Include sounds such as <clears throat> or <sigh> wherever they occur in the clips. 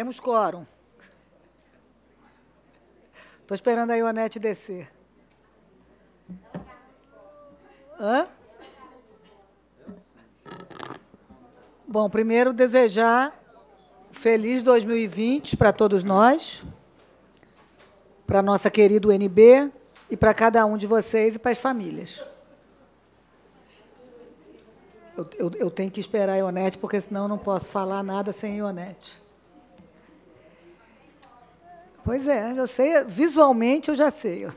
Temos quórum. Estou esperando a Ionete descer. Hã? Bom, primeiro desejar feliz 2020 para todos nós, para nossa querida UNB e para cada um de vocês e para as famílias. Eu, eu, eu tenho que esperar a Ionete, porque senão eu não posso falar nada sem a Ionete. Pois é, eu sei, visualmente eu já sei.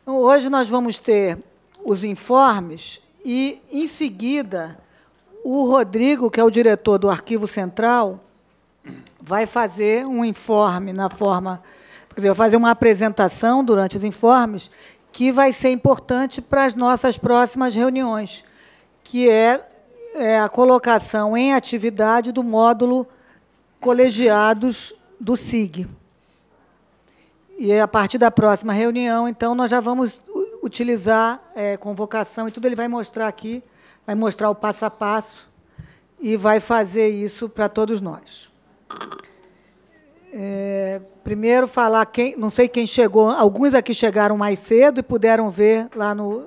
Então, hoje nós vamos ter os informes e, em seguida, o Rodrigo, que é o diretor do Arquivo Central, vai fazer um informe na forma. Quer dizer, vai fazer uma apresentação durante os informes que vai ser importante para as nossas próximas reuniões, que é, é a colocação em atividade do módulo colegiados do SIG. E a partir da próxima reunião, então, nós já vamos utilizar é, convocação e tudo. Ele vai mostrar aqui, vai mostrar o passo a passo e vai fazer isso para todos nós. É, primeiro, falar quem, não sei quem chegou, alguns aqui chegaram mais cedo e puderam ver lá no,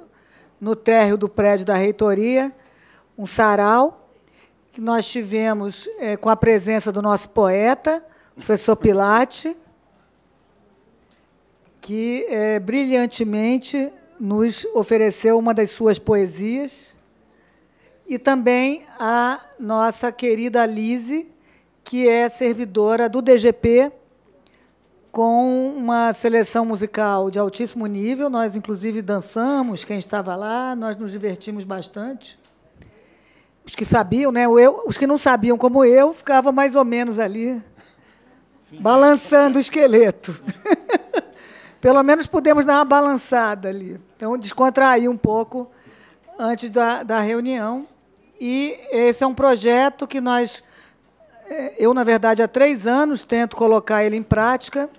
no térreo do prédio da reitoria um sarau que nós tivemos é, com a presença do nosso poeta, o professor Pilate que é, brilhantemente nos ofereceu uma das suas poesias, e também a nossa querida Lise, que é servidora do DGP, com uma seleção musical de altíssimo nível. Nós, inclusive, dançamos, quem estava lá, nós nos divertimos bastante. Os que sabiam, né? Eu, os que não sabiam, como eu, ficava mais ou menos ali, balançando o esqueleto. <laughs> pelo menos pudemos dar uma balançada ali. Então, descontrair um pouco antes da, da reunião. E esse é um projeto que nós. Eh, eu, na verdade, há três anos tento colocar ele em prática.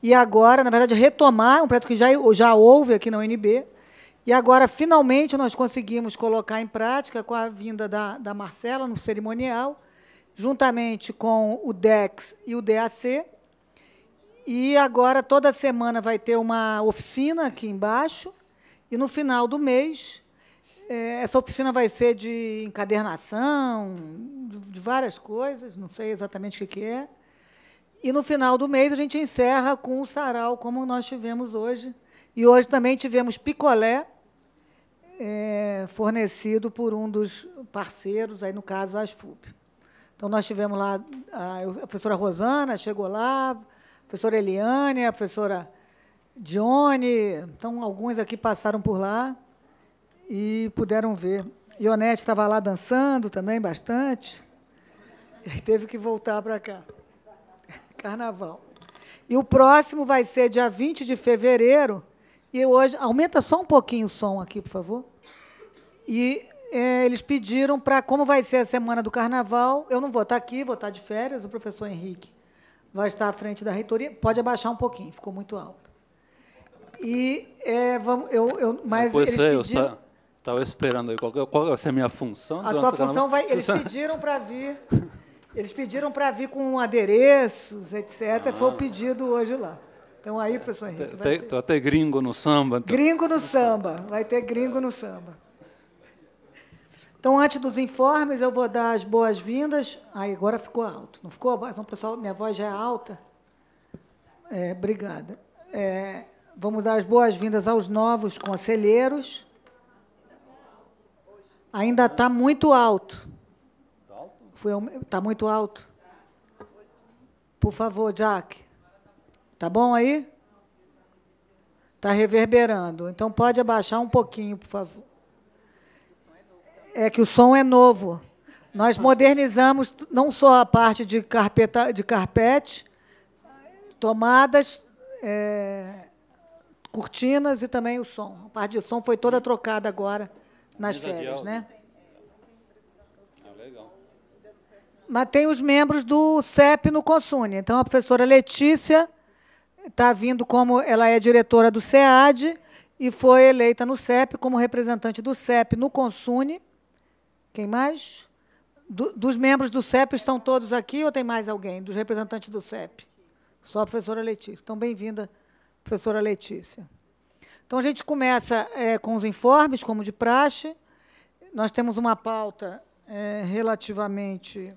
E agora, na verdade, retomar é um projeto que já, já houve aqui na UNB. E agora, finalmente, nós conseguimos colocar em prática com a vinda da, da Marcela no cerimonial, juntamente com o DEX e o DAC, e agora toda semana vai ter uma oficina aqui embaixo e no final do mês é, essa oficina vai ser de encadernação, de várias coisas, não sei exatamente o que é. E no final do mês a gente encerra com o sarau, como nós tivemos hoje. E hoje também tivemos picolé, é, fornecido por um dos parceiros, aí no caso a ASFUP. Então nós tivemos lá, a professora Rosana chegou lá, professora Eliane, a professora Johnny, então alguns aqui passaram por lá e puderam ver. Ionete estava lá dançando também bastante, e teve que voltar para cá. Carnaval. E o próximo vai ser dia 20 de fevereiro, e hoje. Aumenta só um pouquinho o som aqui, por favor. E é, eles pediram para como vai ser a semana do carnaval. Eu não vou estar tá aqui, vou estar tá de férias, o professor Henrique vai estar à frente da reitoria. Pode abaixar um pouquinho, ficou muito alto. E é, vamos, eu, eu, mas pois eles é, pediram... eu estava esperando aí. Qual, é, qual vai ser a minha função? A sua função vai. Eles <laughs> pediram para vir. Eles pediram para vir com adereços, etc. Ah, Foi o ah. pedido hoje lá. Então aí, professor Henrique. Vai ter, ter... até gringo no samba. Então. Gringo no samba. Vai ter gringo no samba. Então, antes dos informes, eu vou dar as boas-vindas. Aí, agora ficou alto. Não ficou? Então, pessoal, minha voz já é alta. É, obrigada. É, vamos dar as boas-vindas aos novos conselheiros. Ainda está muito alto. Está muito alto? Por favor, Jack. Tá bom aí? Está reverberando. Então, pode abaixar um pouquinho, por favor. É que o som é novo. Nós ah. modernizamos não só a parte de, carpeta, de carpete, tomadas, é, cortinas e também o som. A parte de som foi toda trocada agora nas Mesa férias, né? Ah, mas tem os membros do CEP no Consune. Então, a professora Letícia está vindo como ela é diretora do SEAD e foi eleita no CEP como representante do CEP no Consune. Quem mais? Do, dos membros do CEP estão todos aqui ou tem mais alguém? Dos representantes do CEP? Só a professora Letícia. Então, bem-vinda, professora Letícia. Então, a gente começa é, com os informes, como de praxe. Nós temos uma pauta é, relativamente.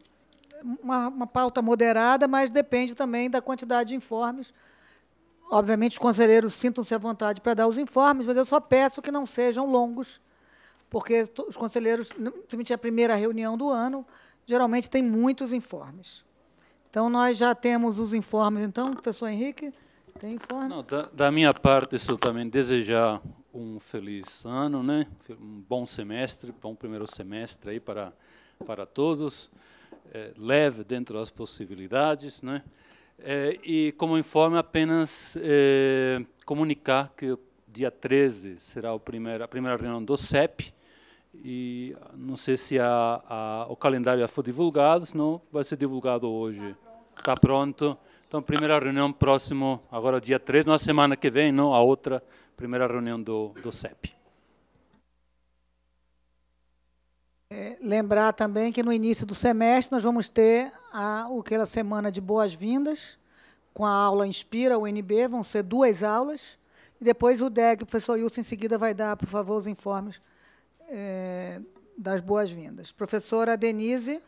Uma, uma pauta moderada, mas depende também da quantidade de informes. Obviamente, os conselheiros sintam-se à vontade para dar os informes, mas eu só peço que não sejam longos porque os conselheiros, principalmente a primeira reunião do ano, geralmente tem muitos informes. Então, nós já temos os informes. Então, professor Henrique, tem informe? Não, da, da, minha parte, eu também desejar um feliz ano, né? um bom semestre, bom primeiro semestre aí para, para todos, é, leve dentro das possibilidades. Né? É, e, como informe, apenas é, comunicar que dia 13 será primeiro, a primeira reunião do CEP, e não sei se a, a, o calendário já foi divulgado, senão vai ser divulgado hoje. Está pronto. Tá pronto. Então, primeira reunião próximo, agora dia 3, na semana que vem, não a outra, primeira reunião do, do CEP. É, lembrar também que no início do semestre nós vamos ter a, aquela é a semana de boas-vindas, com a aula Inspira, o NB, vão ser duas aulas, e depois o DEG, o professor Wilson em seguida vai dar, por favor, os informes é, das boas-vindas. Professora Denise.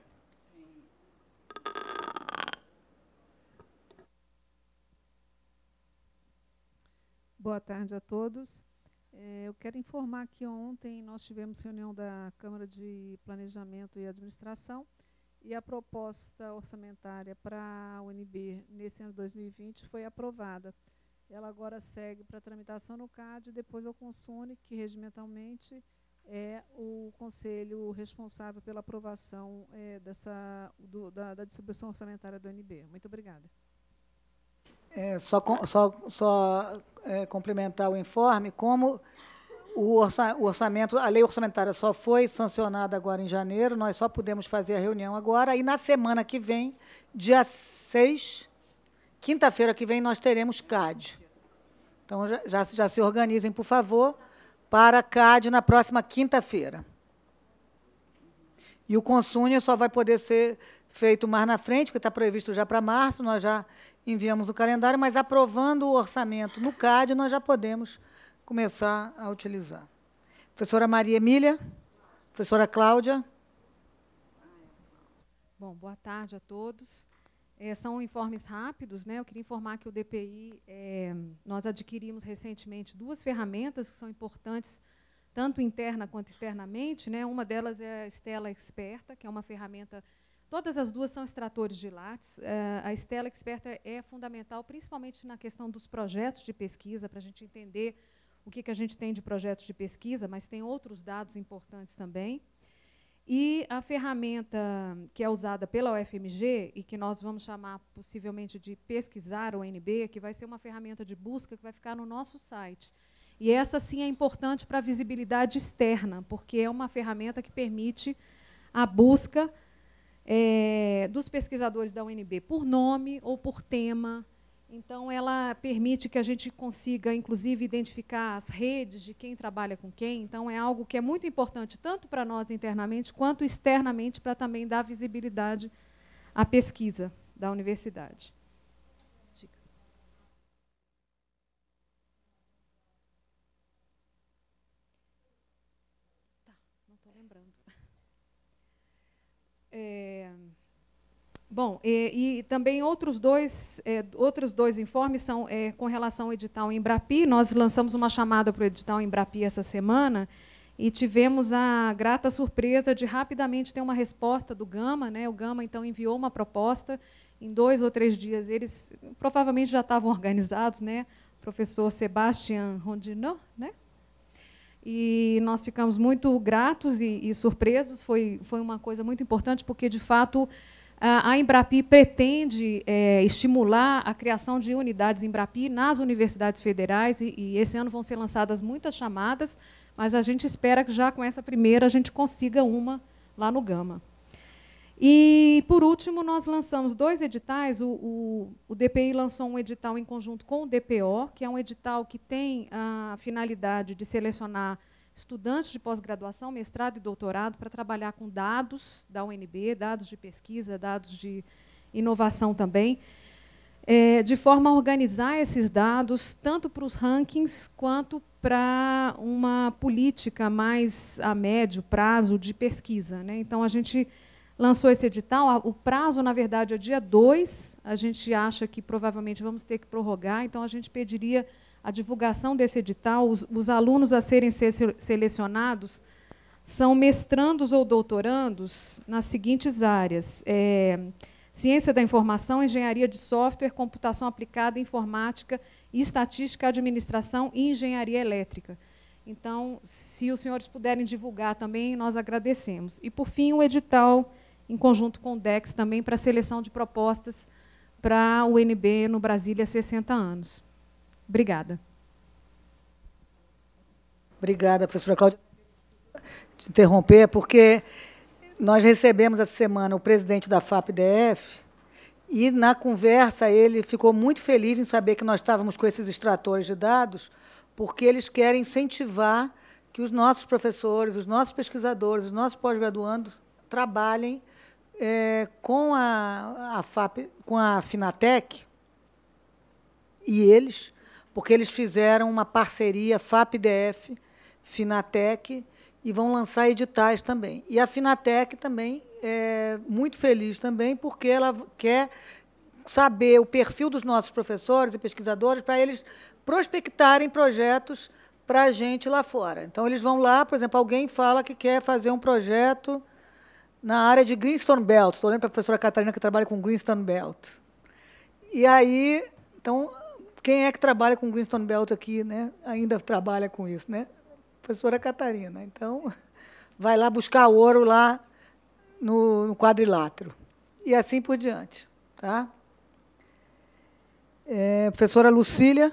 Boa tarde a todos. É, eu quero informar que ontem nós tivemos reunião da Câmara de Planejamento e Administração e a proposta orçamentária para a UNB nesse ano 2020 foi aprovada. Ela agora segue para tramitação no CAD e depois ao Consune, que regimentalmente é o conselho responsável pela aprovação é, dessa, do, da, da, distribuição orçamentária do NB. Muito obrigada. É, só só, só é, complementar o informe, como o, orça, o orçamento, a lei orçamentária só foi sancionada agora em janeiro, nós só podemos fazer a reunião agora, e na semana que vem, dia 6, quinta-feira que vem, nós teremos CAD. Então, já, já, já se organizem, por favor para a CAD na próxima quinta-feira. E o consúnio só vai poder ser feito mais na frente, que está previsto já para março, nós já enviamos o calendário, mas aprovando o orçamento no CAD, nós já podemos começar a utilizar. Professora Maria Emília, professora Cláudia. Bom, boa tarde a todos. É, são informes rápidos, né? Eu queria informar que o DPI é, nós adquirimos recentemente duas ferramentas que são importantes tanto interna quanto externamente, né? Uma delas é a Estela Experta, que é uma ferramenta. Todas as duas são extratores de látex. É, a Estela Experta é fundamental, principalmente na questão dos projetos de pesquisa, para a gente entender o que, que a gente tem de projetos de pesquisa, mas tem outros dados importantes também. E a ferramenta que é usada pela UFMG e que nós vamos chamar possivelmente de pesquisar o NB, que vai ser uma ferramenta de busca que vai ficar no nosso site. E essa sim é importante para a visibilidade externa, porque é uma ferramenta que permite a busca é, dos pesquisadores da UNB por nome ou por tema, então, ela permite que a gente consiga, inclusive, identificar as redes de quem trabalha com quem. Então, é algo que é muito importante, tanto para nós internamente, quanto externamente, para também dar visibilidade à pesquisa da universidade. Tá, não estou lembrando. <laughs> É... Bom, e, e, também outros dois, é, outros dois informes são é, com relação ao edital Embrapi. Nós lançamos uma chamada para o edital Embrapi essa semana e tivemos a grata surpresa de rapidamente ter uma resposta do Gama. Né? O Gama, então, enviou uma proposta. Em dois ou três dias, eles provavelmente já estavam organizados. Né? O professor Sebastian Rondinot, né? E nós ficamos muito gratos e, e surpresos. Foi, foi uma coisa muito importante, porque, de fato, a Embrapi pretende é, estimular a criação de unidades Embrapi nas universidades federais, e, e, esse ano vão ser lançadas muitas chamadas, mas a gente espera que já com essa primeira a gente consiga uma lá no Gama. E, por último, nós lançamos dois editais. O, o, o DPI lançou um edital em conjunto com o DPO, que é um edital que tem a finalidade de selecionar estudantes de pós-graduação, mestrado e doutorado para trabalhar com dados da UNB, dados de pesquisa, dados de inovação também, é, de forma a organizar esses dados tanto para os rankings quanto para uma política mais a médio prazo de pesquisa. Né? Então, a gente lançou esse edital. O prazo, na verdade, é dia 2. A gente acha que provavelmente vamos ter que prorrogar, então a gente pediria a divulgação desse edital, os, os alunos a serem se selecionados são mestrandos ou doutorandos nas seguintes áreas: é, ciência da informação, engenharia de software, computação aplicada, informática, estatística, administração e engenharia elétrica. Então, se os senhores puderem divulgar também, nós agradecemos. E, por fim, o edital, em conjunto com o DEX, também para a seleção de propostas para o UNB no Brasília 60 anos. Obrigada. Obrigada, professora Cláudia. Te interromper, é porque nós recebemos essa semana o presidente da FAPDF e, na conversa, ele ficou muito feliz em saber que nós estávamos com esses extratores de dados, porque eles querem incentivar que os nossos professores, os nossos pesquisadores, os nossos pós-graduandos trabalhem é, com a, a FAP, com a Finatec e eles porque eles fizeram uma parceria FAPDF, Finatec, e vão lançar editais também. E a Finatec também é muito feliz também, porque ela quer saber o perfil dos nossos professores e pesquisadores para eles prospectarem projetos para a gente lá fora. Então, eles vão lá, por exemplo, alguém fala que quer fazer um projeto na área de Greenstone Belt. Estou olhando para a professora Catarina, que trabalha com Greenstone Belt. E aí, então, quem é que trabalha com Greenstone Belt aqui, né? Ainda trabalha com isso, né? Professora Catarina. Então, <laughs> vai lá buscar ouro lá no, no quadrilátero. E assim por diante, tá? É, professora Lucília.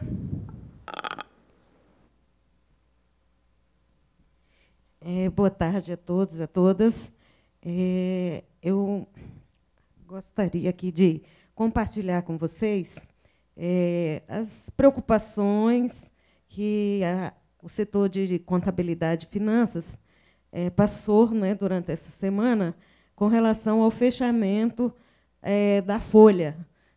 É, boa tarde a todos, e a todas. É, eu gostaria aqui de compartilhar com vocês é, as preocupações que a, o setor de contabilidade e finanças é, passou né, durante essa semana com relação ao fechamento é, da folha.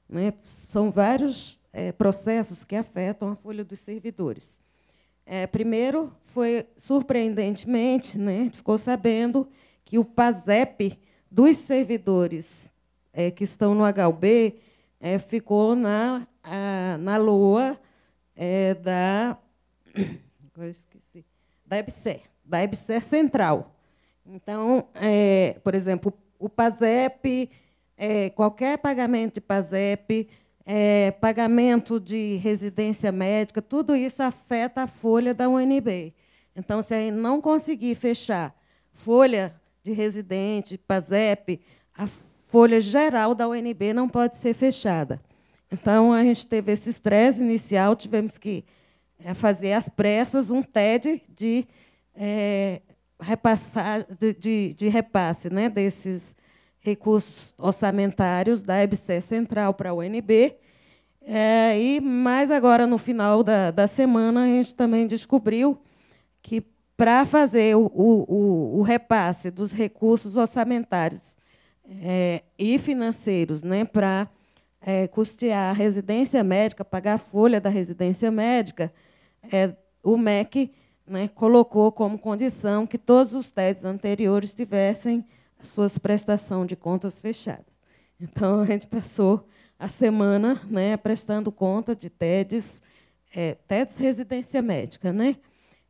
Né? São vários é, processos que afetam a folha dos servidores. É, primeiro, foi surpreendentemente, né, ficou sabendo que o PASEP dos servidores é, que estão no HUB ficou na a, na Lua é, da. <coughs> Eu esqueci. Da EBSER, da EBSER Central. Então, é, por exemplo, o PASEP, é, qualquer pagamento de PASEP, é, pagamento de residência médica, tudo isso afeta a folha da UNB. Então, se a não conseguir fechar folha de residente, PASEP, a folha geral da UNB não pode ser fechada. Então, a gente teve esse estresse inicial, tivemos que eh, fazer às pressas um TED de, é, repassar, de, de, de repasse né, desses recursos orçamentários da EBC Central para a UNB. É, eh, e agora, no final da, da semana, a gente também descobriu que, para fazer o, o, o, repasse dos recursos orçamentários é, e financeiros né, para é, custear a residência médica, pagar a folha da residência médica, é, o MEC né, colocou como condição que todos os TEDs anteriores tivessem suas prestações de contas fechadas. Então, a gente passou a semana né, prestando conta de TEDs, é, TEDs residência médica. Né?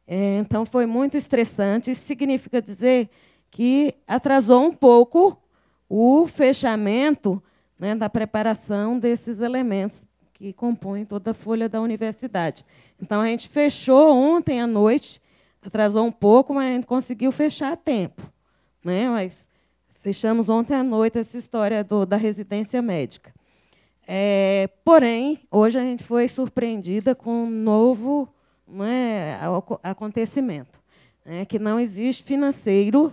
É, então, foi muito estressante. Isso significa dizer que atrasou um pouco o fechamento né, da preparação desses elementos que compõem toda a folha da universidade. Então, a gente fechou ontem à noite, atrasou um pouco, mas a gente conseguiu fechar a tempo. Né? Mas fechamos ontem à noite essa história do, da residência médica. É, porém, hoje a gente foi surpreendida com um novo né, acontecimento, né, que não existe financeiro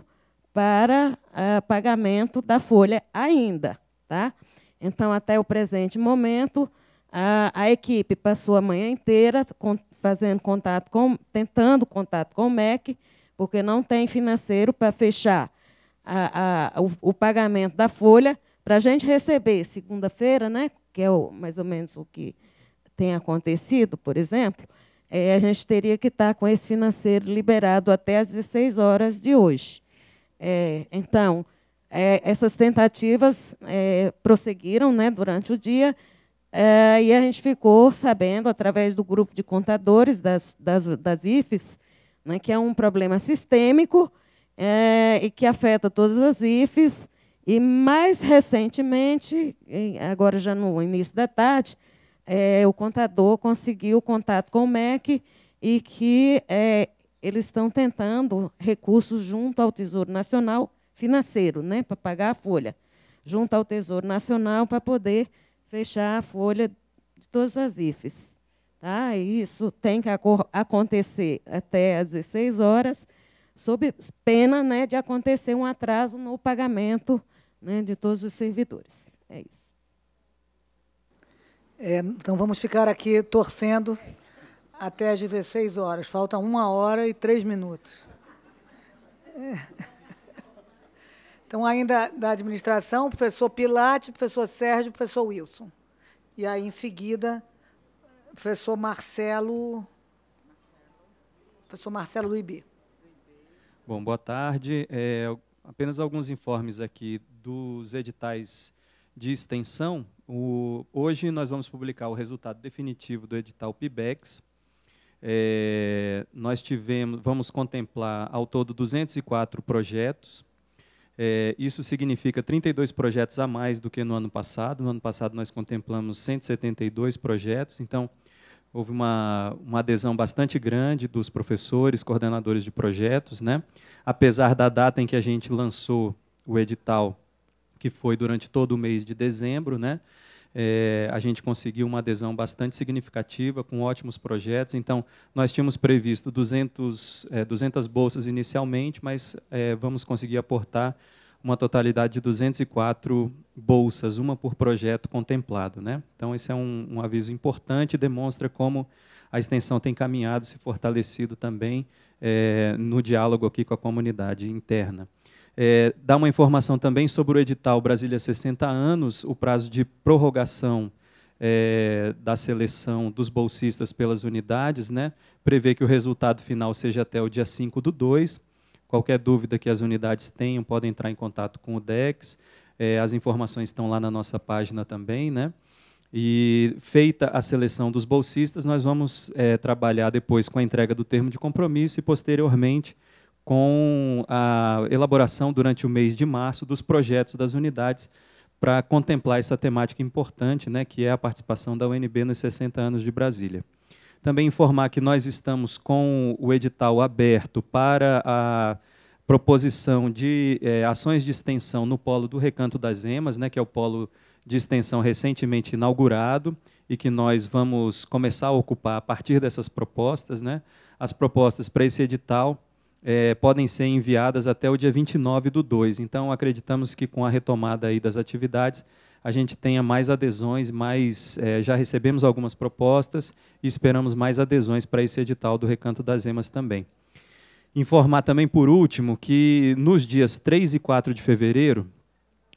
para uh, pagamento da folha ainda. Tá? Então, até o presente momento, a, a equipe passou a manhã inteira com, fazendo contato com, tentando contato com o MEC, porque não tem financeiro para fechar a, a, o, o, pagamento da folha para a gente receber segunda-feira, né, que é o, mais ou menos o que tem acontecido, por exemplo, é, a gente teria que estar tá com esse financeiro liberado até às 16 horas de hoje. É, então, é, essas tentativas é, prosseguiram né, durante o dia é, e a gente ficou sabendo, através do grupo de contadores das, das, das IFs, né, que é um problema sistêmico é, e que afeta todas as IFs. E mais recentemente, agora já no início da tarde, é, o contador conseguiu contato com o MEC e que é, eles estão tentando recursos junto ao Tesouro Nacional financeiro, né, para pagar a folha, junto ao Tesouro Nacional para poder fechar a folha de todas as IFES. Tá? Isso tem que acontecer até às 16 horas, sob pena né, de acontecer um atraso no pagamento né, de todos os servidores. É isso. É, então vamos ficar aqui torcendo até às 16 horas. Falta uma hora e três minutos. É. Então, ainda da administração, o professor Pilate, o professor Sérgio, o professor Wilson. E aí, em seguida, o professor Marcelo. Marcelo. Professor Marcelo do IB. Bom, boa tarde. É, apenas alguns informes aqui dos editais de extensão. O, hoje nós vamos publicar o resultado definitivo do edital PIBEX. É, nós tivemos, vamos contemplar ao todo 204 projetos é, isso significa 32 projetos a mais do que no ano passado. No ano passado, nós contemplamos 172 projetos, então houve uma, uma adesão bastante grande dos professores, coordenadores de projetos. Né? Apesar da data em que a gente lançou o edital, que foi durante todo o mês de dezembro, né? é, a gente conseguiu uma adesão bastante significativa, com ótimos projetos. Então, nós tínhamos previsto 200, é, 200 bolsas inicialmente, mas é, vamos conseguir aportar uma totalidade de 204 bolsas, uma por projeto contemplado. Né? Então, esse é um, um aviso importante e demonstra como a extensão tem caminhado, se fortalecido também é, no diálogo aqui com a comunidade interna. É, dá uma informação também sobre o edital Brasília 60 anos, o prazo de prorrogação é, da seleção dos bolsistas pelas unidades, né? prevê que o resultado final seja até o dia 5 do 2. Qualquer dúvida que as unidades tenham, podem entrar em contato com o DEX. É, as informações estão lá na nossa página também. Né? E feita a seleção dos bolsistas, nós vamos é, trabalhar depois com a entrega do termo de compromisso e, posteriormente, com a elaboração durante o mês de março dos projetos das unidades para contemplar essa temática importante, né, que é a participação da UNB nos 60 anos de Brasília. Também informar que nós estamos com o edital aberto para a proposição de eh, ações de extensão no polo do Recanto das Emas, né, que é o polo de extensão recentemente inaugurado e que nós vamos começar a ocupar a partir dessas propostas, né, as propostas para esse edital é, podem ser enviadas até o dia 29 do 2. Então, acreditamos que com a retomada aí das atividades, a gente tenha mais adesões, mais, é, já recebemos algumas propostas e esperamos mais adesões para esse edital do Recanto das Emas também. Informar também, por último, que nos dias 3 e 4 de fevereiro,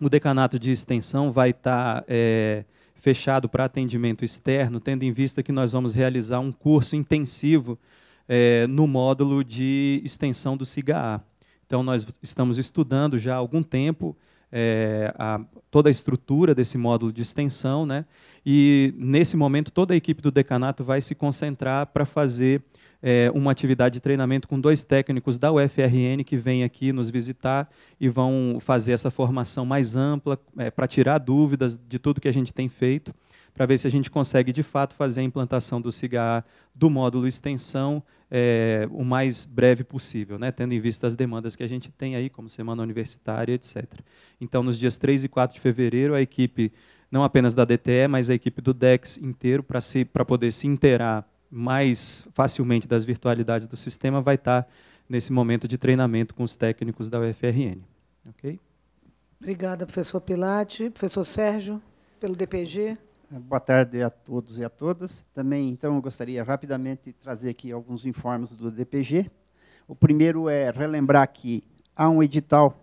o decanato de extensão vai estar tá, é, fechado para atendimento externo, tendo em vista que nós vamos realizar um curso intensivo é, no módulo de extensão do siga Então, nós estamos estudando já há algum tempo é, a, toda a estrutura desse módulo de extensão, né? e, nesse momento, toda a equipe do decanato vai se concentrar para fazer é, uma atividade de treinamento com dois técnicos da UFRN que vêm aqui nos visitar e vão fazer essa formação mais ampla é, para tirar dúvidas de tudo que a gente tem feito para ver se a gente consegue, de fato, fazer a implantação do CIGA do módulo extensão é, o mais breve possível, né, tendo em vista as demandas que a gente tem aí, como semana universitária, etc. Então, nos dias 3 e 4 de fevereiro, a equipe, não apenas da DTE, mas a equipe do DEX inteiro, para poder se inteirar mais facilmente das virtualidades do sistema, vai estar tá nesse momento de treinamento com os técnicos da UFRN. Ok? Obrigada, professor Pilate. Professor Sérgio, pelo DPG. Ah, boa tarde a todos e a todas. Também, então, eu gostaria rapidamente de trazer aqui alguns informes do DPG. O primeiro é relembrar que há um edital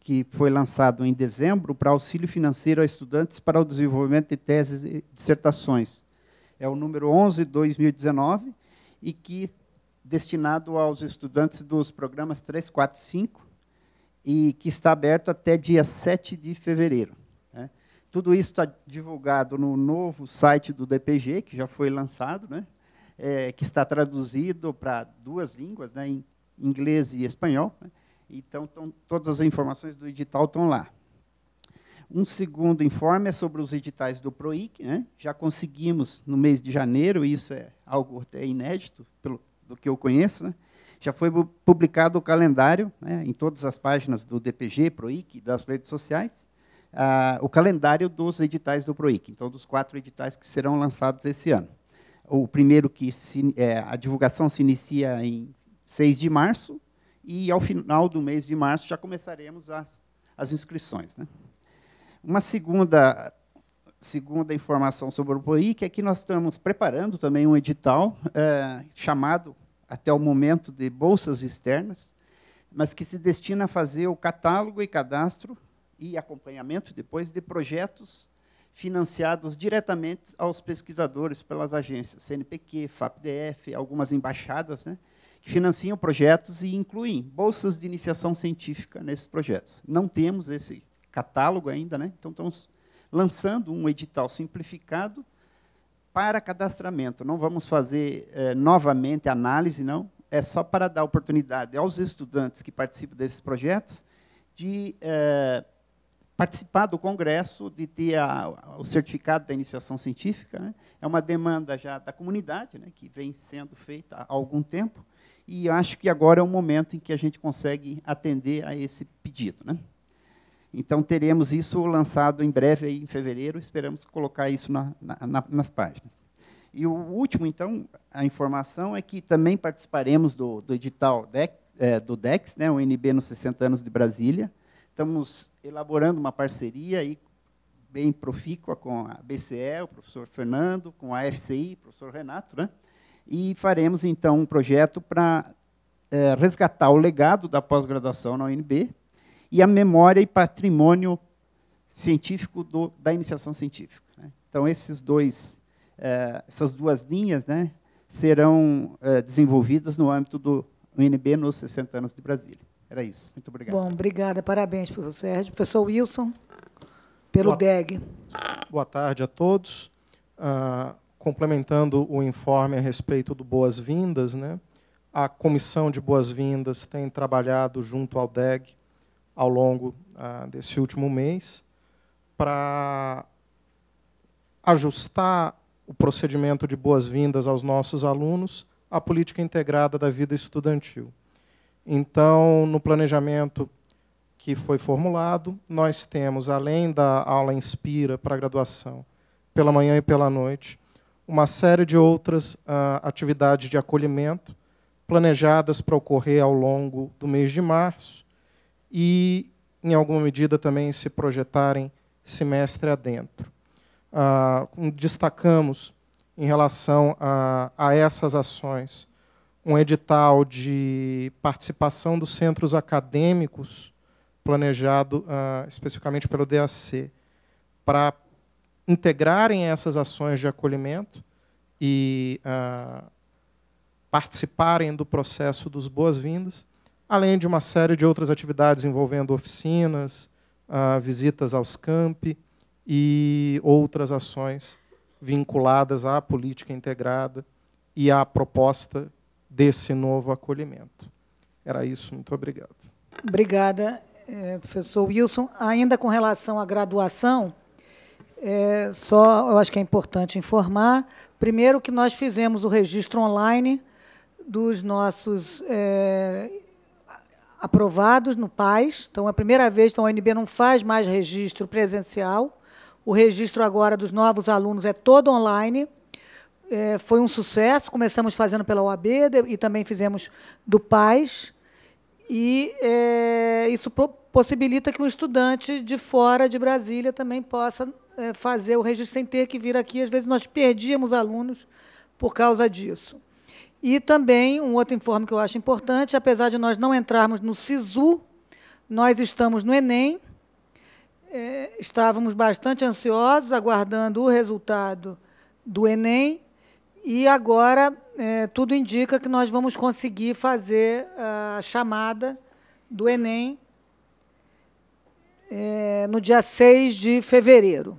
que foi lançado em dezembro para auxílio financeiro a estudantes para o desenvolvimento de teses e dissertações. É o número 11-2019 e que destinado aos estudantes dos programas 3, 4, 5 e que está aberto até dia 7 de fevereiro. Tudo isso está divulgado no novo site do DPG, que já foi lançado, né? É, que está traduzido para duas línguas, né? em inglês e espanhol. Né? Então, tão, todas as informações do edital estão lá. Um segundo informe é sobre os editais do PROIC. Né? Já conseguimos, no mês de janeiro, isso é algo até inédito, pelo, do que eu conheço, né? já foi publicado o calendário né, em todas as páginas do DPG, PROIC, das redes sociais ah, o calendário dos editais do PROIC, então dos quatro editais que serão lançados esse ano. O primeiro que se, é, a divulgação se inicia em 6 de março e ao final do mês de março já começaremos as, as inscrições. Né? Uma segunda segunda informação sobre o PROIC é que nós estamos preparando também um edital é, chamado, até o momento, de bolsas externas, mas que se destina a fazer o catálogo e cadastro e acompanhamento depois de projetos financiados diretamente aos pesquisadores pelas agências CNPq, FAPDF, algumas embaixadas, né, que financiam projetos e incluem bolsas de iniciação científica nesses projetos. Não temos esse catálogo ainda, né? então estamos lançando um edital simplificado para cadastramento. Não vamos fazer eh, novamente análise, não. É só para dar oportunidade aos estudantes que participam desses projetos de eh, participar do congresso, de ter a, o certificado da iniciação científica. Né? É uma demanda já da comunidade, né, que vem sendo feita há algum tempo, e acho que agora é o momento em que a gente consegue atender a esse pedido. Né? Então, teremos isso lançado em breve, aí, em fevereiro, esperamos colocar isso na, na, nas páginas. E o último, então, a informação é que também participaremos do, do edital é, do DEX, né, o NB nos 60 anos de Brasília, Estamos elaborando uma parceria aí bem profícua com a BCE, o professor Fernando, com a FCI, o professor Renato, né? e faremos, então, um projeto para é, resgatar o legado da pós-graduação na UNB e a memória e patrimônio científico do, da iniciação científica. Né? Então, esses dois, é, essas duas linhas né, serão é, desenvolvidas no âmbito do UNB nos 60 anos de Brasília. Era isso. Muito obrigado. Bom, obrigada. Parabéns, professor Sérgio. Professor Wilson, pelo boa, DEG. Boa tarde a todos. Ah, complementando o informe a respeito do Boas-Vindas, né? a Comissão de Boas-Vindas tem trabalhado junto ao DEG ao longo ah, desse último mês para ajustar o procedimento de boas-vindas aos nossos alunos à política integrada da vida estudantil. Então, no planejamento que foi formulado, nós temos, além da aula Inspira para a graduação, pela manhã e pela noite, uma série de outras uh, atividades de acolhimento planejadas para ocorrer ao longo do mês de março e, em alguma medida, também se projetarem semestre adentro. Uh, destacamos, em relação a, a essas ações, um edital de participação dos centros acadêmicos, planejado uh, especificamente pelo DAC, para integrarem essas ações de acolhimento e uh, participarem do processo dos boas-vindas, além de uma série de outras atividades envolvendo oficinas, uh, visitas aos campi e outras ações vinculadas à política integrada e à proposta desse novo acolhimento. Era isso, muito obrigado. Obrigada, eh, professor Wilson. Ainda com relação à graduação, é, só eu acho que é importante informar, primeiro, que nós fizemos o registro online dos nossos é, aprovados no PAIS, Então, é a primeira vez que então, a UNB não faz mais registro presencial. O registro agora dos novos alunos é todo online é, foi um sucesso. Começamos fazendo pela OAB e também fizemos do PAIS E é, isso possibilita que um estudante de fora de Brasília também possa é, fazer o registro sem ter que vir aqui. Às vezes nós perdíamos alunos por causa disso. E também um outro informe que eu acho importante, apesar de nós não entrarmos no SISU, nós estamos no Enem. É, estávamos bastante ansiosos, aguardando o resultado do Enem, e agora é, tudo indica que nós vamos conseguir fazer a chamada do Enem é, no dia 6 de fevereiro.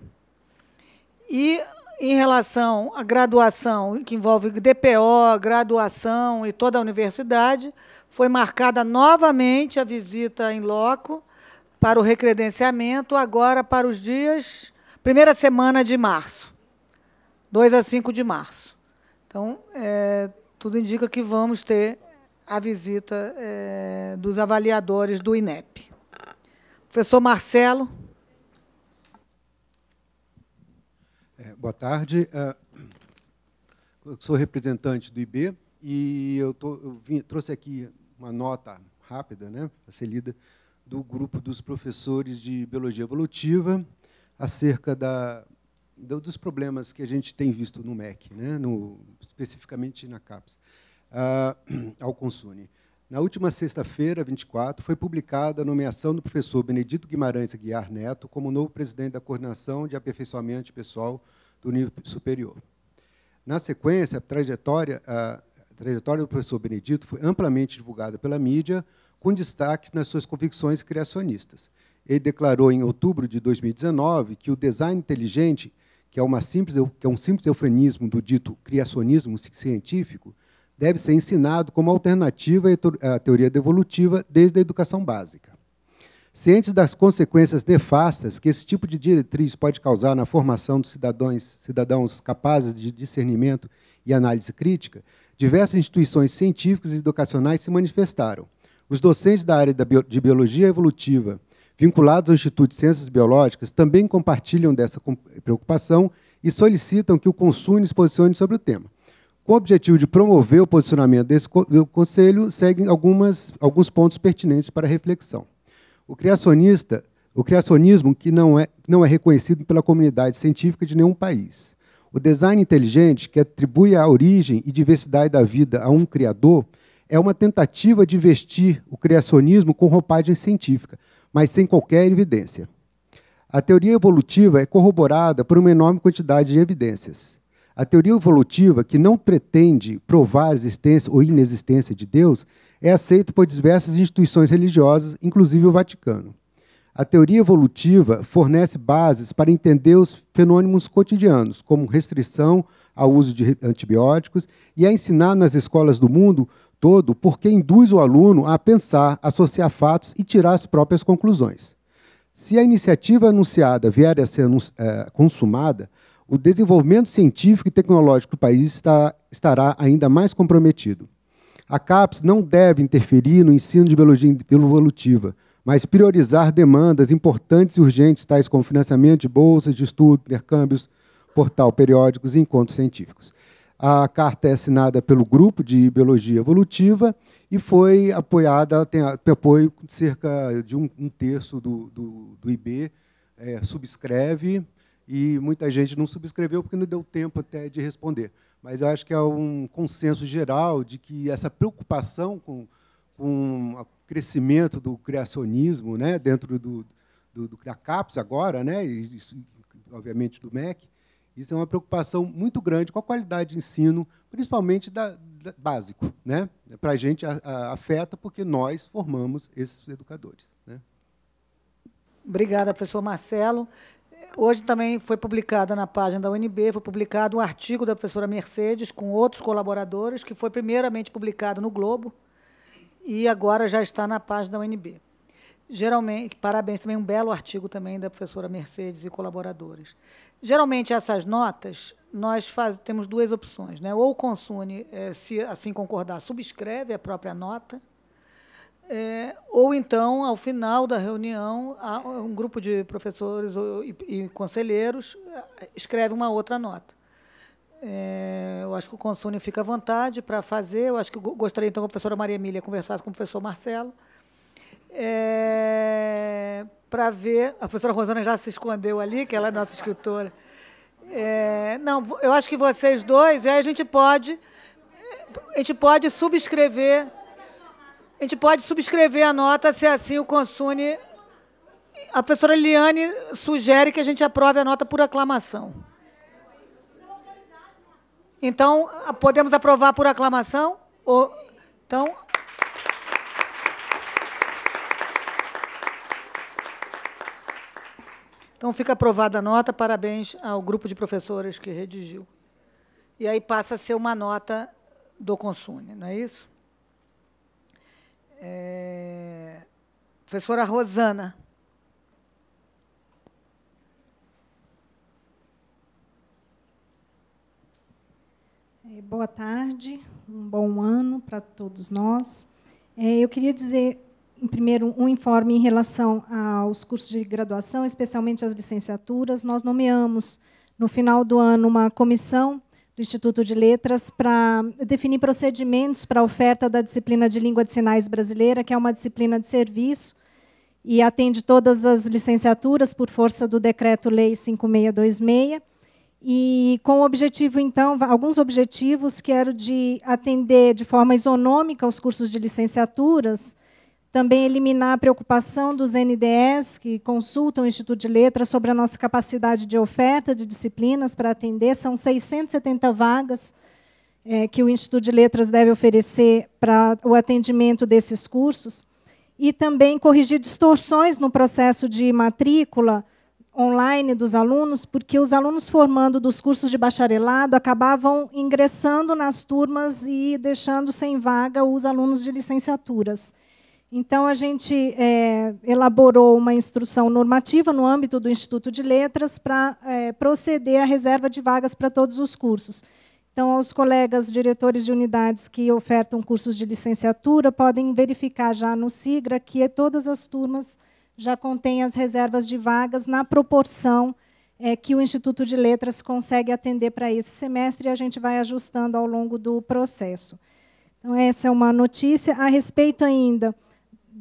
E em relação à graduação, que envolve DPO, graduação e toda a universidade, foi marcada novamente a visita em loco para o recredenciamento, agora para os dias, primeira semana de março, 2 a 5 de março. Então, é, tudo indica que vamos ter a visita é, dos avaliadores do INEP. Professor Marcelo. É, boa tarde. É, eu sou representante do IB e eu, tô, eu vim, trouxe aqui uma nota rápida, né, a ser lida, do grupo dos professores de Biologia Evolutiva acerca da dos problemas que a gente tem visto no MEC, né, no, especificamente na CAPES, uh, <clears throat> ao Consune. Na última sexta-feira, 24, foi publicada a nomeação do professor Benedito Guimarães Guiar Neto como novo presidente da Coordenação de Aperfeiçoamento Pessoal do Nível Superior. Na sequência, a trajetória, a trajetória do professor Benedito foi amplamente divulgada pela mídia, com destaque nas suas convicções criacionistas. Ele declarou em outubro de 2019 que o design inteligente que é, uma simples, que é um simples eufemismo do dito criacionismo científico, deve ser ensinado como alternativa à teoria devolutiva desde a educação básica. Cientes das consequências nefastas que esse tipo de diretriz pode causar na formação dos cidadãos, cidadãos capazes de discernimento e análise crítica, diversas instituições científicas e educacionais se manifestaram. Os docentes da área de biologia evolutiva vinculados ao Instituto de Ciências Biológicas, também compartilham dessa preocupação e solicitam que o Consune se posicione sobre o tema. Com o objetivo de promover o posicionamento desse do Conselho, seguem algumas, alguns pontos pertinentes para reflexão. O criacionista, o criacionismo que não é, não é reconhecido pela comunidade científica de nenhum país. O design inteligente, que atribui a origem e diversidade da vida a um criador, é uma tentativa de vestir o criacionismo com roupagem científica, mas sem qualquer evidência. A teoria evolutiva é corroborada por uma enorme quantidade de evidências. A teoria evolutiva, que não pretende provar a existência ou inexistência de Deus, é aceita por diversas instituições religiosas, inclusive o Vaticano. A teoria evolutiva fornece bases para entender os fenômenos cotidianos, como restrição ao uso de antibióticos, e é ensinar nas escolas do mundo todo porque induz o aluno a pensar, associar fatos e tirar as próprias conclusões. Se a iniciativa anunciada vier a ser é, consumada, o desenvolvimento científico e tecnológico do país está, estará ainda mais comprometido. A CAPES não deve interferir no ensino de biologia evolutiva, mas priorizar demandas importantes e urgentes, tais como financiamento de bolsas de estudo, intercâmbios, portal periódicos e encontros científicos. A carta é assinada pelo Grupo de Biologia Evolutiva e foi apoiada, tem apoio cerca de um, um terço do, do, do IB, é, subscreve, e muita gente não subscreveu porque não deu tempo até de responder. Mas eu acho que é um consenso geral de que essa preocupação com, com o crescimento do criacionismo né, dentro do, do, do da CAPES agora, né, e, obviamente do MEC, isso é uma preocupação muito grande com a qualidade de ensino, principalmente da, da básico. Né? Para a gente afeta, porque nós formamos esses educadores. Né? Obrigada, professor Marcelo. Hoje também foi publicada na página da UNB, foi publicado um artigo da professora Mercedes com outros colaboradores, que foi primeiramente publicado no Globo e agora já está na página da UNB. Geralmente, parabéns também, um belo artigo também da professora Mercedes e colaboradores. Geralmente, essas notas, nós faz, temos duas opções. Né? Ou o Consune, é, se assim concordar, subscreve a própria nota, é, ou então, ao final da reunião, um grupo de professores e, e conselheiros escreve uma outra nota. É, eu acho que o Consune fica à vontade para fazer. Eu acho que eu gostaria, então, que a professora Maria Emília conversasse com o professor Marcelo é, para ver. A professora Rosana já se escondeu ali, que ela é nossa escritora. É, não, eu acho que vocês dois, aí a gente pode. A gente pode subscrever. A gente pode subscrever a nota se assim o Consune. A professora Liane sugere que a gente aprove a nota por aclamação. Então, podemos aprovar por aclamação? Ou, então, Então fica aprovada a nota, parabéns ao grupo de professores que redigiu. E aí passa a ser uma nota do Consune, não é isso? É... Professora Rosana. É, boa tarde, um bom ano para todos nós. É, eu queria dizer primeiro, um informe em relação aos cursos de graduação, especialmente as licenciaturas. Nós nomeamos, no final do ano, uma comissão do Instituto de Letras para definir procedimentos para a oferta da disciplina de Língua de Sinais Brasileira, que é uma disciplina de serviço e atende todas as licenciaturas por força do Decreto-Lei 5626 e com o objetivo, então, alguns objetivos, que eram de atender de forma isonômica os cursos de licenciaturas, também eliminar a preocupação dos NDEs que consultam o Instituto de Letras sobre a nossa capacidade de oferta de disciplinas para atender. São 670 vagas é, que o Instituto de Letras deve oferecer para o atendimento desses cursos. E também corrigir distorções no processo de matrícula online dos alunos, porque os alunos formando dos cursos de bacharelado acabavam ingressando nas turmas e deixando sem vaga os alunos de licenciaturas. Então, a gente é, elaborou uma instrução normativa no âmbito do Instituto de Letras para é, proceder à reserva de vagas para todos os cursos. Então, aos colegas diretores de unidades que ofertam cursos de licenciatura, podem verificar já no SIGRA que é todas as turmas já contêm as reservas de vagas na proporção é, que o Instituto de Letras consegue atender para esse semestre e a gente vai ajustando ao longo do processo. Então, essa é uma notícia. A respeito ainda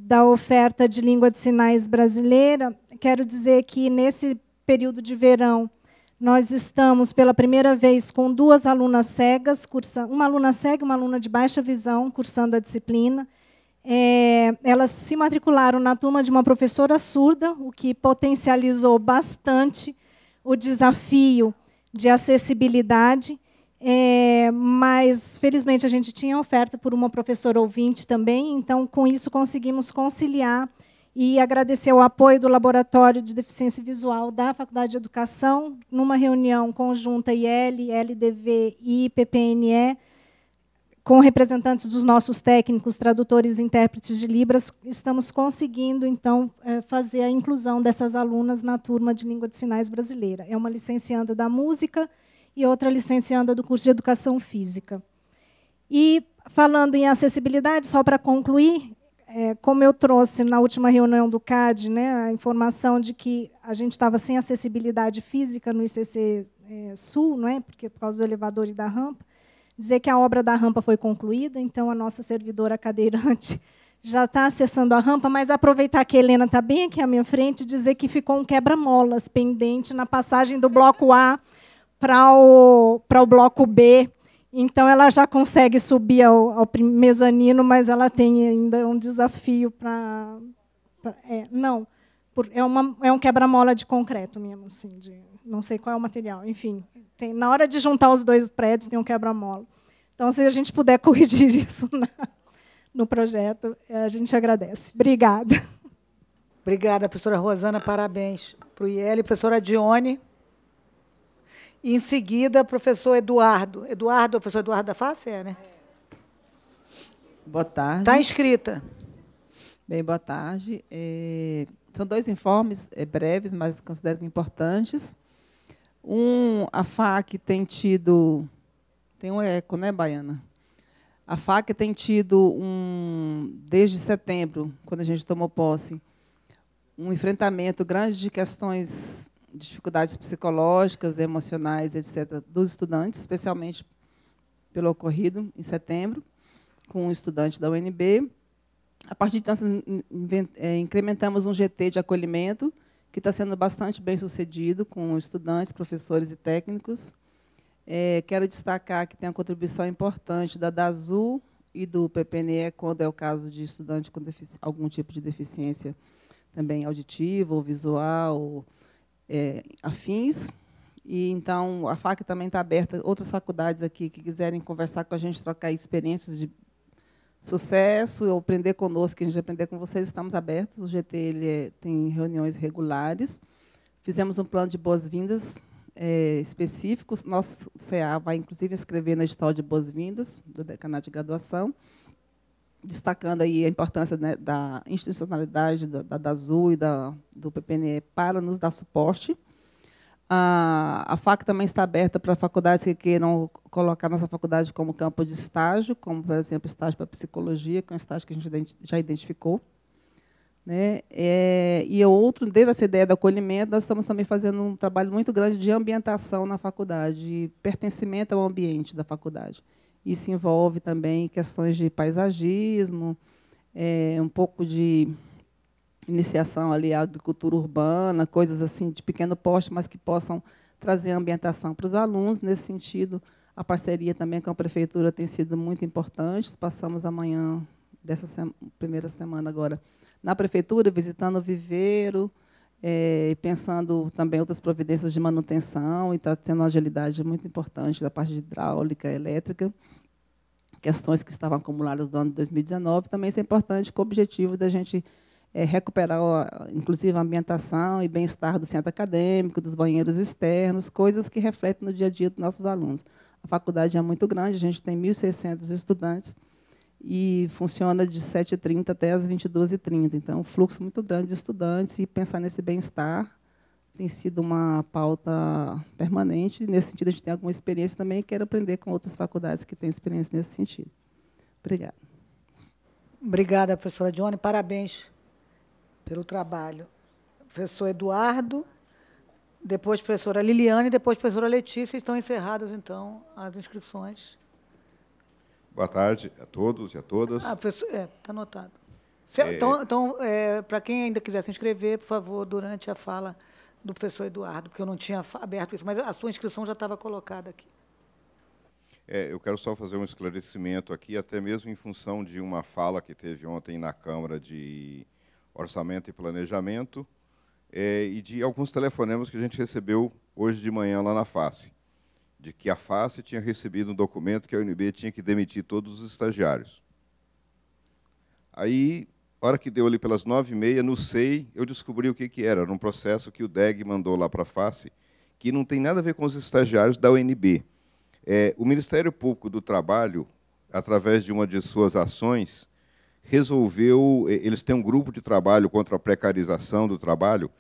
da oferta de língua de sinais brasileira, quero dizer que nesse período de verão nós estamos pela primeira vez com duas alunas cegas, uma aluna cega e uma aluna de baixa visão, cursando a disciplina. É, elas se matricularam na turma de uma professora surda, o que potencializou bastante o desafio de acessibilidade. É, mas, felizmente, a gente tinha oferta por uma professora ouvinte também, então, com isso, conseguimos conciliar e agradecer o apoio do Laboratório de Deficiência Visual da Faculdade de Educação, numa reunião conjunta IL, LDV e PPNE, com representantes dos nossos técnicos, tradutores e intérpretes de Libras, estamos conseguindo, então, é, fazer a inclusão dessas alunas na turma de língua de sinais brasileira. É uma licencianda da música e outra licencianda do curso de Educação Física. E falando em acessibilidade, só para concluir, é, como eu trouxe na última reunião do CAD né, a informação de que a gente estava sem acessibilidade física no ICC é, Sul, é? porque por causa do elevador e da rampa, dizer que a obra da rampa foi concluída, então a nossa servidora cadeirante <laughs> já está acessando a rampa, mas aproveitar que a Helena está bem aqui à minha frente e dizer que ficou um quebra-molas pendente na passagem do bloco A para o, o bloco B. Então, ela já consegue subir ao, ao mezanino, mas ela tem ainda um desafio para. É, não, por, é, uma, é um quebra-mola de concreto mesmo, assim, de, não sei qual é o material. Enfim, tem, na hora de juntar os dois prédios, tem um quebra-mola. Então, se a gente puder <laughs> corrigir isso na, no projeto, a gente agradece. Obrigada. Obrigada, professora Rosana, parabéns. Para o IEL, professora Dione. E em seguida, professor Eduardo. Eduardo, professor Eduardo da Face, é, né? Boa tarde. Está inscrita. Bem, boa tarde. É, são dois informes é, breves, mas considero importantes. Um, a FAC tem tido. Tem um eco, né, Baiana? A FAC tem tido um. Desde setembro, quando a gente tomou posse, um enfrentamento grande de questões dificuldades psicológicas, emocionais, etc., dos estudantes, especialmente pelo ocorrido em setembro, com um estudante da UNB. A partir de então, é, incrementamos um GT de acolhimento, que está sendo bastante bem sucedido, com estudantes, professores e técnicos. É, quero destacar que tem a contribuição importante da DASU e do PPNE, quando é o caso de estudante com algum tipo de deficiência também auditiva ou visual, ou é, afins. E então a FAC também está aberta, outras faculdades aqui que quiserem conversar com a gente, trocar experiências de sucesso, ou aprender conosco, a gente aprender com vocês, estamos abertos. O GT ele é, tem reuniões regulares. Fizemos um plano de boas-vindas é, específicos. Nosso CA vai, inclusive, escrever na edital de boas-vindas do decanato de graduação destacando aí a importância né, da institucionalidade da, da, da ZU e da, do PPNE para nos dar suporte. A, a FAC também está aberta para faculdades que queiram colocar nossa faculdade como campo de estágio, como, por exemplo, estágio para psicologia, que é um estágio que a gente já identificou. Né? É, e é outro, desde essa ideia do acolhimento, nós estamos também fazendo um trabalho muito grande de ambientação na faculdade, pertencimento ao ambiente da faculdade. Isso envolve também questões de paisagismo, é, um pouco de iniciação ali à agricultura urbana, coisas assim de pequeno porte, mas que possam trazer ambientação para os alunos. Nesse sentido, a parceria também com a prefeitura tem sido muito importante. Passamos amanhã dessa sema, primeira semana agora na prefeitura visitando o viveiro, é, pensando também outras providências de manutenção e está tendo uma agilidade muito importante da parte de hidráulica, elétrica questões que estavam acumuladas do ano de 2019. Também isso é importante com o objetivo da gente é, recuperar, inclusive, a ambientação e bem-estar do centro acadêmico, dos banheiros externos, coisas que refletem no dia a dia dos nossos alunos. A faculdade é muito grande, a gente tem 1.600 estudantes e funciona de 7h30 até as 22h30. Então, um fluxo muito grande de estudantes e pensar nesse bem-estar tem sido uma pauta permanente. Nesse sentido, a gente tem alguma experiência também e quero aprender com outras faculdades que têm experiência nesse sentido. Obrigada. Obrigada, professora Johnny. Parabéns pelo trabalho. Professor Eduardo, depois professora Liliane, depois professora Letícia. Estão encerradas, então, as inscrições. Boa tarde a todos e a todas. Ah, professor, é, está anotado. É. Então, então, é... então é, para quem ainda quiser se inscrever, por favor, durante a fala do professor Eduardo, porque eu não tinha aberto isso, mas a sua inscrição já estava colocada aqui. É, eu quero só fazer um esclarecimento aqui, até mesmo em função de uma fala que teve ontem na Câmara de Orçamento e Planejamento é, e de alguns telefonemas que a gente recebeu hoje de manhã lá na face, de que a face tinha recebido um documento que a UNB tinha que demitir todos os estagiários. Aí hora que deu ali pelas nove e meia, no SEI, eu descobri o que, que era. Era um processo que o DEG mandou lá para a face, que não tem nada a ver com os estagiários da UNB. É, o Ministério Público do Trabalho, através de uma de suas ações, resolveu. Eles têm um grupo de trabalho contra a precarização do trabalho,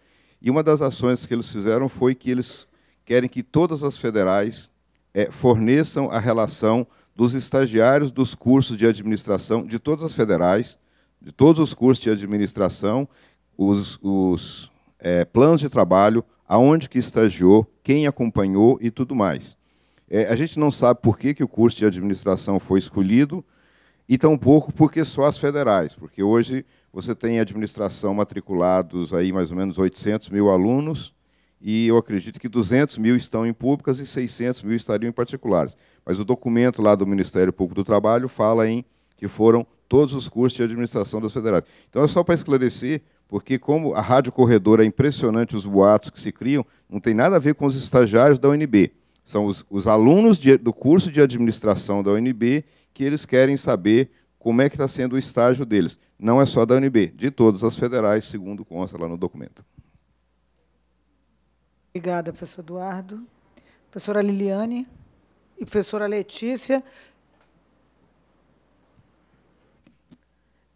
e uma das ações que eles fizeram foi que eles querem que todas as federais é, forneçam a relação dos estagiários dos cursos de administração de todas as federais de todos os cursos de administração, os, os é, planos de trabalho, aonde que estagiou, quem acompanhou e tudo mais. É, a gente não sabe por que, que o curso de administração foi escolhido e tampouco porque só as federais, porque hoje você tem administração matriculados aí mais ou menos 800 mil alunos e eu acredito que 200 mil estão em públicas e 600 mil estariam em particulares. Mas o documento lá do Ministério Público do Trabalho fala em que foram todos os cursos de administração das federais. Então, é só para esclarecer, porque como a Rádio Corredor é impressionante os boatos que se criam, não tem nada a ver com os estagiários da UNB. São os, os alunos de, do curso de administração da UNB que eles querem saber como é que está sendo o estágio deles. Não é só da UNB, de todas as federais, segundo consta lá no documento. Obrigada, professor Eduardo. Professora Liliane e professora Letícia.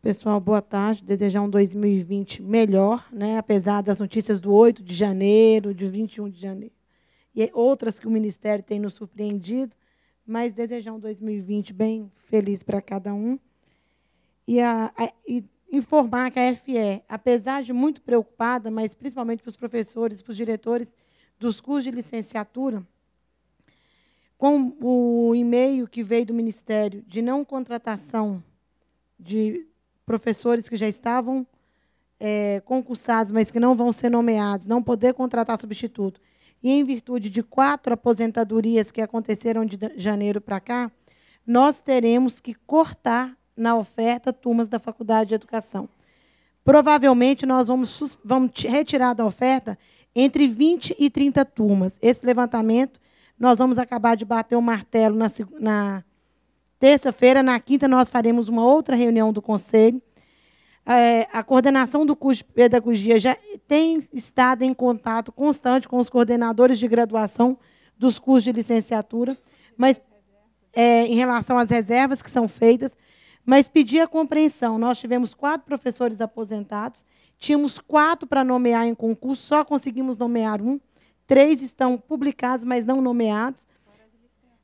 Pessoal, boa tarde. Desejar um 2020 melhor, né? apesar das notícias do 8 de janeiro, de 21 de janeiro, e outras que o Ministério tem nos surpreendido, mas desejar um 2020 bem feliz para cada um. E, a, a, e informar que a FE, apesar de muito preocupada, mas principalmente para os professores, para os diretores dos cursos de licenciatura, com o e-mail que veio do Ministério de não contratação de professores que já estavam é, concursados, mas que não vão ser nomeados, não poder contratar substituto. E em virtude de quatro aposentadorias que aconteceram de janeiro para cá, nós teremos que cortar na oferta turmas da Faculdade de Educação. Provavelmente nós vamos, vamos retirar da oferta entre 20 e 30 turmas. Esse levantamento nós vamos acabar de bater o martelo na, na terça-feira. Na quinta, nós faremos uma outra reunião do Conselho. É, a coordenação do curso de pedagogia já tem estado em contato constante com os coordenadores de graduação dos cursos de licenciatura, mas é, em relação às reservas que são feitas, mas pedir a compreensão. Nós tivemos quatro professores aposentados, tínhamos quatro para nomear em concurso, só conseguimos nomear um, três estão publicados, mas não nomeados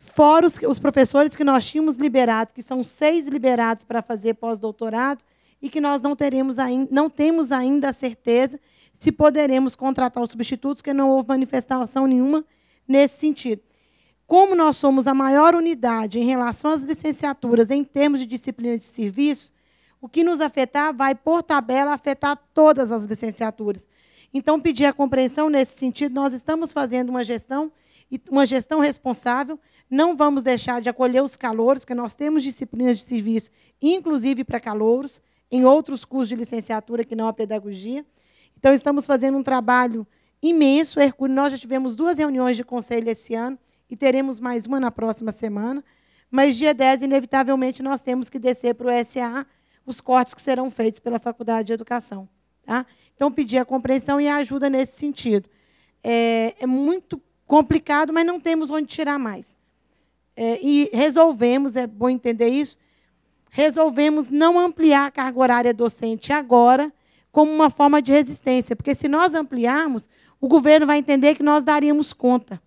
fora os, os professores que nós tínhamos liberado, que são seis liberados para fazer pós-doutorado, e que nós não, teremos ainda, não temos ainda a certeza se poderemos contratar os substitutos, porque não houve manifestação nenhuma nesse sentido. Como nós somos a maior unidade em relação às licenciaturas em termos de disciplina de serviço, o que nos afetar vai, por tabela, afetar todas as licenciaturas. Então, pedir a compreensão nesse sentido, nós estamos fazendo uma gestão e uma gestão responsável, não vamos deixar de acolher os calouros, porque nós temos disciplinas de serviço, inclusive para calouros, em outros cursos de licenciatura que não a pedagogia. Então, estamos fazendo um trabalho imenso, Hercúleo. Nós já tivemos duas reuniões de conselho esse ano e teremos mais uma na próxima semana. Mas, dia 10, inevitavelmente, nós temos que descer para o SA os cortes que serão feitos pela Faculdade de Educação. Tá? Então, pedir a compreensão e a ajuda nesse sentido. É, é muito complicado, mas não temos onde tirar mais. É, e resolvemos, é bom entender isso, resolvemos não ampliar a carga horária docente agora como uma forma de resistência, porque se nós ampliarmos, o governo vai entender que nós daríamos conta.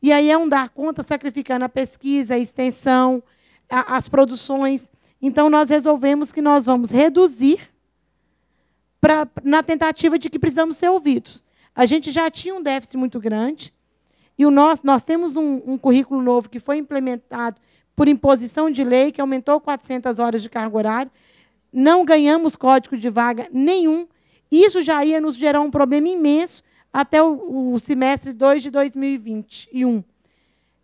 E aí é um dar conta sacrificando a pesquisa, a extensão, a, as produções. Então, nós resolvemos que nós vamos reduzir pra, na tentativa de que precisamos ser ouvidos. A gente já tinha um déficit muito grande, e o nosso, nós temos um, um currículo novo que foi implementado por imposição de lei, que aumentou 400 horas de cargo horário. Não ganhamos código de vaga nenhum. Isso já ia nos gerar um problema imenso até o, o semestre 2 de 2021.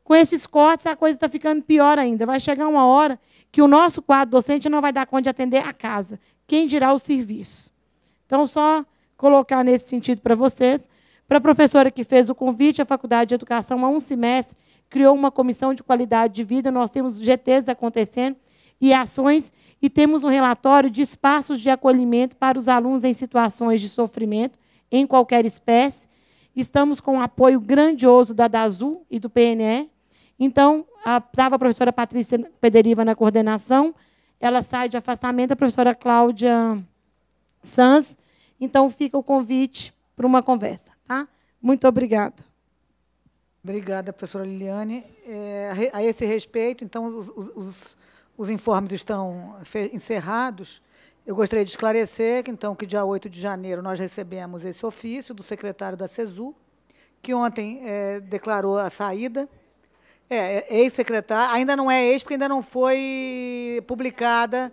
Com esses cortes, a coisa está ficando pior ainda. Vai chegar uma hora que o nosso quadro docente não vai dar conta de atender a casa. Quem dirá o serviço? Então, só colocar nesse sentido para vocês. Para a professora que fez o convite, à Faculdade de Educação, há um semestre, criou uma comissão de qualidade de vida, nós temos GTs acontecendo e ações, e temos um relatório de espaços de acolhimento para os alunos em situações de sofrimento, em qualquer espécie. Estamos com o um apoio grandioso da DASU e do PNE. Então, estava a professora Patrícia Pederiva na coordenação, ela sai de afastamento, a professora Cláudia Sanz. Então, fica o convite para uma conversa. Tá? Muito obrigada. Obrigada, professora Liliane. É, a esse respeito, então, os, os, os, informes estão encerrados. Eu gostaria de esclarecer que, então, que dia 8 de janeiro nós recebemos esse ofício do secretário da CESU, que ontem é, declarou a saída. É, é, é, ex-secretário, ainda não é ex, porque ainda não foi publicada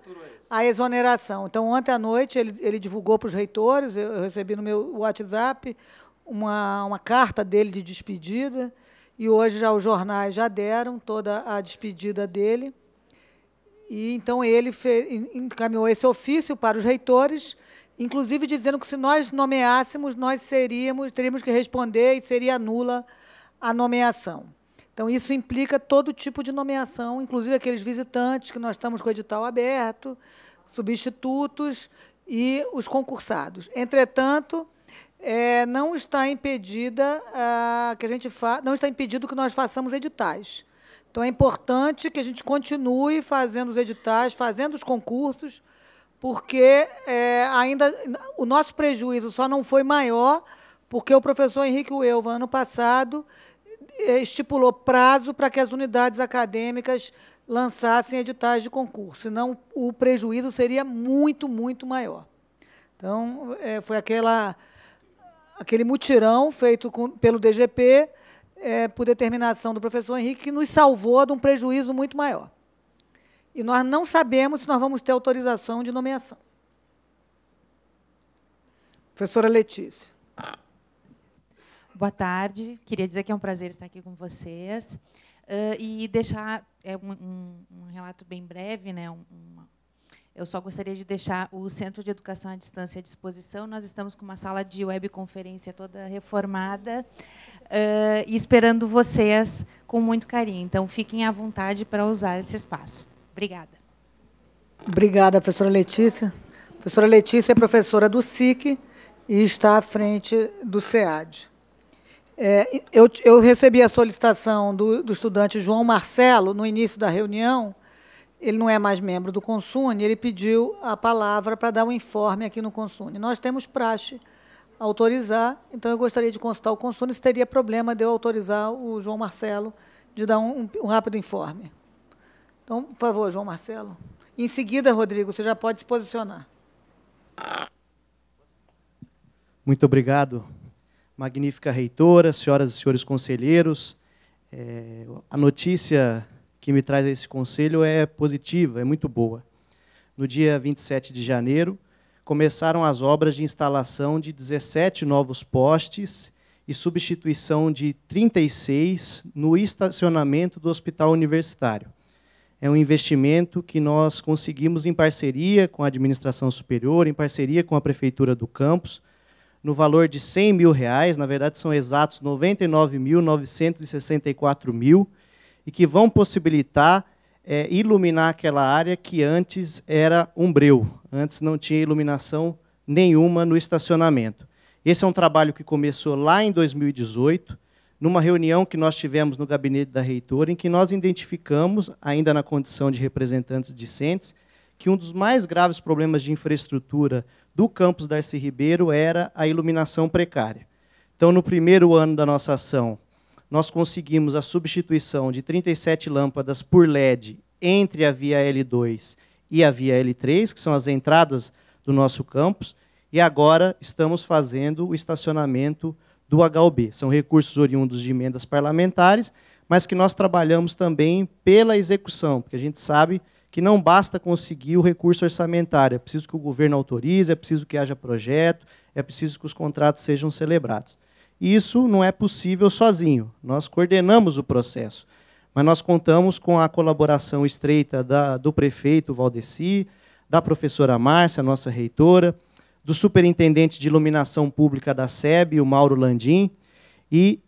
a exoneração. Então, ontem à noite, ele, ele divulgou para os reitores, eu recebi no meu WhatsApp uma, uma carta dele de despedida, e hoje já os jornais já deram toda a despedida dele. E então ele encaminhou esse ofício para os reitores, inclusive dizendo que se nós nomeássemos, nós seríamos, teríamos que responder e seria nula a nomeação. Então isso implica todo tipo de nomeação, inclusive aqueles visitantes que nós estamos com o edital aberto, substitutos e os concursados. Entretanto, é, não está impedida ah, que a gente fa não está impedido que nós façamos editais. Então é importante que a gente continue fazendo os editais, fazendo os concursos, porque é, ainda o nosso prejuízo só não foi maior porque o professor Henrique Uelva, ano passado, é, estipulou prazo para que as unidades acadêmicas lançassem editais de concurso, senão o prejuízo seria muito, muito maior. Então, é, foi aquela aquele mutirão feito com, pelo DGP é, por determinação do professor Henrique, que nos salvou de um prejuízo muito maior. E nós não sabemos se nós vamos ter autorização de nomeação. Professora Letícia. Boa tarde. Queria dizer que é um prazer estar aqui com vocês. Uh, e deixar é um, um, um, relato bem breve, né, um, eu só gostaria de deixar o Centro de Educação à Distância à disposição. Nós estamos com uma sala de webconferência toda reformada uh, e esperando vocês com muito carinho. Então, fiquem à vontade para usar esse espaço. Obrigada. Obrigada, professora Letícia. A professora Letícia é professora do SIC e está à frente do SEAD. É, eu, eu, recebi a solicitação do, do estudante João Marcelo no início da reunião, ele não é mais membro do Consune, ele pediu a palavra para dar um informe aqui no Consune. Nós temos praxe autorizar, então eu gostaria de consultar o Consune se teria problema de eu autorizar o João Marcelo de dar um, um rápido informe. Então, por favor, João Marcelo. Em seguida, Rodrigo, você já pode se posicionar. Muito obrigado, magnífica reitora, senhoras e senhores conselheiros. É, a notícia que me traz esse conselho é positiva, é muito boa. No dia 27 de janeiro, começaram as obras de instalação de 17 novos postes e substituição de 36 no estacionamento do Hospital Universitário. É um investimento que nós conseguimos em parceria com a administração superior, em parceria com a prefeitura do campus, no valor de 100 mil reais. Na verdade, são exatos 99.964 mil e que vão possibilitar é, iluminar aquela área que antes era umbreu, antes não tinha iluminação nenhuma no estacionamento. Esse é um trabalho que começou lá em 2018, numa reunião que nós tivemos no gabinete da reitora, em que nós identificamos, ainda na condição de representantes discentes, que um dos mais graves problemas de infraestrutura do campus Darcy Ribeiro era a iluminação precária. Então, no primeiro ano da nossa ação, nós conseguimos a substituição de 37 lâmpadas por LED entre a via L2 e a via L3, que são as entradas do nosso campus, e agora estamos fazendo o estacionamento do HOB. São recursos oriundos de emendas parlamentares, mas que nós trabalhamos também pela execução, porque a gente sabe que não basta conseguir o recurso orçamentário, é preciso que o governo autorize, é preciso que haja projeto, é preciso que os contratos sejam celebrados. Isso não é possível sozinho. Nós coordenamos o processo, mas nós contamos com a colaboração estreita da, do prefeito Valdeci, da professora Márcia, nossa reitora, do superintendente de iluminação pública da SEB, o Mauro Landim, e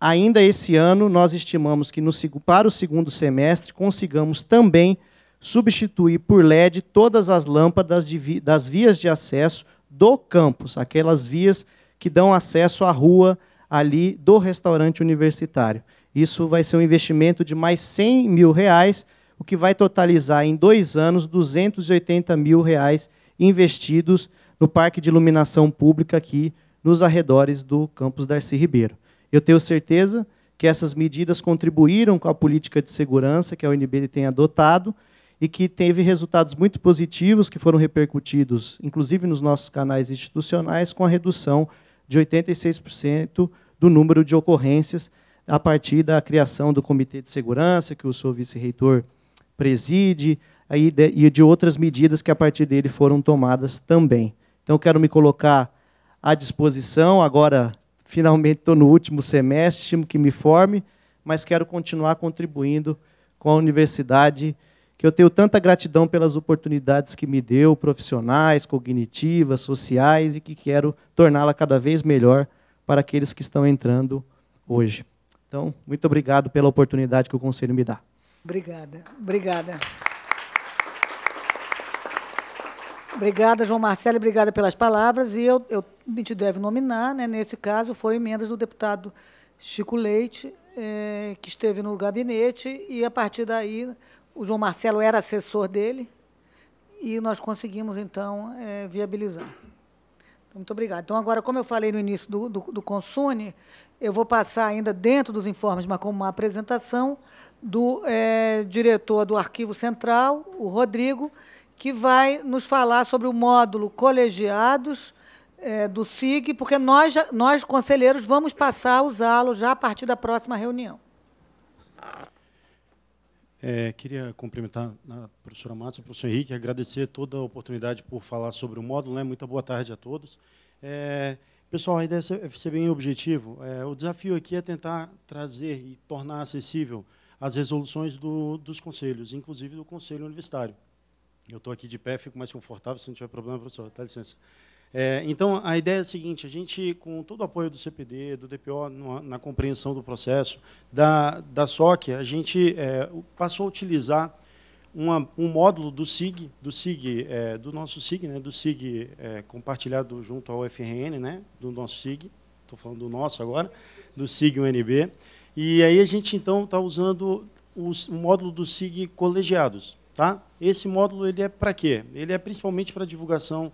ainda esse ano nós estimamos que no, para o segundo semestre consigamos também substituir por LED todas as lâmpadas de, das vias de acesso do campus, aquelas vias que que dão acesso à rua ali do restaurante universitário. Isso vai ser um investimento de mais 100 mil reais, o que vai totalizar em dois anos 280 mil reais investidos no Parque de Iluminação Pública aqui nos arredores do campus Darcy Ribeiro. Eu tenho certeza que essas medidas contribuíram com a política de segurança que a UNB tem adotado e que teve resultados muito positivos que foram repercutidos, inclusive nos nossos canais institucionais, com a redução de 86% do número de ocorrências a partir da criação do Comitê de Segurança, que o seu vice-reitor preside, aí e de outras medidas que a partir dele foram tomadas também. Então, quero me colocar à disposição. Agora, finalmente, estou no último semestre, estimo que me forme, mas quero continuar contribuindo com a universidade que eu tenho tanta gratidão pelas oportunidades que me deu, profissionais, cognitivas, sociais, e que quero torná-la cada vez melhor para aqueles que estão entrando hoje. Então, muito obrigado pela oportunidade que o Conselho me dá. Obrigada, obrigada. Obrigada, João Marcelo, obrigada pelas palavras. E eu, eu me te deve nominar, né? nesse caso, foram emendas do deputado Chico Leite, é, que esteve no gabinete, e a partir daí o João Marcelo era assessor dele e nós conseguimos, então, é, viabilizar. Muito obrigada. Então, agora, como eu falei no início do, do, do Consune, eu vou passar ainda dentro dos informes, mas como uma apresentação do é, diretor do Arquivo Central, o Rodrigo, que vai nos falar sobre o módulo colegiados é, do SIG, porque nós, nós, conselheiros, vamos passar a usá-lo já a partir da próxima reunião. É, queria cumprimentar a professora Matos e o professor Henrique, agradecer toda a oportunidade por falar sobre o módulo. Né? Muito boa tarde a todos. É, pessoal, a ideia é, é ser bem objetivo. É, o desafio aqui é tentar trazer e tornar acessível as resoluções do, dos conselhos, inclusive do conselho universitário. Eu estou aqui de pé, fico mais confortável, se não tiver problema, professor, dá licença. É, então, a ideia é a seguinte: a gente, com todo o apoio do CPD, do DPO, no, na compreensão do processo, da, da SOC, a gente é, passou a utilizar uma, um módulo do SIG, do SIG, é, do nosso SIG, né, do SIG é, compartilhado junto ao FRN, né, do nosso SIG, estou falando do nosso agora, do SIG UNB. E aí a gente, então, está usando os, o módulo do SIG colegiados. Tá? Esse módulo ele é para quê? Ele é principalmente para divulgação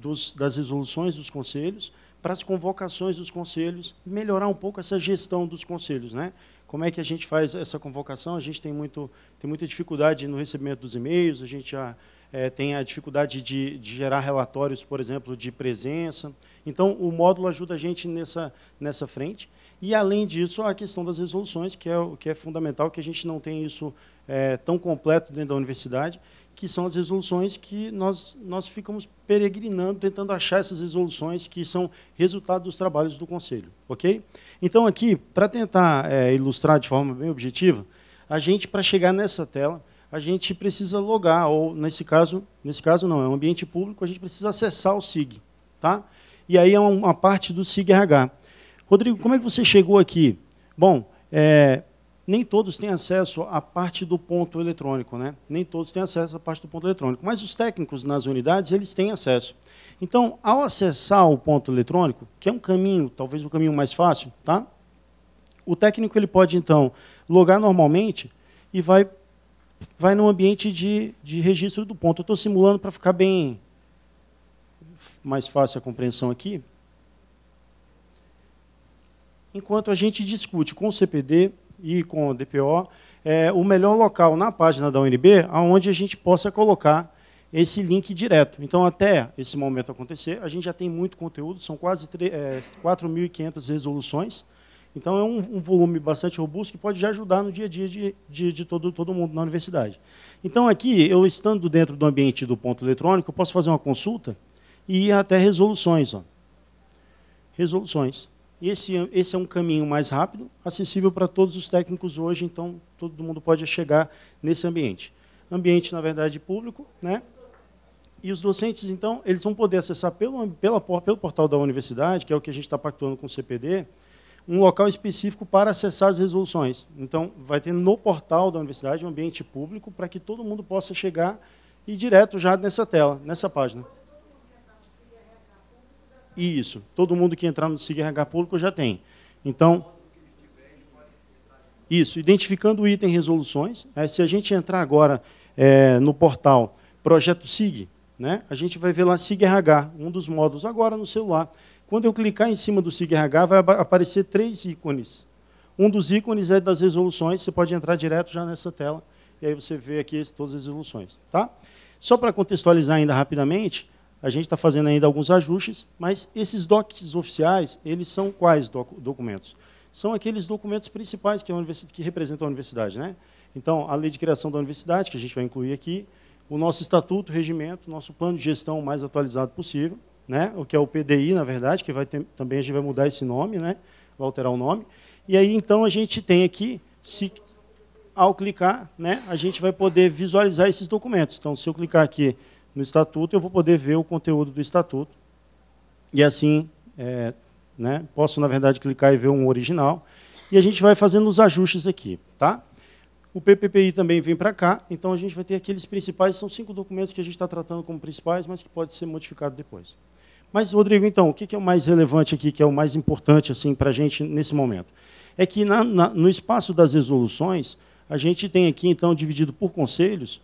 dos, das resoluções dos conselhos para as convocações dos conselhos, melhorar um pouco essa gestão dos conselhos. Né? Como é que a gente faz essa convocação? A gente tem, muito, tem muita dificuldade no recebimento dos e-mails, a gente já é, tem a dificuldade de, de, gerar relatórios, por exemplo, de presença. Então, o módulo ajuda a gente nessa, nessa frente. E, além disso, a questão das resoluções, que é, que é fundamental, que a gente não tem isso é, tão completo dentro da universidade, que são as resoluções que nós, nós ficamos peregrinando, tentando achar essas resoluções que são resultado dos trabalhos do Conselho. ok? Então, aqui, para tentar é, ilustrar de forma bem objetiva, a gente, para chegar nessa tela, a gente precisa logar, ou nesse caso, nesse caso não, é um ambiente público, a gente precisa acessar o SIG. Tá? E aí é uma parte do SIG-RH. Rodrigo, como é que você chegou aqui? Bom, é, nem todos têm acesso à parte do ponto eletrônico, né? Nem todos têm acesso à parte do ponto eletrônico, mas os técnicos nas unidades, eles têm acesso. Então, ao acessar o ponto eletrônico, que é um caminho, talvez o um caminho mais fácil, tá? O técnico ele pode então logar normalmente e vai vai no ambiente de, de registro do ponto. estou simulando para ficar bem mais fácil a compreensão aqui. Enquanto a gente discute com o CPD e com o DPO, é o melhor local na página da UNB aonde a gente possa colocar esse link direto. Então, até esse momento acontecer, a gente já tem muito conteúdo, são quase é, 4.500 resoluções. Então, é um, um, volume bastante robusto que pode já ajudar no dia a dia de, de, de, todo, todo mundo na universidade. Então, aqui, eu estando dentro do ambiente do ponto eletrônico, eu posso fazer uma consulta e ir até resoluções. Ó. Resoluções. Esse, é esse é um caminho mais rápido, acessível para todos os técnicos hoje, então todo mundo pode chegar nesse ambiente. Ambiente, na verdade, público, né? E os docentes, então, eles vão poder acessar pelo, pela, pelo portal da universidade, que é o que a gente está pactuando com o CPD, um local específico para acessar as resoluções. Então, vai ter no portal da universidade um ambiente público para que todo mundo possa chegar e ir direto já nessa tela, nessa página. Isso. Todo mundo que entrar no SIGRH público já tem. Então, isso, identificando o item resoluções. É, se a gente entrar agora é, no portal Projeto SIG, né, a gente vai ver lá SIGRH, um dos módulos, agora no celular. Quando eu clicar em cima do SIGRH, vai aparecer três ícones. Um dos ícones é das resoluções, você pode entrar direto já nessa tela, e aí você vê aqui todas as resoluções. Tá? Só para contextualizar ainda rapidamente, a gente está fazendo ainda alguns ajustes, mas esses docs oficiais, eles são quais doc documentos? São aqueles documentos principais que, a que representam a universidade. Né? Então, a lei de criação da universidade, que a gente vai incluir aqui, o nosso estatuto, regimento, nosso plano de gestão mais atualizado possível, né? o que é o PDI, na verdade, que vai ter, também a gente vai mudar esse nome, né? vai alterar o nome. E aí, então, a gente tem aqui, se, ao clicar, né, a gente vai poder visualizar esses documentos. Então, se eu clicar aqui no estatuto, eu vou poder ver o conteúdo do estatuto. E assim, é, né, posso, na verdade, clicar e ver um original. E a gente vai fazendo os ajustes aqui. Tá? O PPPI também vem para cá, então a gente vai ter aqueles principais, são cinco documentos que a gente está tratando como principais, mas que pode ser modificado depois. Mas, Rodrigo, então, o que é o mais relevante aqui, que é o mais importante assim, para a gente nesse momento? É que na, na, no espaço das resoluções, a gente tem aqui, então, dividido por conselhos,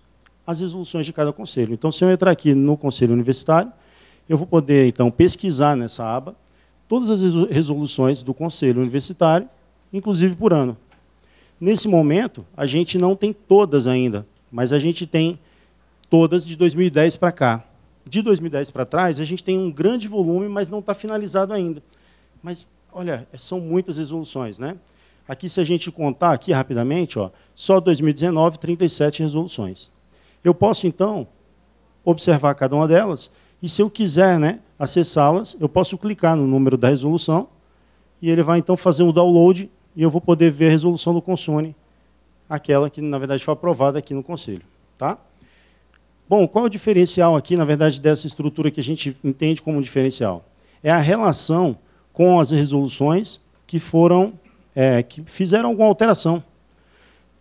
as resoluções de cada conselho. Então, se eu entrar aqui no conselho universitário, eu vou poder, então, pesquisar nessa aba todas as resoluções do conselho universitário, inclusive por ano. Nesse momento, a gente não tem todas ainda, mas a gente tem todas de 2010 para cá. De 2010 para trás, a gente tem um grande volume, mas não está finalizado ainda. Mas, olha, são muitas resoluções, né? Aqui, se a gente contar aqui rapidamente, ó, só 2019, 37 resoluções. Eu posso, então, observar cada uma delas, e se eu quiser né, acessá-las, eu posso clicar no número da resolução, e ele vai, então, fazer um download, e eu vou poder ver a resolução do Consone, aquela que, na verdade, foi aprovada aqui no Conselho. Tá? Bom, qual é o diferencial aqui, na verdade, dessa estrutura que a gente entende como diferencial? É a relação com as resoluções que foram, é, que fizeram alguma alteração.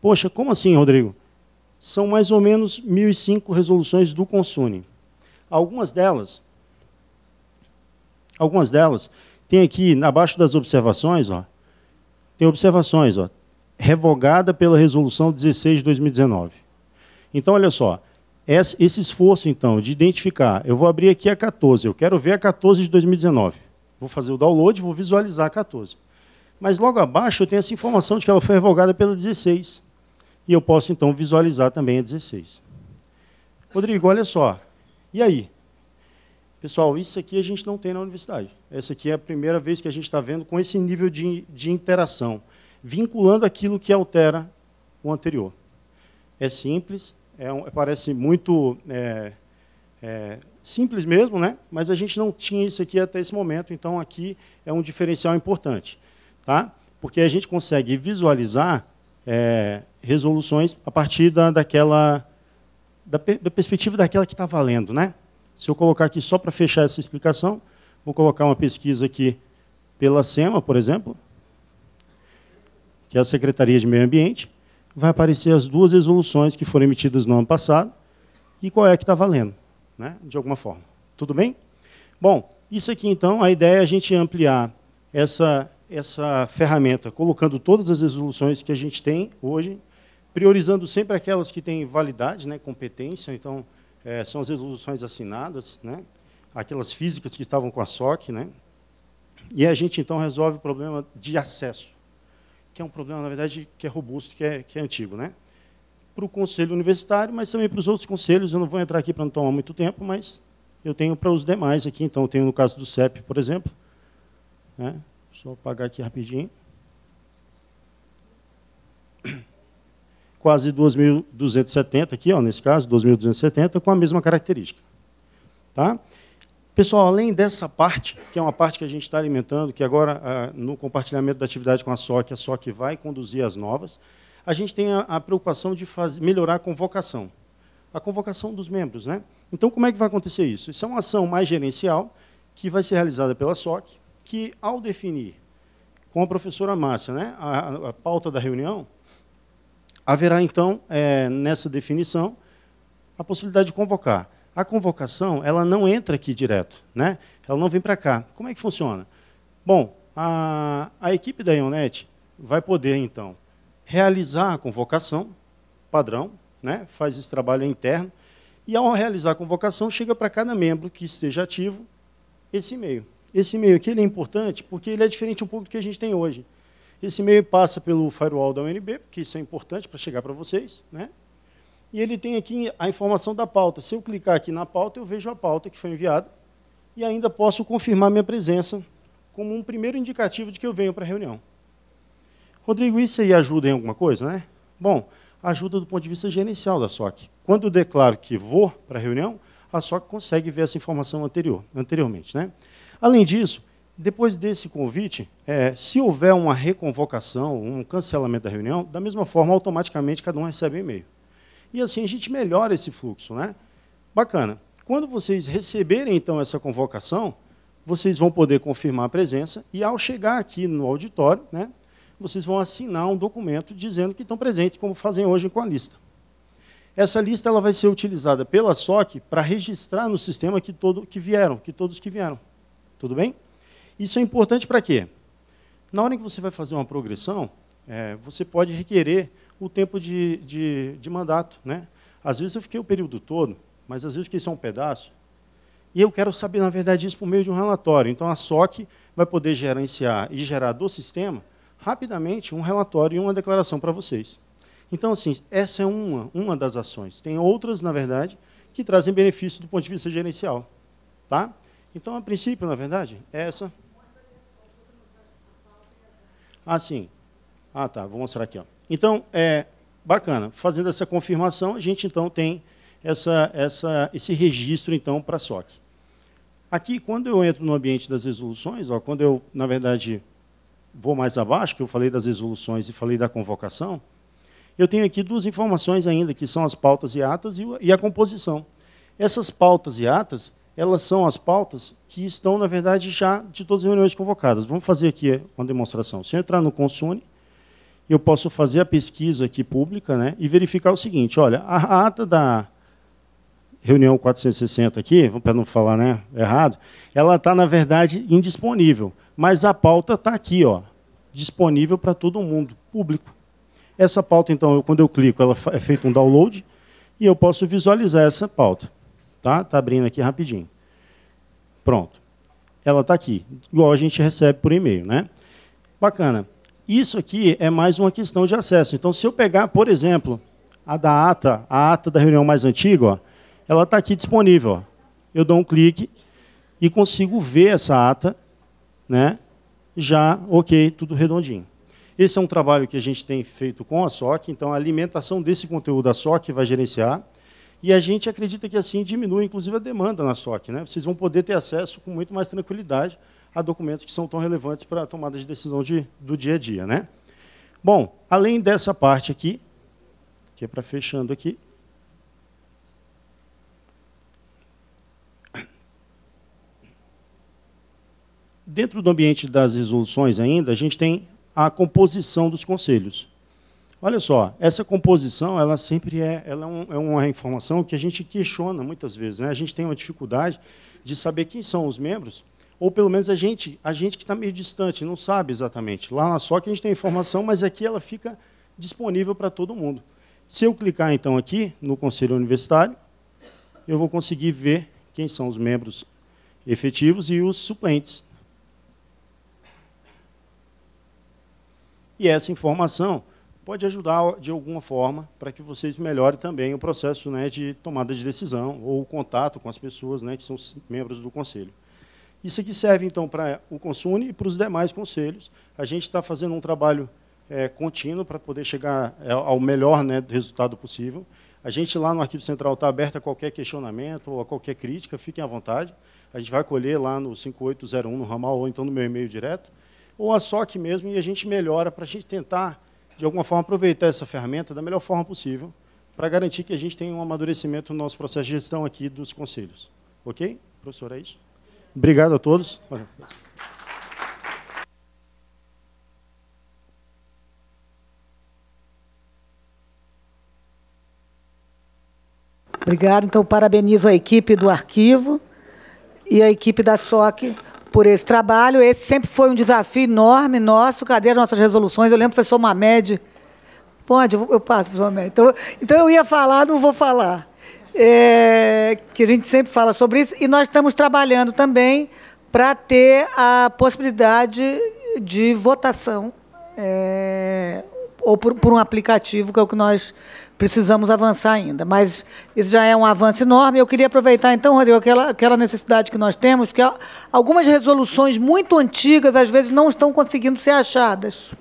Poxa, como assim, Rodrigo? são mais ou menos 1.005 resoluções do Consune. Algumas delas, algumas delas, tem aqui, abaixo das observações, ó, tem observações, ó, revogada pela resolução 16 de 2019. Então, olha só, esse esforço, então, de identificar, eu vou abrir aqui a 14, eu quero ver a 14 de 2019. Vou fazer o download, vou visualizar a 14. Mas logo abaixo eu tenho essa informação de que ela foi revogada pela 16 e eu posso, então, visualizar também a 16. Rodrigo, olha só. E aí? Pessoal, isso aqui a gente não tem na universidade. Essa aqui é a primeira vez que a gente está vendo com esse nível de, de interação, vinculando aquilo que altera o anterior. É simples, é parece muito é, é, simples mesmo, né? mas a gente não tinha isso aqui até esse momento, então aqui é um diferencial importante. Tá? Porque a gente consegue visualizar é, resoluções a partir da, daquela da, da perspectiva daquela que está valendo, né? Se eu colocar aqui só para fechar essa explicação, vou colocar uma pesquisa aqui pela SEMA, por exemplo, que é a Secretaria de Meio Ambiente, vai aparecer as duas resoluções que foram emitidas no ano passado e qual é que está valendo, né? De alguma forma. Tudo bem? Bom, isso aqui então, a ideia é a gente ampliar essa essa ferramenta, colocando todas as resoluções que a gente tem hoje, priorizando sempre aquelas que têm validade, né, competência, então é, são as resoluções assinadas, né, aquelas físicas que estavam com a SOC, né, e a gente então resolve o problema de acesso, que é um problema, na verdade, que é robusto, que é, que é antigo. Né, para o conselho universitário, mas também para os outros conselhos, eu não vou entrar aqui para não tomar muito tempo, mas eu tenho para os demais aqui, então eu tenho no caso do CEP, por exemplo, né, só apagar aqui rapidinho. Quase 2.270 aqui, ó, nesse caso, 2.270, com a mesma característica. Tá? Pessoal, além dessa parte, que é uma parte que a gente está alimentando, que agora, ah, no compartilhamento da atividade com a SOC, a SOC vai conduzir as novas, a gente tem a, preocupação de fazer, melhorar a convocação. A convocação dos membros. Né? Então, como é que vai acontecer isso? Isso é uma ação mais gerencial, que vai ser realizada pela SOC, que, ao definir com a professora Márcia né, a, a pauta da reunião, haverá, então, é, nessa definição, a possibilidade de convocar. A convocação, ela não entra aqui direto, né? ela não vem para cá. Como é que funciona? Bom, a, a equipe da Ionet vai poder, então, realizar a convocação, padrão, né? faz esse trabalho interno, e ao realizar a convocação, chega para cada membro que esteja ativo esse e-mail. Esse e-mail aqui é importante porque ele é diferente um pouco do que a gente tem hoje. Esse e-mail passa pelo firewall da UNB, porque isso é importante para chegar para vocês. Né? E ele tem aqui a informação da pauta. Se eu clicar aqui na pauta, eu vejo a pauta que foi enviada e ainda posso confirmar minha presença como um primeiro indicativo de que eu venho para a reunião. Rodrigo, isso aí ajuda em alguma coisa, né? Bom, ajuda do ponto de vista gerencial da SOC. Quando eu declaro que vou para a reunião, a SOC consegue ver essa informação anterior, anteriormente. Né? Além disso, depois desse convite, é, se houver uma reconvocação, um cancelamento da reunião, da mesma forma, automaticamente cada um recebe um e-mail. E assim a gente melhora esse fluxo. Né? Bacana. Quando vocês receberem, então, essa convocação, vocês vão poder confirmar a presença e, ao chegar aqui no auditório, né, vocês vão assinar um documento dizendo que estão presentes, como fazem hoje com a lista. Essa lista ela vai ser utilizada pela SOC para registrar no sistema que, todo, que vieram, que todos que vieram. Tudo bem? Isso é importante para quê? Na hora em que você vai fazer uma progressão, é, você pode requerer o tempo de, de, de, mandato. Né? Às vezes eu fiquei o período todo, mas às vezes fiquei só um pedaço. E eu quero saber, na verdade, isso por meio de um relatório. Então a SOC vai poder gerenciar e gerar do sistema rapidamente um relatório e uma declaração para vocês. Então, assim, essa é uma, uma das ações. Tem outras, na verdade, que trazem benefício do ponto de vista gerencial. Tá? Então, a princípio, na verdade, é essa. Ah, sim. Ah, tá. Vou mostrar aqui. Ó. Então, é bacana. Fazendo essa confirmação, a gente, então, tem essa, essa, esse registro, então, para SOC. Aqui, quando eu entro no ambiente das resoluções, ó, quando eu, na verdade, vou mais abaixo, que eu falei das resoluções e falei da convocação, eu tenho aqui duas informações ainda, que são as pautas e atas e a composição. Essas pautas e atas, elas são as pautas que estão, na verdade, já de todas as reuniões convocadas. Vamos fazer aqui uma demonstração. Se eu entrar no Consune, eu posso fazer a pesquisa aqui pública né, e verificar o seguinte, olha, a ata da reunião 460 aqui, para não falar né, errado, ela está, na verdade, indisponível, mas a pauta está aqui, ó, disponível para todo mundo, público. Essa pauta, então, eu, quando eu clico, ela é feito um download, e eu posso visualizar essa pauta. Tá? Tá abrindo aqui rapidinho. Pronto. Ela está aqui, igual a gente recebe por e-mail, né? Bacana. Isso aqui é mais uma questão de acesso. Então, se eu pegar, por exemplo, a da ata, a ata da reunião mais antiga, ó, ela está aqui disponível. Ó. Eu dou um clique e consigo ver essa ata, né? Já, ok, tudo redondinho. Esse é um trabalho que a gente tem feito com a SOC, então a alimentação desse conteúdo a SOC vai gerenciar. E a gente acredita que assim diminui, inclusive, a demanda na SOC. Né? Vocês vão poder ter acesso com muito mais tranquilidade a documentos que são tão relevantes para a tomada de decisão de, do dia a dia. Né? Bom, além dessa parte aqui, que é para fechando aqui, dentro do ambiente das resoluções ainda, a gente tem a composição dos conselhos. Olha só, essa composição, ela sempre é, ela é, um, é uma informação que a gente questiona muitas vezes. Né? A gente tem uma dificuldade de saber quem são os membros, ou pelo menos a gente, a gente que está meio distante, não sabe exatamente. Lá na SOC a gente tem informação, mas aqui ela fica disponível para todo mundo. Se eu clicar, então, aqui no Conselho Universitário, eu vou conseguir ver quem são os membros efetivos e os suplentes. E essa informação pode ajudar de alguma forma para que vocês melhorem também o processo né, de tomada de decisão ou o contato com as pessoas né, que são membros do conselho. Isso aqui serve, então, para o Consune e para os demais conselhos. A gente está fazendo um trabalho é, contínuo para poder chegar é, ao melhor né, resultado possível. A gente lá no Arquivo Central está aberto a qualquer questionamento ou a qualquer crítica, fiquem à vontade. A gente vai colher lá no 5801 no ramal ou então no meu e-mail direto, ou a é SOC mesmo, e a gente melhora para a gente tentar de alguma forma, aproveitar essa ferramenta da melhor forma possível para garantir que a gente tenha um amadurecimento no nosso processo de gestão aqui dos conselhos. Ok? Professor, é isso? Obrigado a todos. Obrigado. Então, parabenizo a equipe do arquivo e a equipe da SOC por esse trabalho. Esse sempre foi um desafio enorme nosso. Cadê as nossas resoluções? Eu lembro que o professor Mamed. Pode, eu passo, professor Mamed. Então, então eu ia falar, não vou falar. É, que a gente sempre fala sobre isso. E nós estamos trabalhando também para ter a possibilidade de votação é, ou por, por um aplicativo, que é o que nós precisamos avançar ainda, mas isso já é um avanço enorme. Eu queria aproveitar, então, Rodrigo, aquela, aquela necessidade que nós temos, porque algumas resoluções muito antigas, às vezes, não estão conseguindo ser achadas.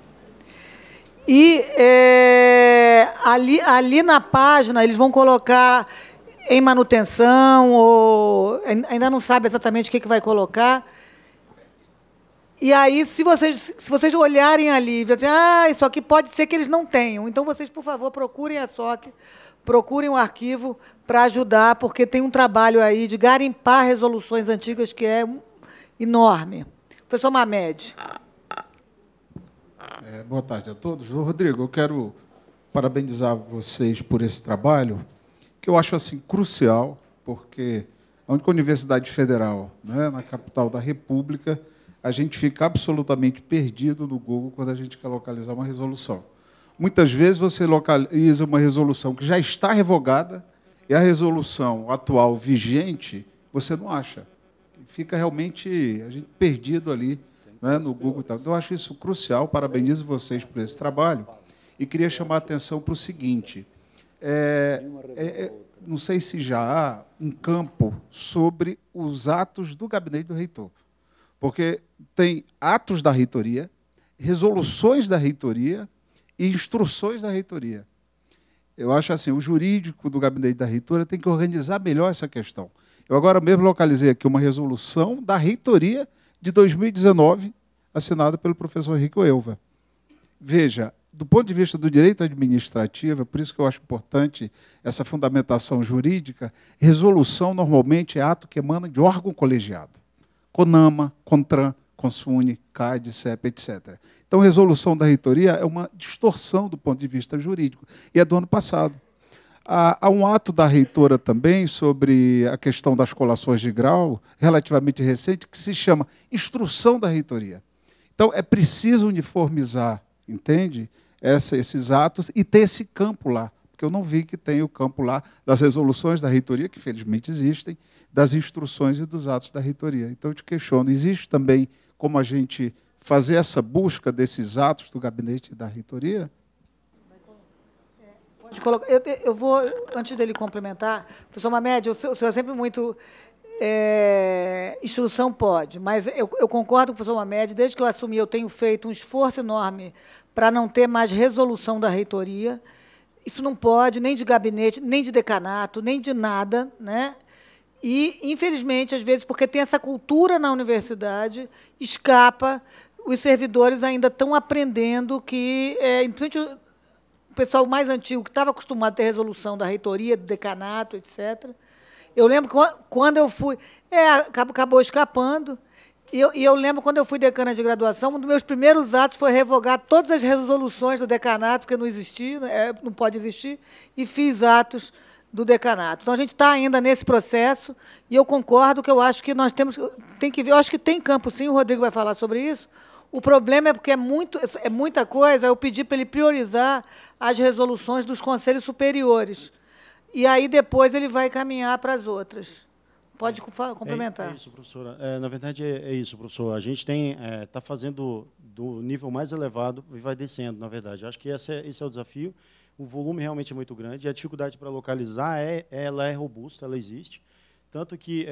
E é, ali, ali na página, eles vão colocar em manutenção, ou ainda não sabe exatamente o que, que vai colocar, e aí, se vocês, se vocês olharem ali, dizem, ah, isso aqui pode ser que eles não tenham. Então, vocês, por favor, procurem a SOC, procurem o um arquivo para ajudar, porque tem um trabalho aí de garimpar resoluções antigas que é enorme. Professor Mamed. É, boa tarde a todos. Rodrigo, eu quero parabenizar vocês por esse trabalho, que eu acho assim crucial, porque a única universidade federal né, na capital da República a gente fica absolutamente perdido no Google quando a gente quer localizar uma resolução. Muitas vezes você localiza uma resolução que já está revogada e a resolução atual vigente você não acha. Fica realmente a gente perdido ali né, no Google. Então, eu acho isso crucial, parabenizo vocês por esse trabalho e queria chamar a atenção para o seguinte. É, é, é não sei se já há um campo sobre os atos do gabinete do reitor. Porque tem atos da reitoria, resoluções da reitoria e instruções da reitoria. Eu acho assim, o jurídico do gabinete da reitoria tem que organizar melhor essa questão. Eu agora mesmo localizei aqui uma resolução da reitoria de 2019, assinada pelo professor Rico Elva. Veja, do ponto de vista do direito administrativo, é por isso que eu acho importante essa fundamentação jurídica, resolução normalmente é ato que emana de órgão colegiado. CONAMA, CONTRAN, CONSUNE, CAD, CEP, etc. Então, a resolução da reitoria é uma distorção do ponto de vista jurídico, e é do ano passado. Há um ato da reitora também sobre a questão das colações de grau, relativamente recente, que se chama Instrução da Reitoria. Então, é preciso uniformizar, entende? Essa, esses atos e ter esse campo lá porque eu não vi que tem o campo lá das resoluções da reitoria, que felizmente existem, das instruções e dos atos da reitoria. Então eu te questiono, existe também como a gente fazer essa busca desses atos do gabinete da reitoria? Pode colocar. Eu, eu vou, antes dele complementar, professor Mamed, o senhor, é sempre muito é, instrução pode, mas eu, eu, concordo com o professor Mamed, desde que eu assumi, eu tenho feito um esforço enorme para não ter mais resolução da reitoria. Isso não pode, nem de gabinete, nem de decanato, nem de nada, né? E, infelizmente, às vezes, porque tem essa cultura na universidade, escapa, os servidores ainda estão aprendendo que, é, principalmente o pessoal mais antigo, que estava acostumado a ter resolução da reitoria, do decanato, etc. Eu lembro que quando eu fui. É, acabou escapando. E eu, eu, lembro quando eu fui decana de graduação, um dos meus primeiros atos foi revogar todas as resoluções do decanato, porque não existia, né, é, não pode existir, e fiz atos do decanato. Então a gente está ainda nesse processo e eu concordo que eu acho que nós temos tem que ver, eu acho que tem campo sim, o Rodrigo vai falar sobre isso. O problema é porque é muito é muita coisa, eu pedi para ele priorizar as resoluções dos conselhos superiores. E aí depois ele vai caminhar para as outras. Pode é, é complementar. É, isso, professora. É, na verdade, é, é isso, professor. A gente está fazendo do nível mais elevado e vai descendo, na verdade. Acho que esse é, esse o desafio. O volume realmente é muito grande. a dificuldade para localizar, é, ela é robusta, ela existe. Tanto que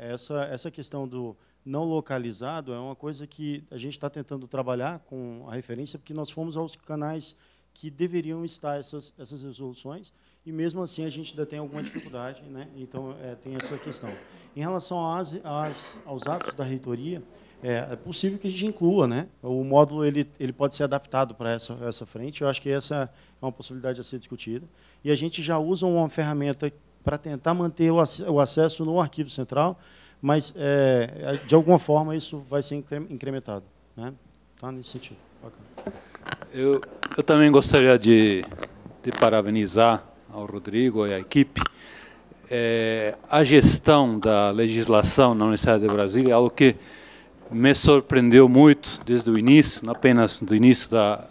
essa, essa questão do não localizado é uma coisa que a gente está tentando trabalhar com a referência, porque nós fomos aos canais que deveriam estar essas, essas resoluções, e mesmo assim a gente ainda tem alguma dificuldade, né? então é, tem essa questão. Em relação às, às, aos atos da reitoria, é, é, possível que a gente inclua, né? O módulo ele, ele pode ser adaptado para essa, essa frente. Eu acho que essa é uma possibilidade a ser discutida. E a gente já usa uma ferramenta para tentar manter o, ac o, acesso no arquivo central, mas é, é, de alguma forma isso vai ser incre incrementado, né? Tá nesse sentido. Bacana. Eu, eu também gostaria de, de parabenizar ao Rodrigo e à equipe. É, a gestão da legislação na Universidade de Brasília é algo que me surpreendeu muito desde o início, não apenas do início da,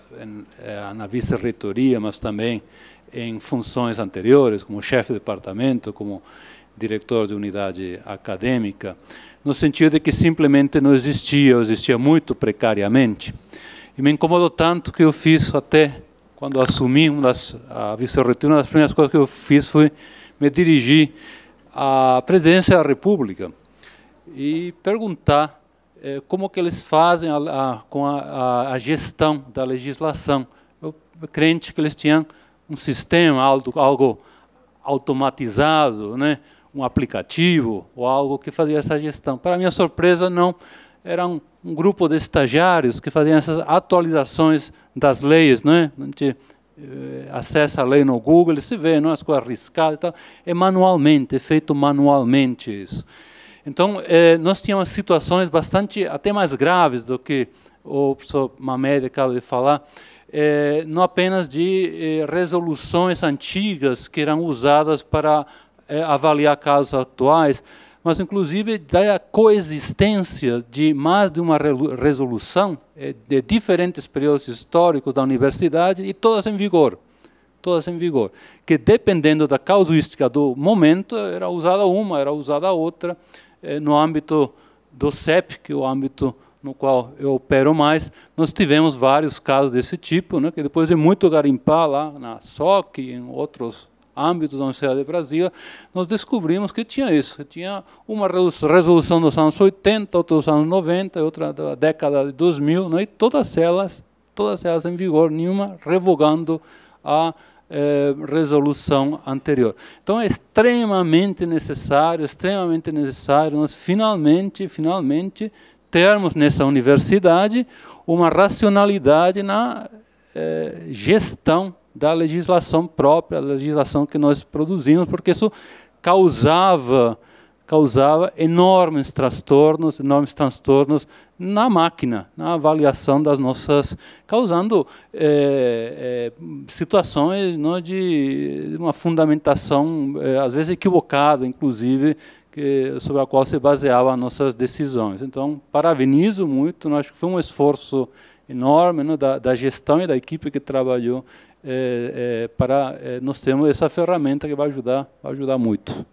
é, na vice-reitoria, mas também em funções anteriores, como chefe de departamento, como diretor de unidade acadêmica, no sentido de que simplesmente não existia, ou existia muito precariamente. E me incomodou tanto que eu fiz até, quando assumi uma das, a vice-reitora, uma das primeiras coisas que eu fiz foi me dirigir à presidência da República e perguntar eh, como que eles fazem a, a, com a, a, gestão da legislação. Eu crente que eles tinham um sistema, algo, algo automatizado, né? um aplicativo ou algo que fazia essa gestão. Para minha surpresa, não era um, um, grupo de estagiários que faziam essas atualizações das leis, não é? A gente eh, acessa a lei no Google, se vê, não é? as coisas arriscadas e tal. É manualmente, é feito manualmente isso. Então, eh, nós tínhamos situações bastante, até mais graves do que o professor Mamed acaba de falar, eh, não apenas de eh, resoluções antigas que eram usadas para eh, avaliar casos atuais, mas inclusive da coexistência de mais de uma resolução é, de diferentes períodos históricos da universidade e todas em vigor, todas em vigor, que dependendo da casuística do momento era usada uma, era usada outra é, no âmbito do CEP, que é o âmbito no qual eu opero mais, nós tivemos vários casos desse tipo, né, que depois de muito garimpar lá na SOC e em outros âmbito da Universidade de Brasília, nós descobrimos que tinha isso, que tinha uma resolução dos anos 80, outra dos anos 90, outra da década de 2000, né, e todas elas, todas elas em vigor, nenhuma revogando a eh, resolução anterior. Então é extremamente necessário, extremamente necessário nós finalmente, finalmente termos nessa universidade uma racionalidade na eh, gestão da legislação própria, da legislação que nós produzimos, porque isso causava causava enormes transtornos, enormes transtornos na máquina, na avaliação das nossas, causando é, é, situações não, é, de uma fundamentação é, às vezes equivocada, inclusive que, sobre a qual se baseavam as nossas decisões. Então, parabenizo muito, não, acho que foi um esforço enorme não, da, da gestão e da equipe que trabalhou é, é, para é, nós temos essa ferramenta que vai ajudar, vai ajudar muito.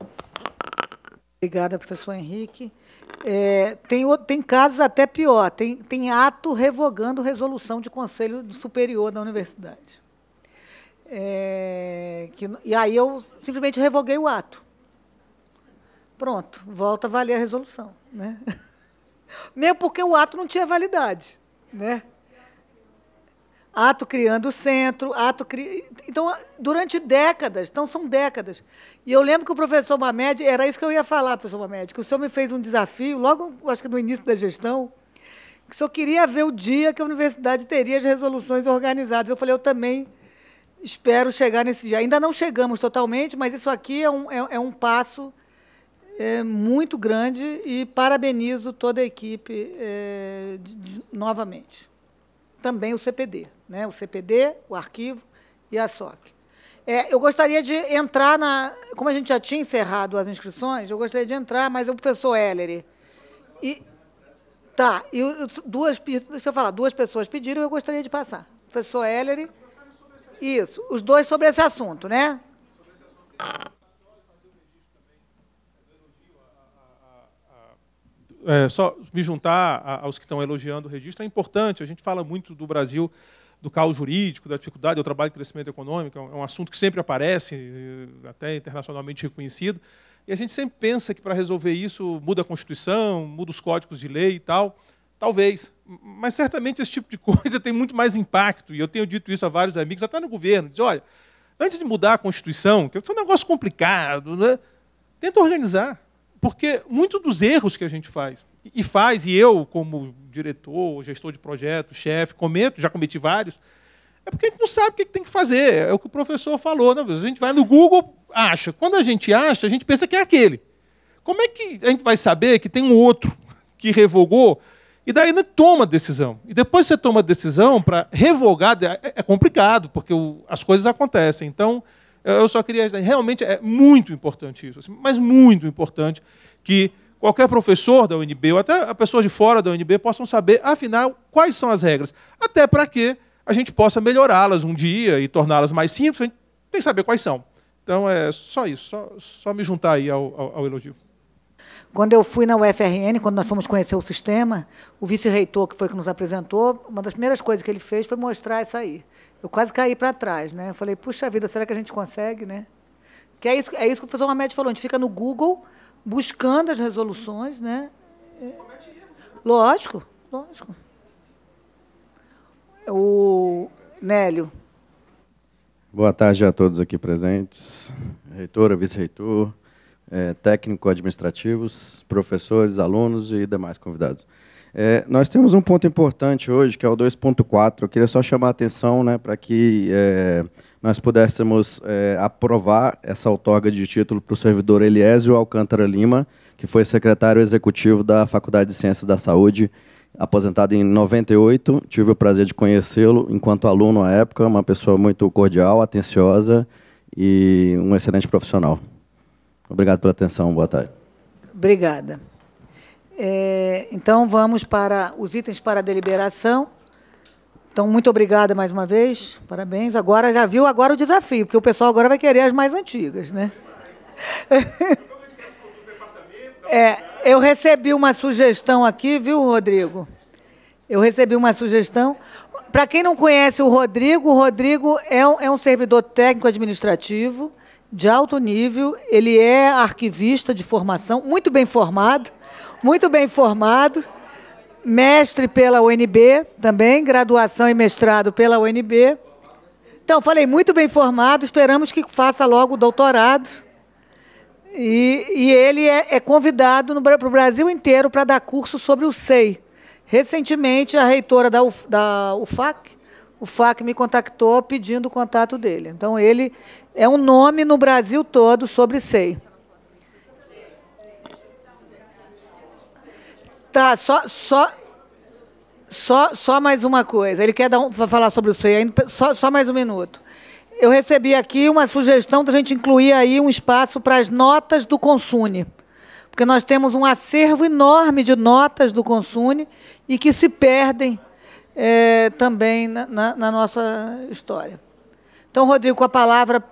Obrigada, professor Henrique. É, tem, tem casos até pior, tem, tem ato revogando resolução de conselho superior da universidade. É, que, e aí eu simplesmente revoguei o ato. Pronto, volta a valer a resolução. Né? <laughs> Mesmo porque o ato não tinha validade. Né? ato criando o centro, ato cri... Então, durante décadas, então são décadas. E eu lembro que o professor Mamed, era isso que eu ia falar, professor Mamed, que o senhor me fez um desafio, logo, acho que no início da gestão, que o senhor queria ver o dia que a universidade teria as resoluções organizadas. Eu falei, eu também espero chegar nesse dia. Ainda não chegamos totalmente, mas isso aqui é um, é, é um passo é, muito grande e parabenizo toda a equipe é, de, de, novamente também o CPD, né? o CPD, o arquivo e a SOC. É, eu gostaria de entrar na. Como a gente já tinha encerrado as inscrições, eu gostaria de entrar, mas é o professor Ellery E, tá, e duas, deixa eu falar, duas pessoas pediram eu gostaria de passar. Professor Ellery. Isso, os dois sobre esse assunto, né? é, só me juntar aos que estão elogiando o registro, é importante. A gente fala muito do Brasil, do caos jurídico, da dificuldade, do trabalho de crescimento econômico, é um é assunto que sempre aparece, eh, até internacionalmente reconhecido. E a gente sempre pensa que para resolver isso muda a Constituição, muda os códigos de lei e tal. Talvez. Mas certamente esse tipo de <laughs> coisa tem muito mais impacto. E eu tenho dito isso a vários amigos, até no governo. Diz, olha, antes de mudar a Constituição, que é um negócio complicado, né? tenta organizar. Porque muito dos erros que a gente faz, e faz, e eu, como diretor, gestor de projeto, chefe, cometo, já cometi vários, é porque a gente não sabe o que tem que fazer. É o que o professor falou. Né? A gente vai no Google, acha. Quando a gente acha, a gente pensa que é aquele. Como é que a gente vai saber que tem um outro que revogou? E daí não né, toma decisão. E depois você toma decisão para revogar, é, é complicado, porque as coisas acontecem. Então, eu só queria. Realmente é muito importante isso, assim, mas muito importante que qualquer professor da UNB, ou até a pessoa de fora da UNB, possam saber, afinal, quais são as regras. Até para que a gente possa melhorá-las um dia e torná-las mais simples, a gente tem que saber quais são. Então é só isso, só, só me juntar aí ao, ao, ao elogio. Quando eu fui na UFRN, quando nós fomos conhecer o sistema, o vice-reitor que foi que nos apresentou, uma das primeiras coisas que ele fez foi mostrar isso aí. Eu quase caí para trás, né? Eu falei, puxa vida, será que a gente consegue, né? Que é isso, é isso que o professor Mamed falou, a gente fica no Google buscando as resoluções, né? É. Lógico, lógico. O Nélio. Boa tarde a todos aqui presentes, reitora, vice-reitor, é, técnico administrativos, professores, alunos e demais convidados. É, nós temos um ponto importante hoje, que é o 2.4. Eu queria só chamar a atenção né, para que é, nós pudéssemos é, aprovar essa outorga de título para o servidor Eliésio Alcântara Lima, que foi secretário executivo da Faculdade de Ciências da Saúde, aposentado em 98. Tive o prazer de conhecê-lo enquanto aluno à época, uma pessoa muito cordial, atenciosa e um excelente profissional. Obrigado pela atenção. Boa tarde. Obrigada. É, então, vamos para os itens para a deliberação. Então, muito obrigada mais uma vez, parabéns. Agora já viu agora o desafio, porque o pessoal agora vai querer as mais antigas, né? <laughs> É, eu recebi uma sugestão aqui, viu, Rodrigo? Eu recebi uma sugestão. Para quem não conhece o Rodrigo, o Rodrigo é um, é um servidor técnico administrativo de alto nível, ele é arquivista de formação, muito bem formado muito bem formado, mestre pela UNB também, graduação e mestrado pela UNB. Então, falei, muito bem formado, esperamos que faça logo o doutorado. E, e ele é, é convidado para o Brasil inteiro para dar curso sobre o SEI. Recentemente, a reitora da, Uf, da UFAC, o FAC me contactou pedindo o contato dele. Então, ele é um nome no Brasil todo sobre SEI. Tá, só, só, só, só mais uma coisa. Ele quer dar um, falar sobre o CEI, ainda, só, só mais um minuto. Eu recebi aqui uma sugestão da gente incluir aí um espaço para as notas do Consune, porque nós temos um acervo enorme de notas do Consune e que se perdem é, também na, na, na nossa história. Então, Rodrigo, com a palavra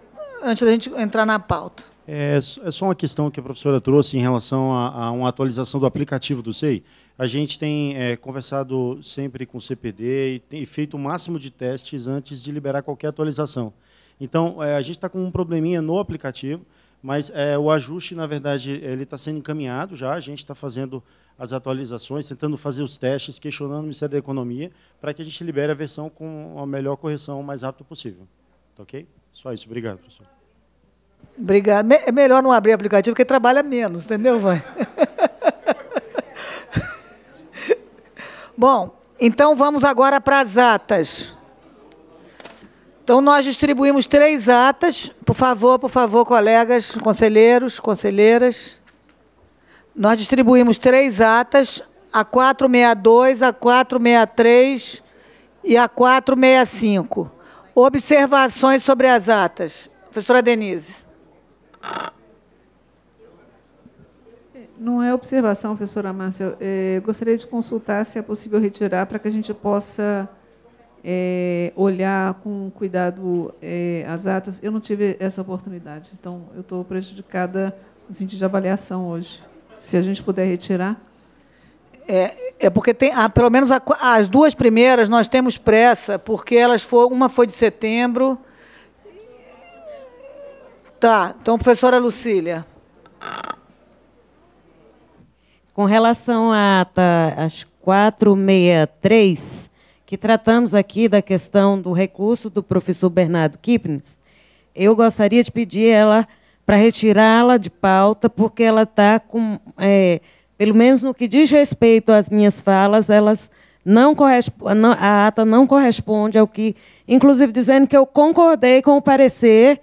antes da gente entrar na pauta. É, é, só uma questão que a professora trouxe em relação a, a uma atualização do aplicativo do SEI. A gente tem é, conversado sempre com o CPD e tem feito o máximo de testes antes de liberar qualquer atualização. Então, é, a gente está com um probleminha no aplicativo, mas é, o ajuste, na verdade, ele está sendo encaminhado já, a gente está fazendo as atualizações, tentando fazer os testes, questionando o Ministério da Economia, para que a gente libere a versão com a melhor correção o mais rápido possível. Tá ok? Só isso. Obrigado, professor. Obrigada. Me é melhor não abrir aplicativo, porque trabalha menos, entendeu, vai. Bom, então vamos agora para as atas. Então nós distribuímos três atas. Por favor, por favor, colegas, conselheiros, conselheiras. Nós distribuímos três atas, a 462, a 463 e a 465. Observações sobre as atas. Professora Denise. Não é observação, professora Márcia. É, gostaria de consultar se é possível retirar para que a gente possa é, olhar com cuidado é, as atas. Eu não tive essa oportunidade, então eu estou prejudicada no sentido de avaliação hoje. Se a gente puder retirar. É, é porque tem, ah, pelo menos a, as duas primeiras nós temos pressa, porque elas foram, uma foi de setembro Tá, então, professora Lucília. Com relação à ata tá, às 463, que tratamos aqui da questão do recurso do professor Bernardo Kipnis, eu gostaria de pedir ela para retirá-la de pauta, porque ela está com, é, pelo menos no que diz respeito às minhas falas, elas não a ata não corresponde ao que, inclusive dizendo que eu concordei com o parecer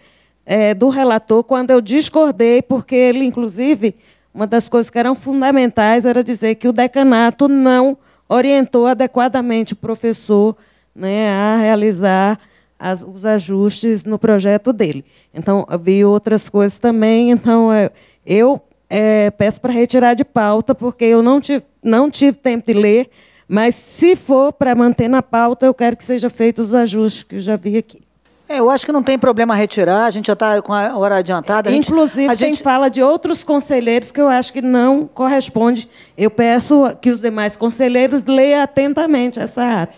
é, do relator quando eu discordei, porque ele, inclusive, uma das coisas que eram fundamentais era dizer que o decanato não orientou adequadamente o professor né, a realizar as, os ajustes no projeto dele. Então, vi outras coisas também. Então, é, eu é, peço para retirar de pauta, porque eu não tive, não tive tempo de ler, mas se for para manter na pauta, eu quero que seja feitos os ajustes que eu já vi aqui. É, eu acho que não tem problema retirar, a gente já está com a hora adiantada. A gente, Inclusive, a gente... fala de outros conselheiros que eu acho que não corresponde. Eu peço que os demais conselheiros leiam atentamente essa ata.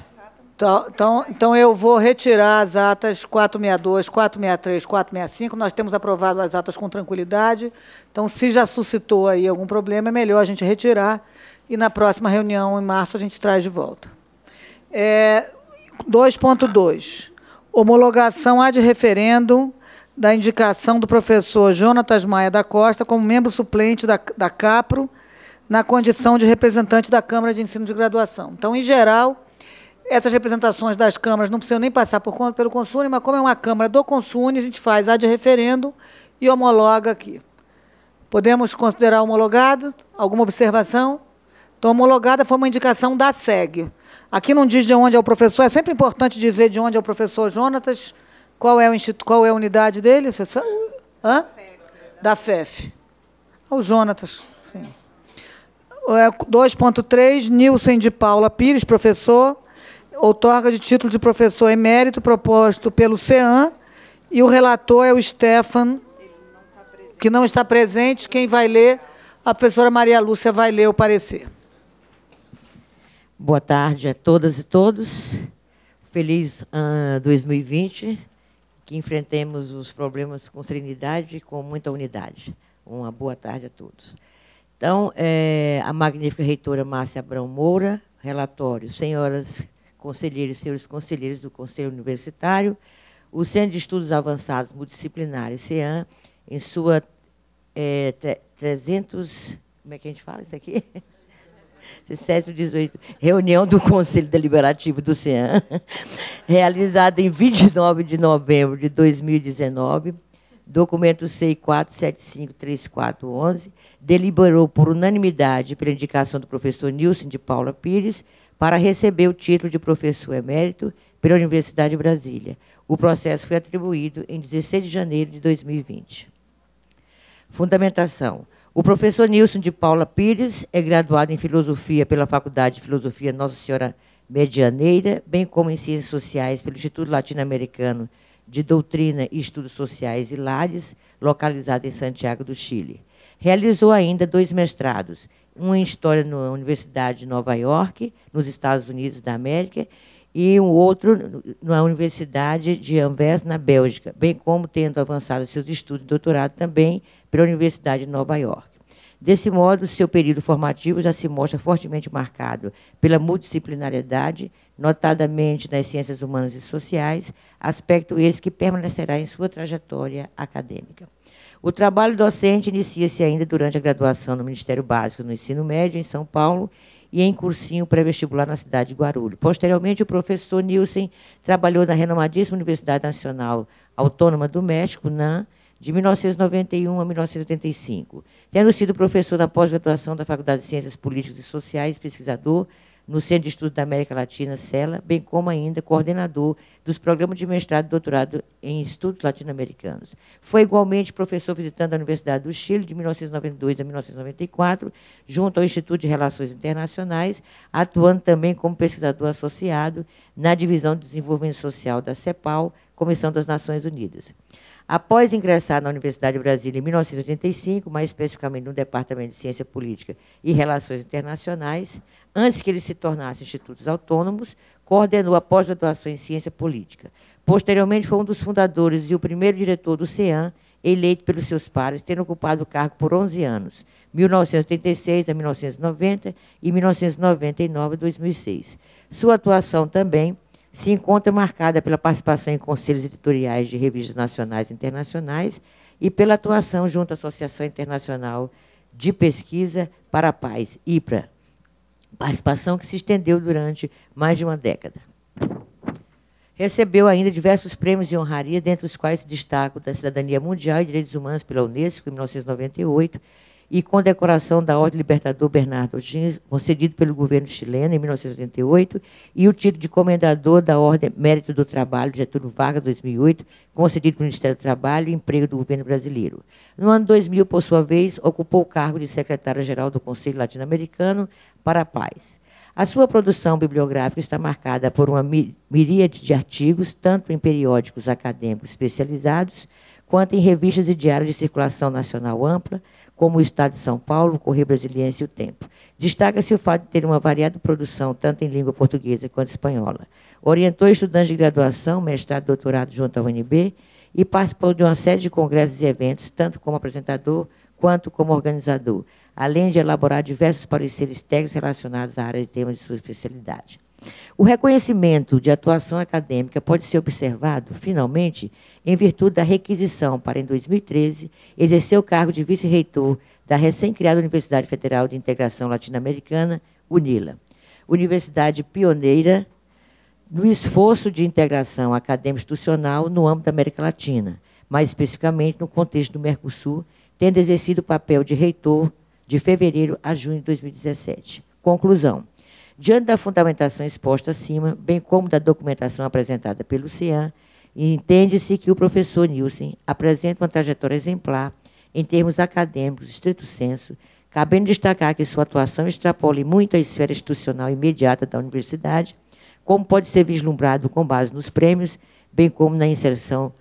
Então, então, então eu vou retirar as atas 462, 463, 465. Nós temos aprovado as atas com tranquilidade. Então, se já suscitou aí algum problema, é melhor a gente retirar. E na próxima reunião, em março, a gente traz de volta. É, 2.2. Homologação ad referendo da indicação do professor Jonatas Maia da Costa como membro suplente da, da CAPRO na condição de representante da Câmara de Ensino de Graduação. Então, em geral, essas representações das câmaras não precisam nem passar por pelo Consune, mas como é uma Câmara do Consune, a gente faz ad referendo e homologa aqui. Podemos considerar homologado? Alguma observação? Então, homologada foi uma indicação da SEG. Aqui não diz de onde é o professor, é sempre importante dizer de onde é o professor Jonatas, qual é, o instituto, qual é a unidade dele, você sabe? Hã? Da FEF. É o Jonatas, sim. 2.3, é, Nilson de Paula Pires, professor, outorga de título de professor emérito proposto pelo CEAN, e o relator é o Stefan, que não está presente, quem vai ler, a professora Maria Lúcia vai ler o parecer. Boa tarde a todas e todos. Feliz ano ah, 2020, que enfrentemos os problemas com serenidade e com muita unidade. Uma boa tarde a todos. Então, é, a magnífica reitora Márcia Abrão Moura, relatório, senhoras conselheiros, senhores conselheiros do Conselho Universitário, o Centro de Estudos Avançados Multidisciplinares, CEAM, em sua é, 300... Como é que a gente fala isso aqui? <laughs> 17 e 18, reunião do Conselho Deliberativo do CEAN, realizada em 29 de novembro de 2019, documento CI 4753411, deliberou por unanimidade pela indicação do professor Nilson de Paula Pires para receber o título de professor emérito pela Universidade de Brasília. O processo foi atribuído em 16 de janeiro de 2020. Fundamentação. O professor Nilson de Paula Pires é graduado em Filosofia pela Faculdade de Filosofia Nossa Senhora Medianeira, bem como em Ciências Sociais pelo Instituto Latino-Americano de Doutrina e Estudos Sociais Lares, localizado em Santiago do Chile. Realizou ainda dois mestrados, um em História na Universidade de Nova York, nos Estados Unidos da América, e um outro na Universidade de Anvers, na Bélgica, bem como tendo avançado seus estudos de doutorado também pela Universidade de Nova York. Desse modo, seu período formativo já se mostra fortemente marcado pela multidisciplinariedade, notadamente nas ciências humanas e sociais, aspecto esse que permanecerá em sua trajetória acadêmica. O trabalho docente inicia-se ainda durante a graduação no Ministério Básico no Ensino Médio, em São Paulo, e em cursinho pré-vestibular na cidade de Guarulhos. Posteriormente, o professor Nilsen trabalhou na renomadíssima Universidade Nacional Autônoma do México, NAM, de 1991 a 1985, tendo sido professor da pós-graduação da Faculdade de Ciências Políticas e Sociais, pesquisador no Centro de Estudos da América Latina, CELA, bem como ainda coordenador dos programas de mestrado e doutorado em estudos latino-americanos. Foi igualmente professor visitando a Universidade do Chile de 1992 a 1994, junto ao Instituto de Relações Internacionais, atuando também como pesquisador associado na Divisão de Desenvolvimento Social da CEPAL, Comissão das Nações Unidas. Após ingressar na Universidade de Brasília em 1985, mais especificamente no Departamento de Ciência Política e Relações Internacionais, antes que ele se tornasse institutos autônomos, coordenou a pós-graduação em Ciência Política. Posteriormente, foi um dos fundadores e o primeiro diretor do CEAM, eleito pelos seus pares, tendo ocupado o cargo por 11 anos, 1986 a 1990 e 1999 a 2006. Sua atuação também se encontra marcada pela participação em conselhos editoriais de revistas nacionais e internacionais e pela atuação junto à Associação Internacional de Pesquisa para a Paz, IPRA, participação que se estendeu durante mais de uma década. Recebeu ainda diversos prêmios de honraria, dentre os quais se destaca o da Cidadania Mundial e Direitos Humanos pela Unesco, em 1998, e condecoração da Ordem Libertador Bernardo Dins, concedido pelo governo chileno em 1988, e o título de Comendador da Ordem Mérito do Trabalho, Getúlio Vargas, 2008, concedido pelo Ministério do Trabalho e Emprego do governo brasileiro. No ano 2000, por sua vez, ocupou o cargo de secretário geral do Conselho Latino-Americano para a Paz. A sua produção bibliográfica está marcada por uma miríade de artigos, tanto em periódicos acadêmicos especializados, quanto em revistas e diários de circulação nacional ampla, como o Estado de São Paulo, o Correio Brasiliense e o Tempo. Destaca-se o fato de ter uma variada produção, tanto em língua portuguesa quanto espanhola. Orientou estudantes de graduação, mestrado e doutorado junto à UNB e participou de uma série de congressos e eventos, tanto como apresentador quanto como organizador, além de elaborar diversos pareceres técnicos relacionados à área de temas de sua especialidade. O reconhecimento de atuação acadêmica pode ser observado, finalmente, em virtude da requisição para, em 2013, exercer o cargo de vice-reitor da recém-criada Universidade Federal de Integração Latino-Americana, UNILA. Universidade pioneira no esforço de integração acadêmico-institucional no âmbito da América Latina, mais especificamente no contexto do Mercosul, tendo exercido o papel de reitor de fevereiro a junho de 2017. Conclusão. Diante da fundamentação exposta acima, bem como da documentação apresentada pelo CIAN, entende-se que o professor Nielsen apresenta uma trajetória exemplar em termos acadêmicos, estrito senso, cabendo destacar que sua atuação extrapole muito a esfera institucional imediata da universidade, como pode ser vislumbrado com base nos prêmios, bem como na inserção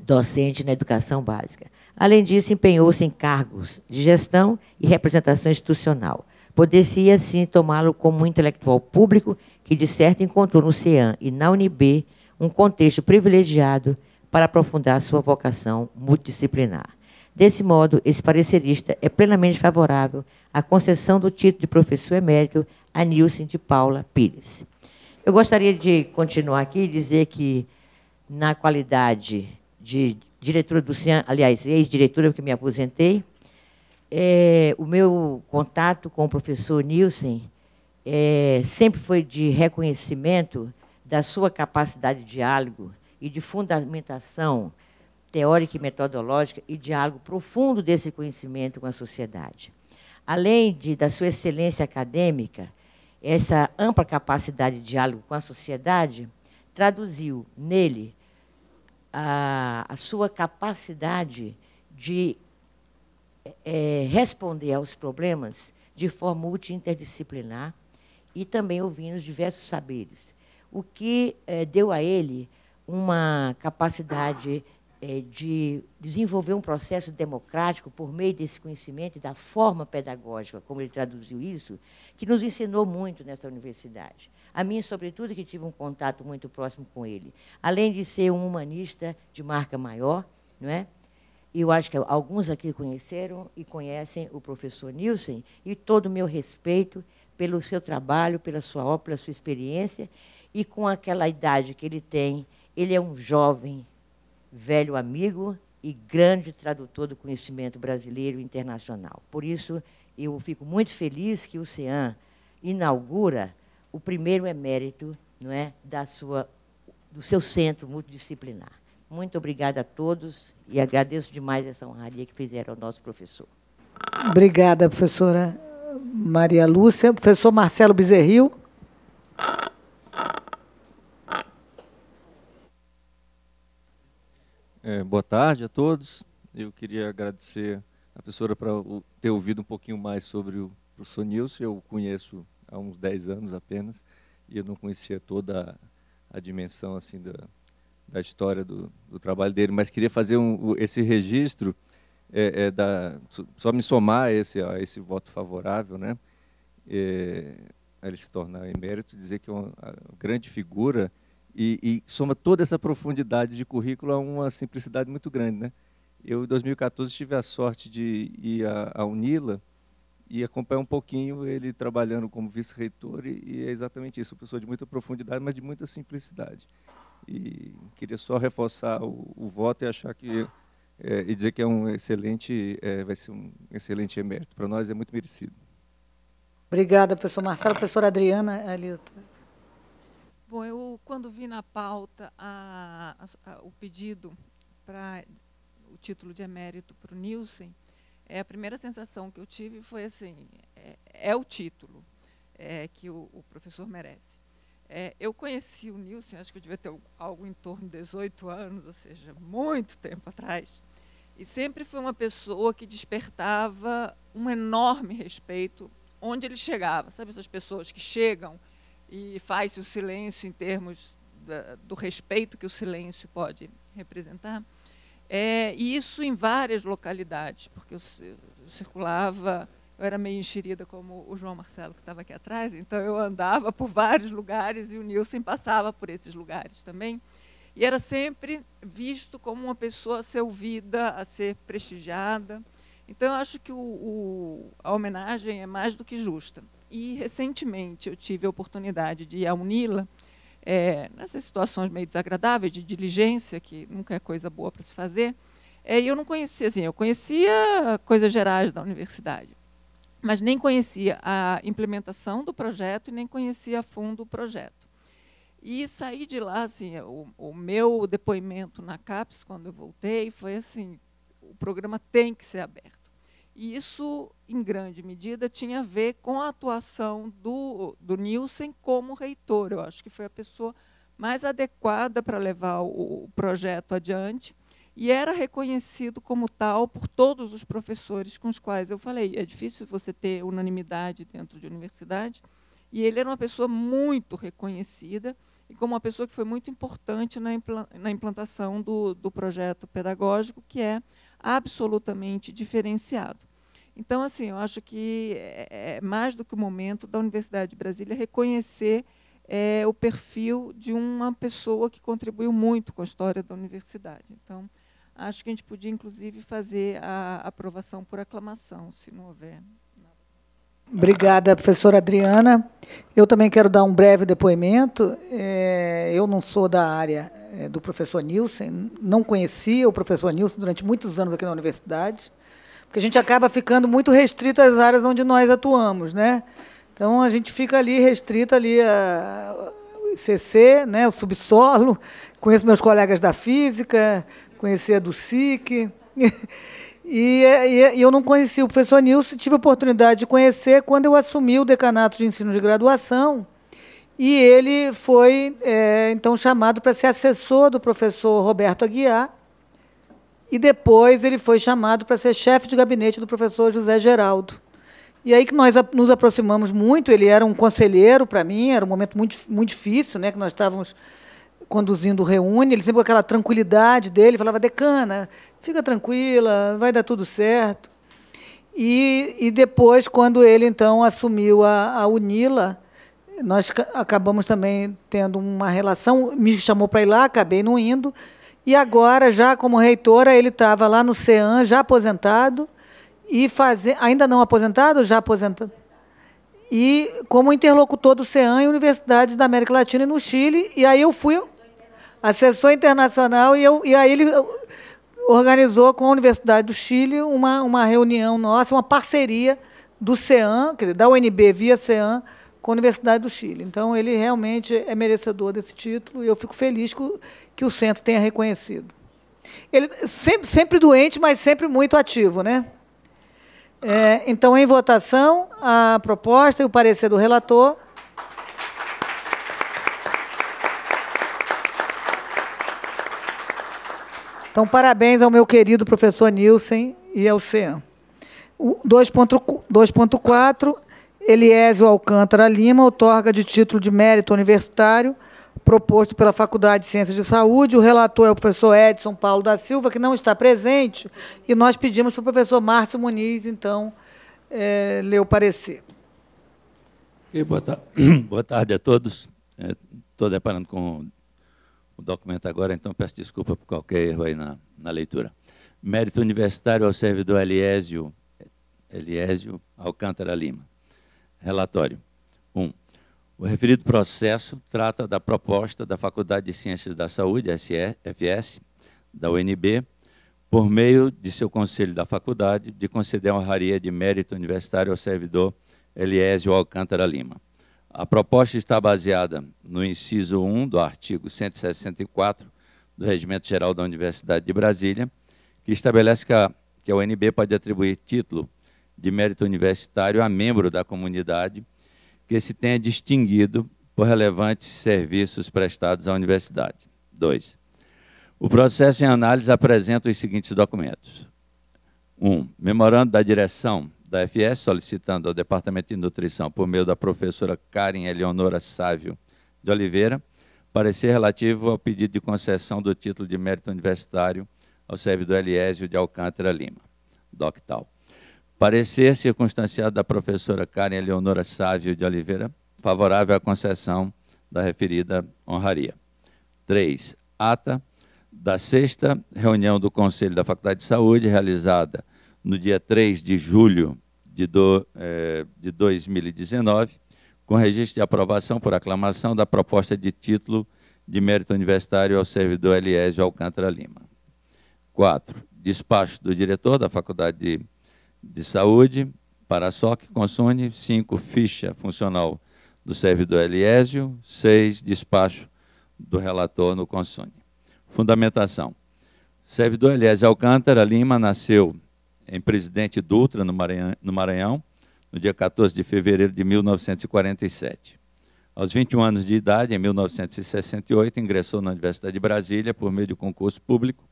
docente na educação básica. Além disso, empenhou-se em cargos de gestão e representação institucional. Poderia, assim tomá-lo como um intelectual público que, de certo, encontrou no CEAM e na UNB um contexto privilegiado para aprofundar sua vocação multidisciplinar. Desse modo, esse parecerista é plenamente favorável à concessão do título de professor emérito a Nilson de Paula Pires. Eu gostaria de continuar aqui e dizer que, na qualidade de diretora do CEAM, aliás, ex-diretora, porque me aposentei, é, o meu contato com o professor Nielsen é, sempre foi de reconhecimento da sua capacidade de diálogo e de fundamentação teórica e metodológica e diálogo profundo desse conhecimento com a sociedade. Além de, da sua excelência acadêmica, essa ampla capacidade de diálogo com a sociedade traduziu nele a, a sua capacidade de é, responder aos problemas de forma multidisciplinar e também ouvindo os diversos saberes, o que é, deu a ele uma capacidade é, de desenvolver um processo democrático por meio desse conhecimento e da forma pedagógica, como ele traduziu isso, que nos ensinou muito nessa universidade. A mim, sobretudo, que tive um contato muito próximo com ele. Além de ser um humanista de marca maior, não é? eu acho que alguns aqui conheceram e conhecem o professor Nielsen e todo o meu respeito pelo seu trabalho, pela sua obra, pela sua experiência, e com aquela idade que ele tem, ele é um jovem, velho amigo e grande tradutor do conhecimento brasileiro e internacional. Por isso, eu fico muito feliz que o CEAM inaugura o primeiro emérito não é, da sua, do seu centro multidisciplinar. Muito obrigada a todos e agradeço demais essa honraria que fizeram ao nosso professor. Obrigada, professora Maria Lúcia. Professor Marcelo Bezerril. É, boa tarde a todos. Eu queria agradecer a professora para ter ouvido um pouquinho mais sobre o professor Nilson. Eu o conheço há uns 10 anos apenas e eu não conhecia toda a dimensão assim da, da história do, do trabalho dele, mas queria fazer um, esse registro, é, é, da, só me somar a esse, a esse voto favorável, né? É, ele se tornar emérito, dizer que é uma, grande figura e, e, soma toda essa profundidade de currículo a uma simplicidade muito grande. Né? Eu, em 2014, tive a sorte de ir à, Unila e acompanhar um pouquinho ele trabalhando como vice-reitor, e, e é exatamente isso, uma pessoa de muita profundidade, mas de muita simplicidade. E queria só reforçar o, o voto e achar que é, e dizer que é um excelente, é, vai ser um excelente emérito. Para nós é muito merecido. Obrigada, professor Marcelo. Professora Adriana ali Bom, eu quando vi na pauta a, a, a, o pedido para o título de emérito para o Nielsen, é, a primeira sensação que eu tive foi assim, é, é o título é, que o, o professor merece. É, eu conheci o Nilson, acho que eu devia ter algo em torno de 18 anos, ou seja, muito tempo atrás. E sempre foi uma pessoa que despertava um enorme respeito onde ele chegava. Sabe essas pessoas que chegam e faz o silêncio em termos da, do respeito que o silêncio pode representar? É, e isso em várias localidades, porque eu, eu circulava eu era meio enxerida como o João Marcelo que estava aqui atrás, então eu andava por vários lugares e o Nilson passava por esses lugares também. E era sempre visto como uma pessoa a ser ouvida, a ser prestigiada. Então, eu acho que o, o, a homenagem é mais do que justa. E, recentemente, eu tive a oportunidade de ir à UNILA, é, nessas situações meio desagradáveis, de diligência, que nunca é coisa boa para se fazer, é, e eu não conhecia, assim, eu conhecia coisas gerais da universidade, mas nem conhecia a implementação do projeto e nem conhecia a fundo o projeto. E saí de lá, assim, o, o meu depoimento na CAPES, quando eu voltei, foi assim, o programa tem que ser aberto. E isso, em grande medida, tinha a ver com a atuação do, do Nielsen como reitor. Eu acho que foi a pessoa mais adequada para levar o, o projeto adiante e era reconhecido como tal por todos os professores com os quais eu falei. É difícil você ter unanimidade dentro de universidade. E ele era uma pessoa muito reconhecida e como uma pessoa que foi muito importante na, na implantação do, do projeto pedagógico, que é absolutamente diferenciado. Então, assim, eu acho que é, é mais do que o momento da Universidade de Brasília reconhecer é, o perfil de uma pessoa que contribuiu muito com a história da universidade. Então, Acho que a gente podia, inclusive, fazer a aprovação por aclamação, se não houver. Obrigada, professora Adriana. Eu também quero dar um breve depoimento. É, eu não sou da área é, do professor Nilson, não conhecia o professor Nilson durante muitos anos aqui na universidade, porque a gente acaba ficando muito restrito às áreas onde nós atuamos, né? Então a gente fica ali restrito ali a, a CC, né, o subsolo. Conheço meus colegas da física, conhecia do SIC. <laughs> E, é, é, e, eu não conhecia o professor Nilson, tive a oportunidade de conhecer quando eu assumi o decanato de ensino de graduação. E ele foi, é, então, chamado para ser assessor do professor Roberto Aguiar. E depois ele foi chamado para ser chefe de gabinete do professor José Geraldo. E aí que nós nos aproximamos muito, ele era um conselheiro para mim, era um momento muito, muito difícil, né, que nós estávamos conduzindo o reúne, ele sempre com aquela tranquilidade dele, falava, decana, fica tranquila, vai dar tudo certo. E, e depois, quando ele, então, assumiu a, a UNILA, nós acabamos também tendo uma relação, me chamou para ir lá, acabei não indo, e agora, já como reitora, ele estava lá no CEAM, já aposentado, e fazer, ainda não aposentado, já aposentado, e como interlocutor do CEAM e Universidades da América Latina e no Chile, e aí eu fui assessor internacional e, eu, e aí ele organizou com a Universidade do Chile uma, uma reunião nossa, uma parceria do CEAM, dizer, da UNB via CEAM, com a Universidade do Chile. Então, ele realmente é merecedor desse título e eu fico feliz que o, que o centro tenha reconhecido. Ele sempre, sempre doente, mas sempre muito ativo. Né? É, então, em votação, a proposta e o parecer do relator. Então, parabéns ao meu querido professor Nilson e ao CEAM. 2.4, Eliésio Alcântara Lima, otorga de título de mérito universitário, proposto pela Faculdade de Ciências de Saúde. O relator é o professor Edson Paulo da Silva, que não está presente, e nós pedimos para o professor Márcio Muniz, então, é, ler o parecer. Okay, boa, tarde. <clears throat> boa tarde a todos. É, estou deparando com o documento agora, então peço desculpa por qualquer erro aí na, na leitura. Mérito universitário ao servidor Eliésio, Eliésio Alcântara Lima. Relatório. 1. Um, o referido processo trata da proposta da Faculdade de Ciências da Saúde, FS, da UNB, por meio de seu conselho da faculdade, de conceder a honraria de mérito universitário ao servidor Eliésio Alcântara Lima. A proposta está baseada no inciso 1 do artigo 164 do Regimento Geral da Universidade de Brasília, que estabelece que a, que a UNB pode atribuir título de mérito universitário a membro da comunidade que se tenha distinguido por relevantes serviços prestados à universidade. 2. O processo em análise apresenta os seguintes documentos. 1. Um, memorando da direção da FS, solicitando ao Departamento de Nutrição, por meio da professora Karen Eleonora Sávio de Oliveira, parecer relativo ao pedido de concessão do título de mérito universitário ao servidor Eliésio de Alcântara Lima, doctal. Parecer circunstanciado da professora Karen Eleonora Sávio de Oliveira, favorável à concessão da referida honraria. 3. Ata da sexta reunião do Conselho da Faculdade de Saúde, realizada no dia 3 de julho de, do, eh, de 2019, com registro de aprovação por aclamação da proposta de título de mérito universitário ao servidor Eliésio Alcântara Lima. 4. Despacho do diretor da Faculdade de, de Saúde para SOC Consune. 5. Ficha funcional do servidor Eliésio. 6. Despacho do relator no Consune. Fundamentação. Servidor Eliésio Alcântara Lima nasceu em Presidente Dutra, no Maranhão, no Maranhão, no dia 14 de fevereiro de 1947. Aos 21 anos de idade, em 1968, ingressou na Universidade de Brasília por meio de concurso público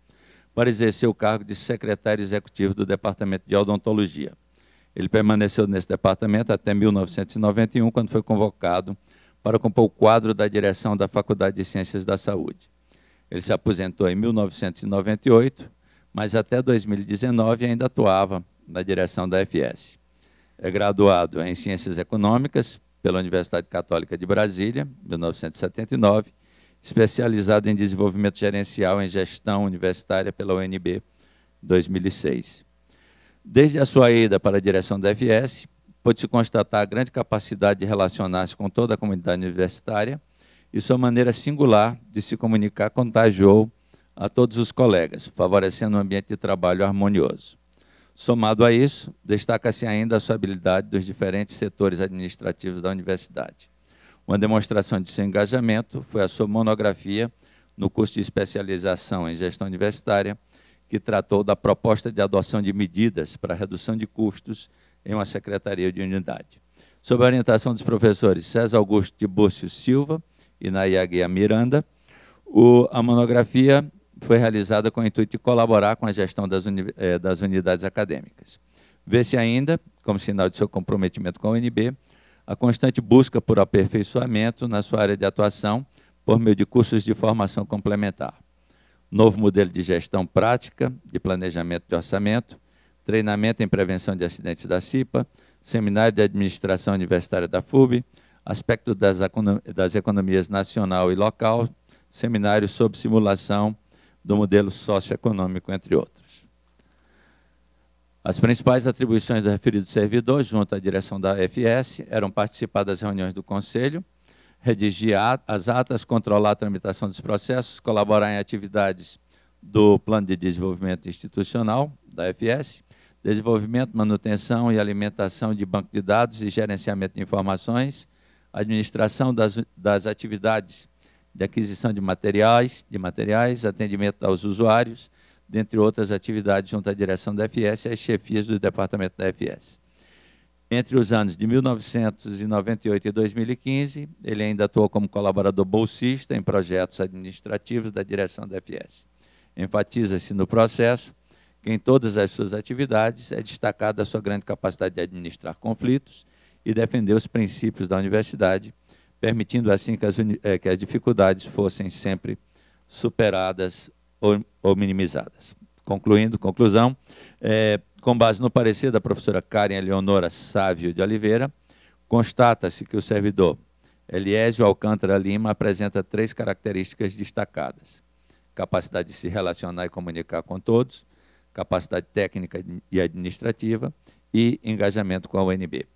para exercer o cargo de secretário executivo do Departamento de Odontologia. Ele permaneceu nesse departamento até 1991, quando foi convocado para compor o quadro da direção da Faculdade de Ciências da Saúde. Ele se aposentou em 1998 mas até 2019 ainda atuava na direção da FS. É graduado em Ciências Econômicas pela Universidade Católica de Brasília, 1979, especializado em Desenvolvimento Gerencial em Gestão Universitária pela UNB, 2006. Desde a sua ida para a direção da FS, pôde-se constatar a grande capacidade de relacionar-se com toda a comunidade universitária e sua maneira singular de se comunicar contagiou a todos os colegas, favorecendo um ambiente de trabalho harmonioso. Somado a isso, destaca-se ainda a sua habilidade dos diferentes setores administrativos da universidade. Uma demonstração de seu engajamento foi a sua monografia no curso de especialização em gestão universitária, que tratou da proposta de adoção de medidas para redução de custos em uma secretaria de unidade. Sob a orientação dos professores César Augusto de Búcio Silva e Nayaguia Miranda, o, a monografia foi realizada com o intuito de colaborar com a gestão das, uni eh, das unidades acadêmicas. Vê-se ainda, como sinal de seu comprometimento com a UNB, a constante busca por aperfeiçoamento na sua área de atuação por meio de cursos de formação complementar. Novo modelo de gestão prática, de planejamento de orçamento, treinamento em prevenção de acidentes da CIPA, seminário de administração universitária da FUB, aspecto das, economias nacional e local, seminário sobre simulação do modelo socioeconômico, entre outros. As principais atribuições do referido servidor, junto à direção da AFS, eram participar das reuniões do Conselho, redigir as atas, controlar a tramitação dos processos, colaborar em atividades do Plano de Desenvolvimento Institucional da AFS, desenvolvimento, manutenção e alimentação de banco de dados e gerenciamento de informações, administração das, das atividades de aquisição de materiais, de materiais, atendimento aos usuários, dentre outras atividades junto à direção da FS e às chefias do departamento da FS. Entre os anos de 1998 e 2015, ele ainda atuou como colaborador bolsista em projetos administrativos da direção da FS. Enfatiza-se no processo que em todas as suas atividades é destacada a sua grande capacidade de administrar conflitos e defender os princípios da universidade, permitindo assim que as, é, que as dificuldades fossem sempre superadas ou, ou minimizadas. Concluindo, conclusão, é, com base no parecer da professora Karen Eleonora Sávio de Oliveira, constata-se que o servidor Eliésio Alcântara Lima apresenta três características destacadas: capacidade de se relacionar e comunicar com todos, capacidade técnica e administrativa e engajamento com a UNB.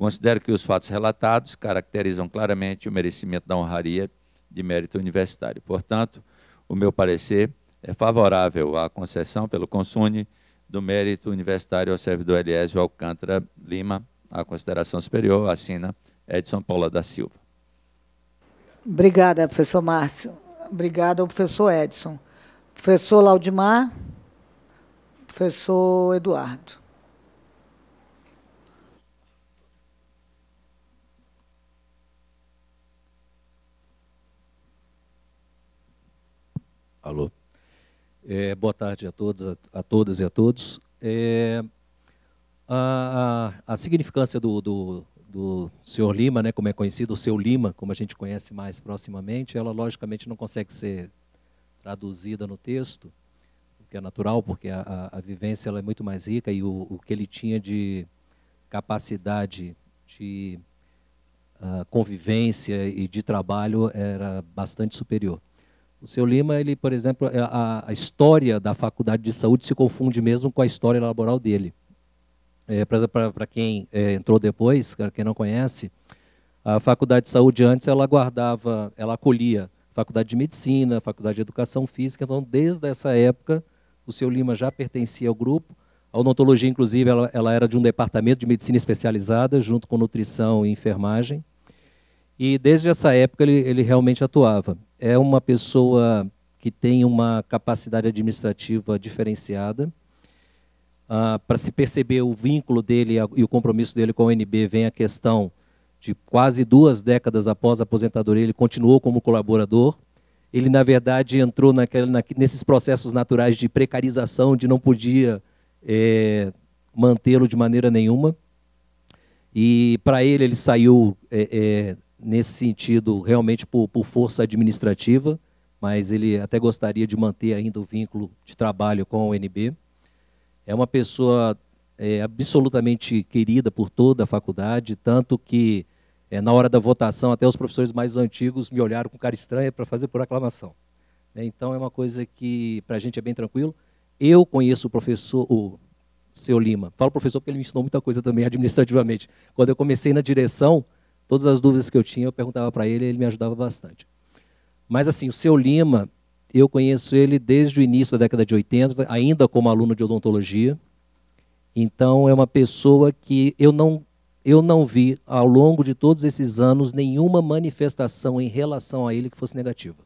Considero que os fatos relatados caracterizam claramente o merecimento da honraria de mérito universitário. Portanto, o meu parecer é favorável à concessão pelo Consune do mérito universitário ao servidor Eliésio Alcântara Lima, à consideração superior, assina Edson Paula da Silva. Obrigada, professor Márcio. Obrigada professor Edson. Professor Laudimar, professor Eduardo. Alô. É, boa tarde a todas, a, a todas e a todos. É, a, a, a, significância do, do, do senhor Lima, né, como é conhecido, o seu Lima, como a gente conhece mais proximamente, ela logicamente não consegue ser traduzida no texto, o que é natural, porque a, a vivência ela é muito mais rica e o, o que ele tinha de capacidade de uh, convivência e de trabalho era bastante superior. O seu Lima, ele, por exemplo, é, a, a, história da faculdade de saúde se confunde mesmo com a história laboral dele. É, Para quem é, entrou depois, para quem não conhece, a faculdade de saúde antes ela guardava, ela acolhia faculdade de medicina, faculdade de educação física, então desde essa época o seu Lima já pertencia ao grupo. A odontologia, inclusive, ela, ela era de um departamento de medicina especializada, junto com nutrição e enfermagem. E desde essa época ele, ele realmente atuava. É uma pessoa que tem uma capacidade administrativa diferenciada. Uh, ah, Para se perceber o vínculo dele e o compromisso dele com a UNB, vem a questão de quase duas décadas após a aposentadoria, ele continuou como colaborador. Ele, na verdade, entrou naquele, na, nesses processos naturais de precarização, de não podia é, mantê-lo de maneira nenhuma. E para ele, ele saiu é, é, nesse sentido, realmente por, por força administrativa, mas ele até gostaria de manter ainda o vínculo de trabalho com a UNB. É uma pessoa é, absolutamente querida por toda a faculdade, tanto que é, na hora da votação até os professores mais antigos me olharam com cara estranha para fazer por aclamação. É, então é uma coisa que para a gente é bem tranquilo. Eu conheço o professor, o seu Lima. Falo professor porque ele me ensinou muita coisa também administrativamente. Quando eu comecei na direção, Todas as dúvidas que eu tinha, eu perguntava para ele, ele me ajudava bastante. Mas assim, o seu Lima, eu conheço ele desde o início da década de 80, ainda como aluno de odontologia. Então é uma pessoa que eu não eu não vi ao longo de todos esses anos nenhuma manifestação em relação a ele que fosse negativa.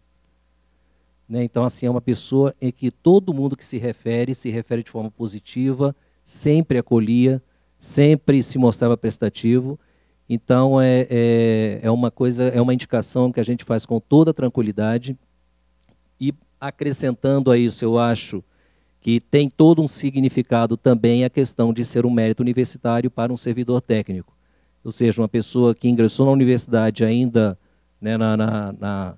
Né? Então assim é uma pessoa em que todo mundo que se refere se refere de forma positiva, sempre acolhia, sempre se mostrava prestativo então é, é, é uma coisa, é uma indicação que a gente faz com toda tranquilidade. E acrescentando a isso, eu acho que tem todo um significado também a questão de ser um mérito universitário para um servidor técnico. Ou seja, uma pessoa que ingressou na universidade ainda né, na, na, na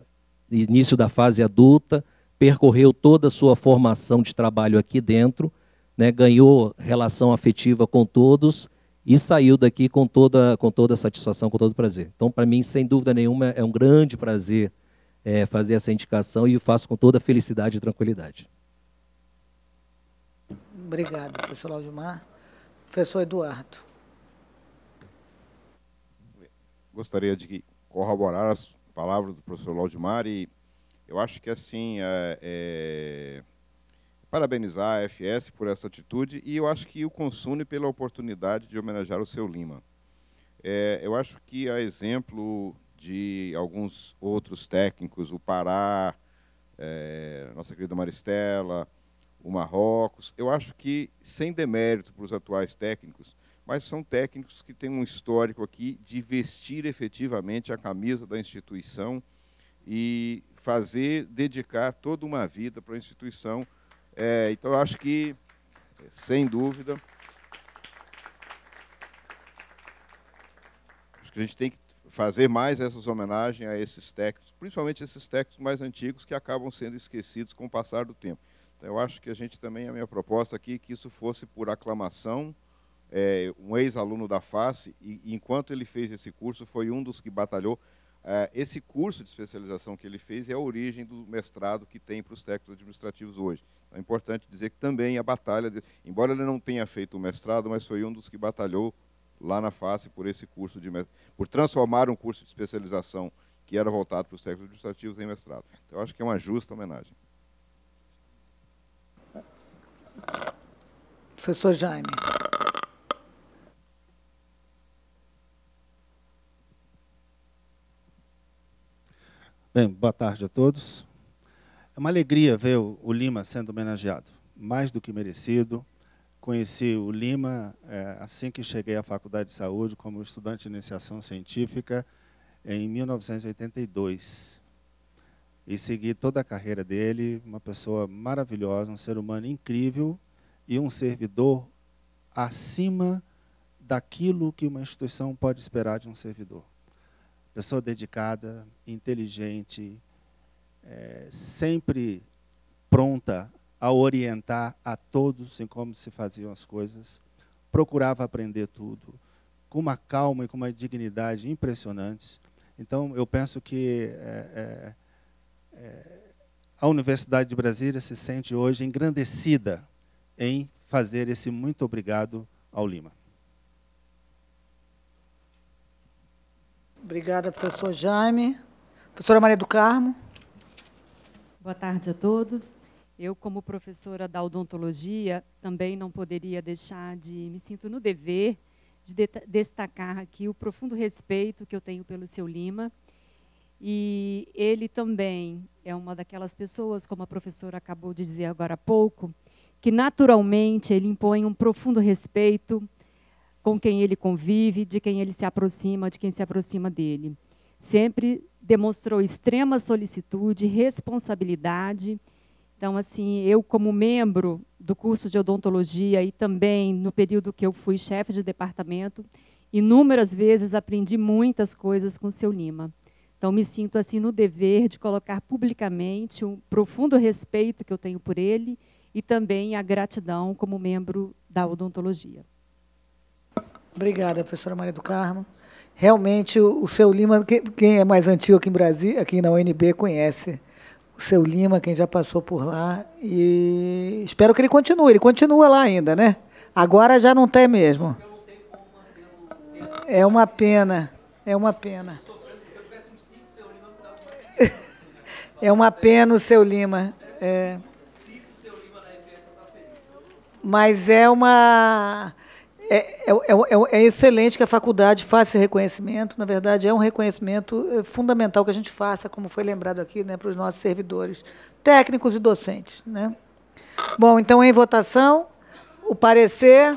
início da fase adulta, percorreu toda a sua formação de trabalho aqui dentro, né, ganhou relação afetiva com todos e saiu daqui com toda, com toda satisfação, com todo prazer. Então, para mim, sem dúvida nenhuma, é um grande prazer é, fazer essa indicação e o faço com toda felicidade e tranquilidade. Obrigado, professor Laudimar. Professor Eduardo. Gostaria de corroborar as palavras do professor Laudimar e eu acho que assim é, é parabenizar a FS por essa atitude e eu acho que o Consune pela oportunidade de homenagear o seu Lima. É, eu acho que a exemplo de alguns outros técnicos, o Pará, é, nossa querida Maristela, o Marrocos, eu acho que, sem demérito para os atuais técnicos, mas são técnicos que têm um histórico aqui de vestir efetivamente a camisa da instituição e fazer, dedicar toda uma vida para a instituição é, então, eu acho que, sem dúvida, acho que a gente tem que fazer mais essas homenagens a esses textos, principalmente esses textos mais antigos que acabam sendo esquecidos com o passar do tempo. Então, eu acho que a gente também, a minha proposta aqui, é que isso fosse por aclamação, é, um ex-aluno da FACE, e, e, enquanto ele fez esse curso, foi um dos que batalhou. É, esse curso de especialização que ele fez é a origem do mestrado que tem para os técnicos administrativos hoje. É importante dizer que também a batalha, de, embora ele não tenha feito o mestrado, mas foi um dos que batalhou lá na face por esse curso de por transformar um curso de especialização que era voltado para os técnicos administrativos em mestrado. Então, eu acho que é uma justa homenagem. Professor Jaime. Bem, boa tarde a todos. É uma alegria ver o Lima sendo homenageado, mais do que merecido. Conheci o Lima é, assim que cheguei à Faculdade de Saúde, como estudante de iniciação científica, em 1982. E segui toda a carreira dele, uma pessoa maravilhosa, um ser humano incrível e um servidor acima daquilo que uma instituição pode esperar de um servidor. Pessoa dedicada, inteligente, é, sempre pronta a orientar a todos em como se faziam as coisas, procurava aprender tudo, com uma calma e com uma dignidade impressionantes. Então, eu penso que é, é, é a Universidade de Brasília se sente hoje engrandecida em fazer esse muito obrigado ao Lima. Obrigada, professor Jaime. Professora Maria do Carmo. Boa tarde a todos. Eu, como professora da odontologia, também não poderia deixar de, me sinto no dever de, destacar aqui o profundo respeito que eu tenho pelo seu Lima. E ele também é uma daquelas pessoas, como a professora acabou de dizer agora há pouco, que naturalmente ele impõe um profundo respeito com quem ele convive, de quem ele se aproxima, de quem se aproxima dele. Sempre demonstrou extrema solicitude, responsabilidade. Então, assim, eu como membro do curso de odontologia e também no período que eu fui chefe de departamento, inúmeras vezes aprendi muitas coisas com o seu Lima. Então, me sinto assim no dever de colocar publicamente o um profundo respeito que eu tenho por ele e também a gratidão como membro da odontologia. Obrigada, professora Maria do Carmo. Realmente, o, o seu Lima, quem, quem, é mais antigo aqui em Brasil aqui na UNB, conhece o seu Lima, quem já passou por lá. E espero que ele continue. Ele continua lá ainda, né? Agora já não tem mesmo. É uma pena. É uma pena. É uma pena o seu Lima. É. Mas é uma é, é, é, é, excelente que a faculdade faça esse reconhecimento. Na verdade, é um reconhecimento fundamental que a gente faça, como foi lembrado aqui, né, para os nossos servidores, técnicos e docentes. Né? Bom, então, em votação, o parecer.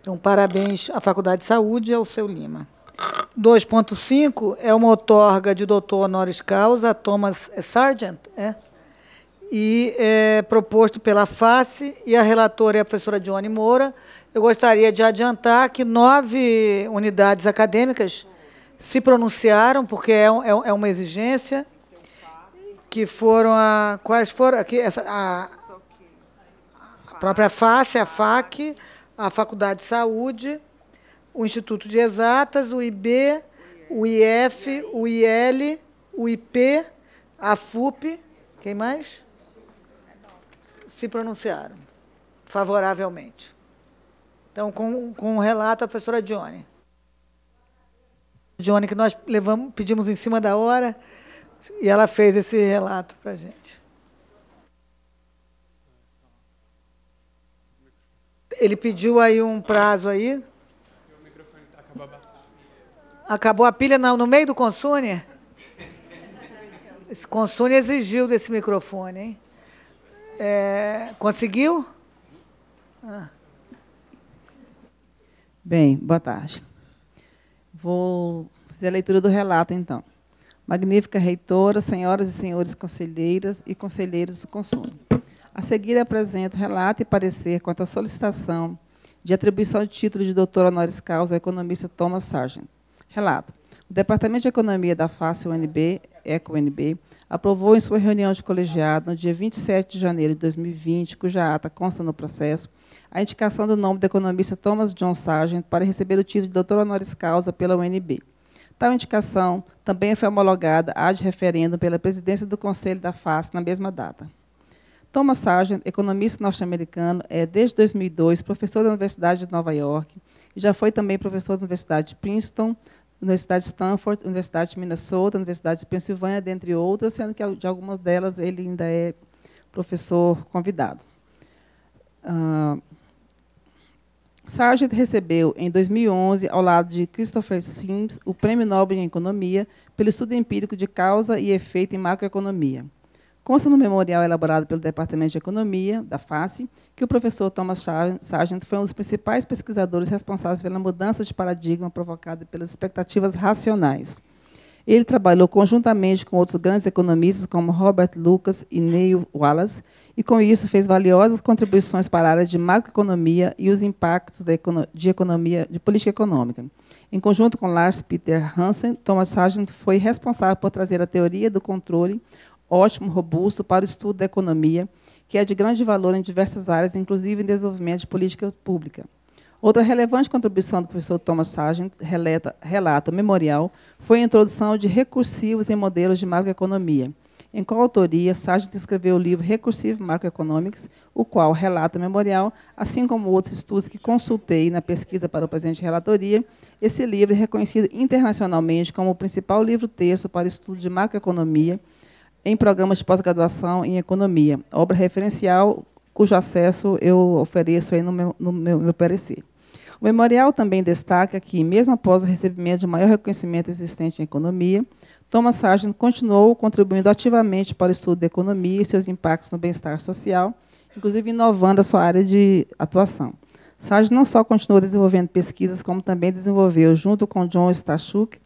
Então, parabéns à Faculdade de Saúde e ao seu Lima. 2.5 é uma outorga de doutor honoris causa Thomas Sargent, é? e é, proposto pela FACE, e a relatora é a professora Dione Moura. Eu gostaria de adiantar que nove unidades acadêmicas se pronunciaram, porque é, é, é uma exigência, que foram a... Quais foram? Aqui, essa, a, a própria FACE, a FAC, a Faculdade de Saúde, o Instituto de Exatas, o IB, o IF, o IL, o IP, a FUP, quem mais? se pronunciaram favoravelmente. Então, com, com um relato, a professora Dione. Dione, que nós levamos, pedimos em cima da hora, e ela fez esse relato para a gente. Ele pediu aí um prazo aí. Acabou a pilha no, no meio do Consune? Esse Consune exigiu desse microfone, hein? É, conseguiu? Ah. Bem, boa tarde. Vou fazer a leitura do relato, então. Magnífica reitora, senhoras e senhores conselheiras e conselheiros do consumo. A seguir, apresento relato e parecer quanto à solicitação de atribuição de título de doutor honoris causa ao economista Thomas Sargent. Relato. O Departamento de Economia da FACE UNB, ECO-UNB, aprovou em sua reunião de colegiado, no dia 27 de janeiro de 2020, cuja ata consta no processo, a indicação do nome do economista Thomas John Sargent para receber o título de doutor honoris causa pela UNB. Tal indicação também foi homologada de referendo pela presidência do Conselho da FAS na mesma data. Thomas Sargent, economista norte-americano, é desde 2002 professor da Universidade de Nova York e já foi também professor da Universidade de Princeton, Universidade de Stanford, Universidade de Minnesota, Universidade de Pensilvânia, dentre outras, sendo que de algumas delas ele ainda é professor convidado. Uh, Sargent recebeu, em 2011, ao lado de Christopher Sims, o Prêmio Nobel em Economia pelo estudo empírico de causa e efeito em macroeconomia. Consta no memorial elaborado pelo Departamento de Economia, da FACE, que o professor Thomas Sargent foi um dos principais pesquisadores responsáveis pela mudança de paradigma provocada pelas expectativas racionais. Ele trabalhou conjuntamente com outros grandes economistas, como Robert Lucas e Neil Wallace, e com isso fez valiosas contribuições para a área de macroeconomia e os impactos de, economia, de política econômica. Em conjunto com Lars Peter Hansen, Thomas Sargent foi responsável por trazer a teoria do controle, ótimo, robusto para o estudo da economia, que é de grande valor em diversas áreas, inclusive em desenvolvimento de política pública. Outra relevante contribuição do professor Thomas Sargent, relata, relato, memorial, foi a introdução de recursivos em modelos de macroeconomia, em qual autoria Sargent escreveu o livro Recursive Macroeconomics, o qual relata o memorial, assim como outros estudos que consultei na pesquisa para o presente relatoria. Esse livro é reconhecido internacionalmente como o principal livro-texto para estudo de macroeconomia em programas de pós-graduação em economia, obra referencial cujo acesso eu ofereço aí no meu, no meu, meu parecer. O memorial também destaca que, mesmo após o recebimento de maior reconhecimento existente em economia, Thomas Sargent continuou contribuindo ativamente para o estudo da economia e seus impactos no bem-estar social, inclusive inovando a sua área de atuação. Sargent não só continuou desenvolvendo pesquisas, como também desenvolveu, junto com John Stachuk,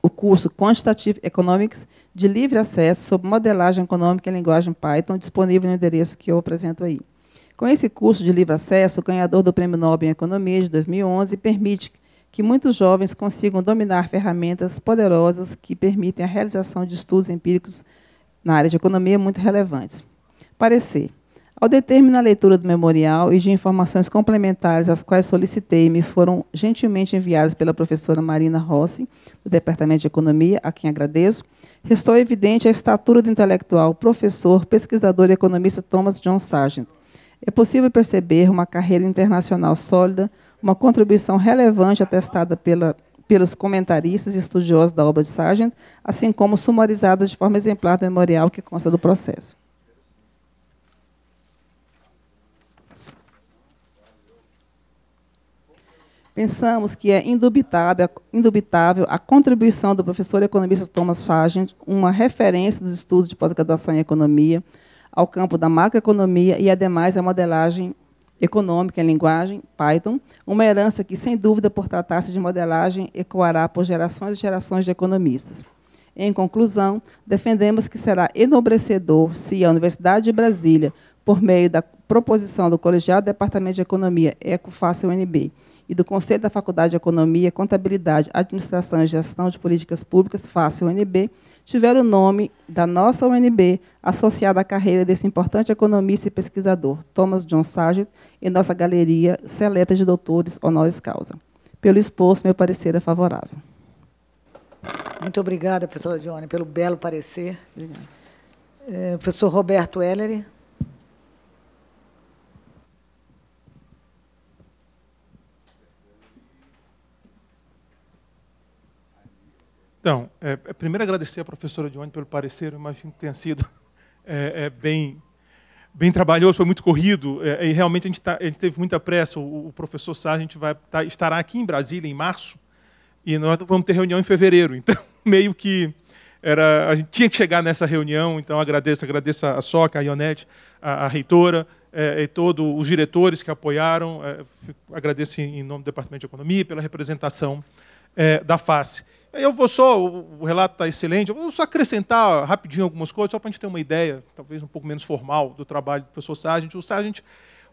o curso Quantitative Economics, de livre acesso sobre modelagem econômica em linguagem Python, disponível no endereço que eu apresento aí. Com esse curso de livre acesso, o ganhador do Prêmio Nobel em Economia de 2011 permite que muitos jovens consigam dominar ferramentas poderosas que permitem a realização de estudos empíricos na área de economia muito relevantes. Parecer. Ao determinar a leitura do memorial e de informações complementares às quais solicitei me foram gentilmente enviadas pela professora Marina Rossi, do Departamento de Economia, a quem agradeço, restou evidente a estatura do intelectual, professor, pesquisador e economista Thomas John Sargent. É possível perceber uma carreira internacional sólida, uma contribuição relevante atestada pela, pelos comentaristas e estudiosos da obra de Sargent, assim como sumarizada de forma exemplar do memorial que consta do processo. Pensamos que é indubitável, indubitável a contribuição do professor economista Thomas Sargent, uma referência dos estudos de pós-graduação em economia, ao campo da macroeconomia e, ademais, à modelagem econômica em linguagem Python, uma herança que, sem dúvida, por tratar-se de modelagem, ecoará por gerações e gerações de economistas. Em conclusão, defendemos que será enobrecedor se a Universidade de Brasília, por meio da proposição do Colegiado do Departamento de Economia, eco unb e do Conselho da Faculdade de Economia, Contabilidade, Administração e Gestão de Políticas Públicas, FACE UNB, tiveram o nome da nossa UNB associado à carreira desse importante economista e pesquisador, Thomas John Sargent, em nossa galeria seleta de doutores honoris causa. Pelo exposto, meu parecer é favorável. Muito obrigada, professora Johnny, pelo belo parecer. Obrigada. É, professor Roberto Ellery. Então, é, é, primeiro agradecer à professora Dione pelo parecer, eu imagino que tenha sido <laughs> é, é, bem, bem trabalhoso, foi muito corrido, é, e realmente a gente, tá, a gente, teve muita pressa. O, o professor Sá, a gente vai tá, estará aqui em Brasília em março, e nós vamos ter reunião em fevereiro, <laughs> então meio que era, a gente tinha que chegar nessa reunião, então agradeço, agradeço a Soca, a Ionete, a, a reitora, é, e todos os diretores que apoiaram, é, agradeço em nome do Departamento de Economia pela representação é, da FACE. Eu vou só, o relato está excelente, eu vou só acrescentar rapidinho algumas coisas, só para a gente ter uma ideia, talvez um pouco menos formal, do trabalho do professor Sargent. O Sargent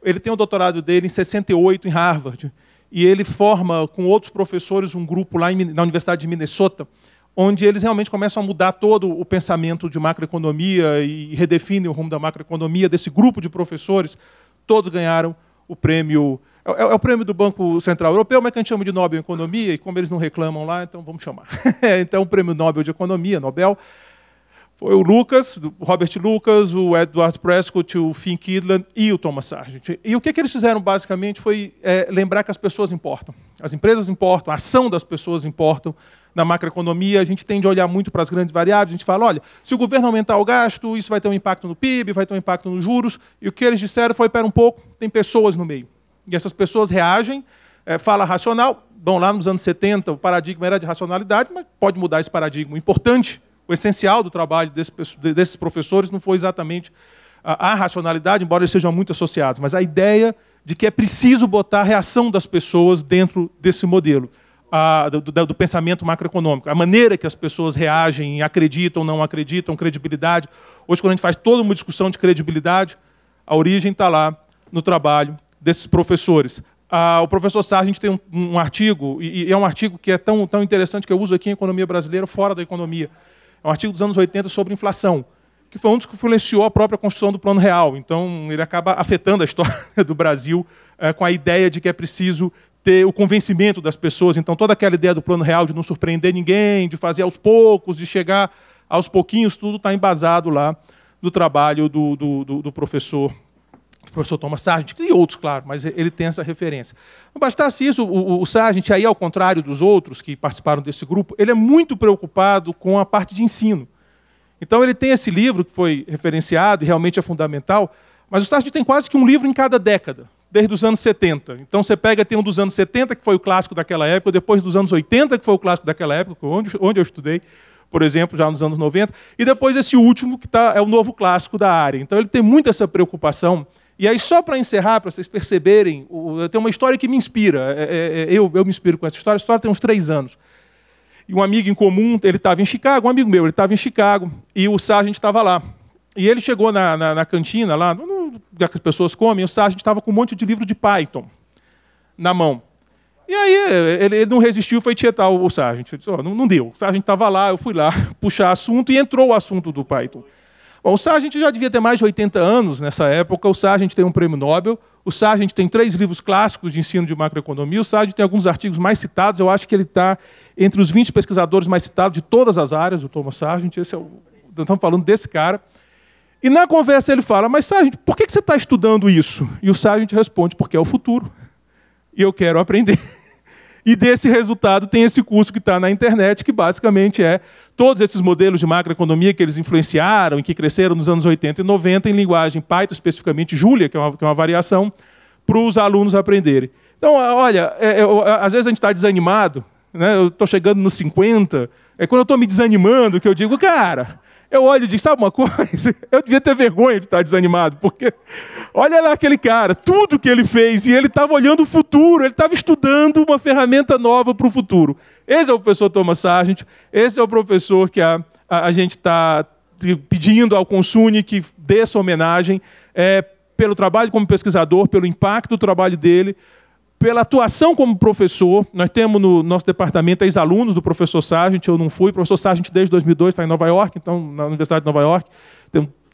ele tem o doutorado dele em 68, em Harvard, e ele forma com outros professores um grupo lá em, na Universidade de Minnesota, onde eles realmente começam a mudar todo o pensamento de macroeconomia e redefinem o rumo da macroeconomia desse grupo de professores. Todos ganharam o prêmio é, é, é, o prêmio do Banco Central Europeu, mas que a gente chama de Nobel em Economia, e como eles não reclamam lá, então vamos chamar. <laughs> É, então, o prêmio Nobel de Economia, Nobel, foi o Lucas, o Robert Lucas, o Edward Prescott, o Finn Kidlan e o Thomas Sargent. E o que, que eles fizeram, basicamente, foi é, lembrar que as pessoas importam. As empresas importam, a ação das pessoas importam na macroeconomia, a gente tende a olhar muito para as grandes variáveis, a gente fala, olha, se o governo aumentar o gasto, isso vai ter um impacto no PIB, vai ter um impacto nos juros, e o que eles disseram foi, espera um pouco, tem pessoas no meio. E essas pessoas reagem, é, fala racional, bom, lá nos anos 70 o paradigma era de racionalidade, mas pode mudar esse paradigma. O importante, o essencial do trabalho desse, desses professores não foi exatamente a, a racionalidade, embora eles sejam muito associados, mas a ideia de que é preciso botar a reação das pessoas dentro desse modelo. A, do, do, do, pensamento macroeconômico, a maneira que as pessoas reagem, acreditam, não acreditam, credibilidade. Hoje, quando a gente faz toda uma discussão de credibilidade, a origem está lá no trabalho desses professores. Ah, o professor Sargent tem um, um artigo, e, e, é um artigo que é tão, tão interessante que eu uso aqui em Economia Brasileira, fora da economia. É um artigo dos anos 80 sobre inflação, que foi um dos que influenciou a própria construção do Plano Real. Então, ele acaba afetando a história <laughs> do Brasil é, com a ideia de que é preciso ter o convencimento das pessoas. Então, toda aquela ideia do Plano Real de não surpreender ninguém, de fazer aos poucos, de chegar aos pouquinhos, tudo está embasado lá no trabalho do, do, do, do professor do professor Thomas Sargent, e outros, claro, mas ele tem essa referência. Não bastasse isso, o, o Sargent, aí, ao contrário dos outros que participaram desse grupo, ele é muito preocupado com a parte de ensino. Então, ele tem esse livro que foi referenciado, e realmente é fundamental, mas o Sargent tem quase que um livro em cada década, desde os anos 70. Então, você pega, tem um dos anos 70, que foi o clássico daquela época, depois dos anos 80, que foi o clássico daquela época, onde, onde eu estudei, por exemplo, já nos anos 90, e depois esse último, que tá, é o novo clássico da área. Então, ele tem muito essa preocupação e aí, só para encerrar, para vocês perceberem, tem uma história que me inspira. É, é, é, eu, eu me inspiro com essa história. Essa história tem uns três anos. E um amigo em comum, ele estava em Chicago, um amigo meu, ele estava em Chicago, e o sargento estava lá. E ele chegou na, na, na cantina, lá, no lugar que as pessoas comem, o sargento estava com um monte de livro de Python na mão. E aí ele, ele não resistiu foi tietar o, o sargent. Ele disse, oh, não, não deu. O sargento estava lá, eu fui lá <laughs> puxar assunto e entrou o assunto do Python. Bom, o Sargent já devia ter mais de 80 anos nessa época. O Sargent tem um prêmio Nobel. O Sargent tem três livros clássicos de ensino de macroeconomia. O Sargent tem alguns artigos mais citados. Eu acho que ele está entre os 20 pesquisadores mais citados de todas as áreas, o Thomas Sargent. Esse é o... Estamos falando desse cara. E na conversa ele fala, mas Sargent, por que você está estudando isso? E o Sargent responde, porque é o futuro. E eu quero aprender. <laughs> E desse resultado tem esse curso que está na internet, que basicamente é todos esses modelos de macroeconomia que eles influenciaram e que cresceram nos anos 80 e 90 em linguagem Python, especificamente Julia, que é uma, que é uma variação, para os alunos aprenderem. Então, olha, é, é, às vezes a gente está desanimado, né? eu estou chegando nos 50, é quando eu estou me desanimando que eu digo, cara, eu olho e digo, sabe uma coisa? <laughs> Eu devia ter vergonha de estar desanimado, porque olha lá aquele cara, tudo que ele fez, e ele estava olhando o futuro, ele estava estudando uma ferramenta nova para o futuro. Esse é o professor Thomas Sargent, esse é o professor que a, a, a gente está pedindo ao Consune que dê essa homenagem é, pelo trabalho como pesquisador, pelo impacto do trabalho dele, pela atuação como professor. Nós temos no nosso departamento ex-alunos do professor Sargent, eu não fui. O professor Sargent, desde 2002, está em Nova York, então, na Universidade de Nova York.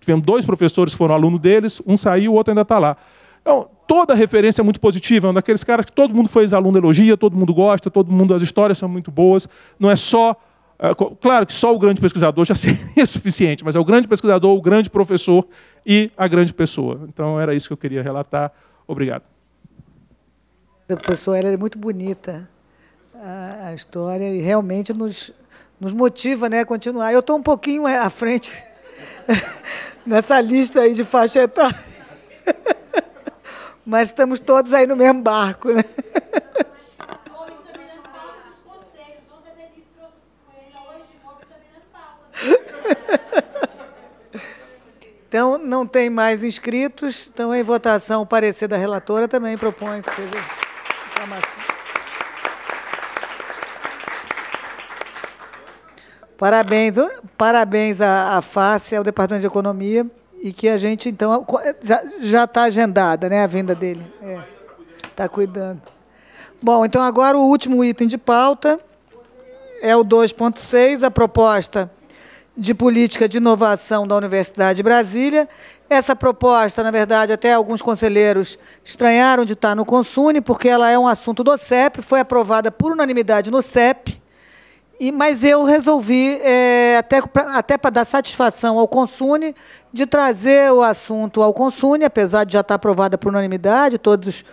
Tivemos dois professores que foram aluno deles, um saiu, o outro ainda está lá. Então, toda referência é muito positiva, é um daqueles caras que todo mundo que foi ex-aluno elogia, todo mundo gosta, todo mundo, as histórias são muito boas. Não é só é, Claro que só o grande pesquisador já <laughs> seria suficiente, mas é o grande pesquisador, o grande professor e a grande pessoa. Então, era isso que eu queria relatar. Obrigado da pessoa. Ela é muito bonita, a, a história, e realmente nos, nos motiva né, a continuar. Eu estou um pouquinho à frente <laughs> nessa lista aí de faixa etária, <laughs> mas estamos todos aí no mesmo barco. Né? Então, não tem mais inscritos. Então, em votação, o parecer da relatora também propõe que seja aclamação. Parabéns, parabéns à, à FACE, ao Departamento de Economia, e que a gente, então, eh, já está agendada né, a venda dele. Está é, tá cuidando. Bom, então agora o último item de pauta é o 2.6, a proposta de Política de Inovação da Universidade de Brasília. Essa proposta, na verdade, até alguns conselheiros estranharam de estar no Consune, porque ela é um assunto do CEP, foi aprovada por unanimidade no CEP, e, mas eu resolvi, é, até, até para dar satisfação ao Consune, de trazer o assunto ao Consune, apesar de já estar aprovada por unanimidade, todos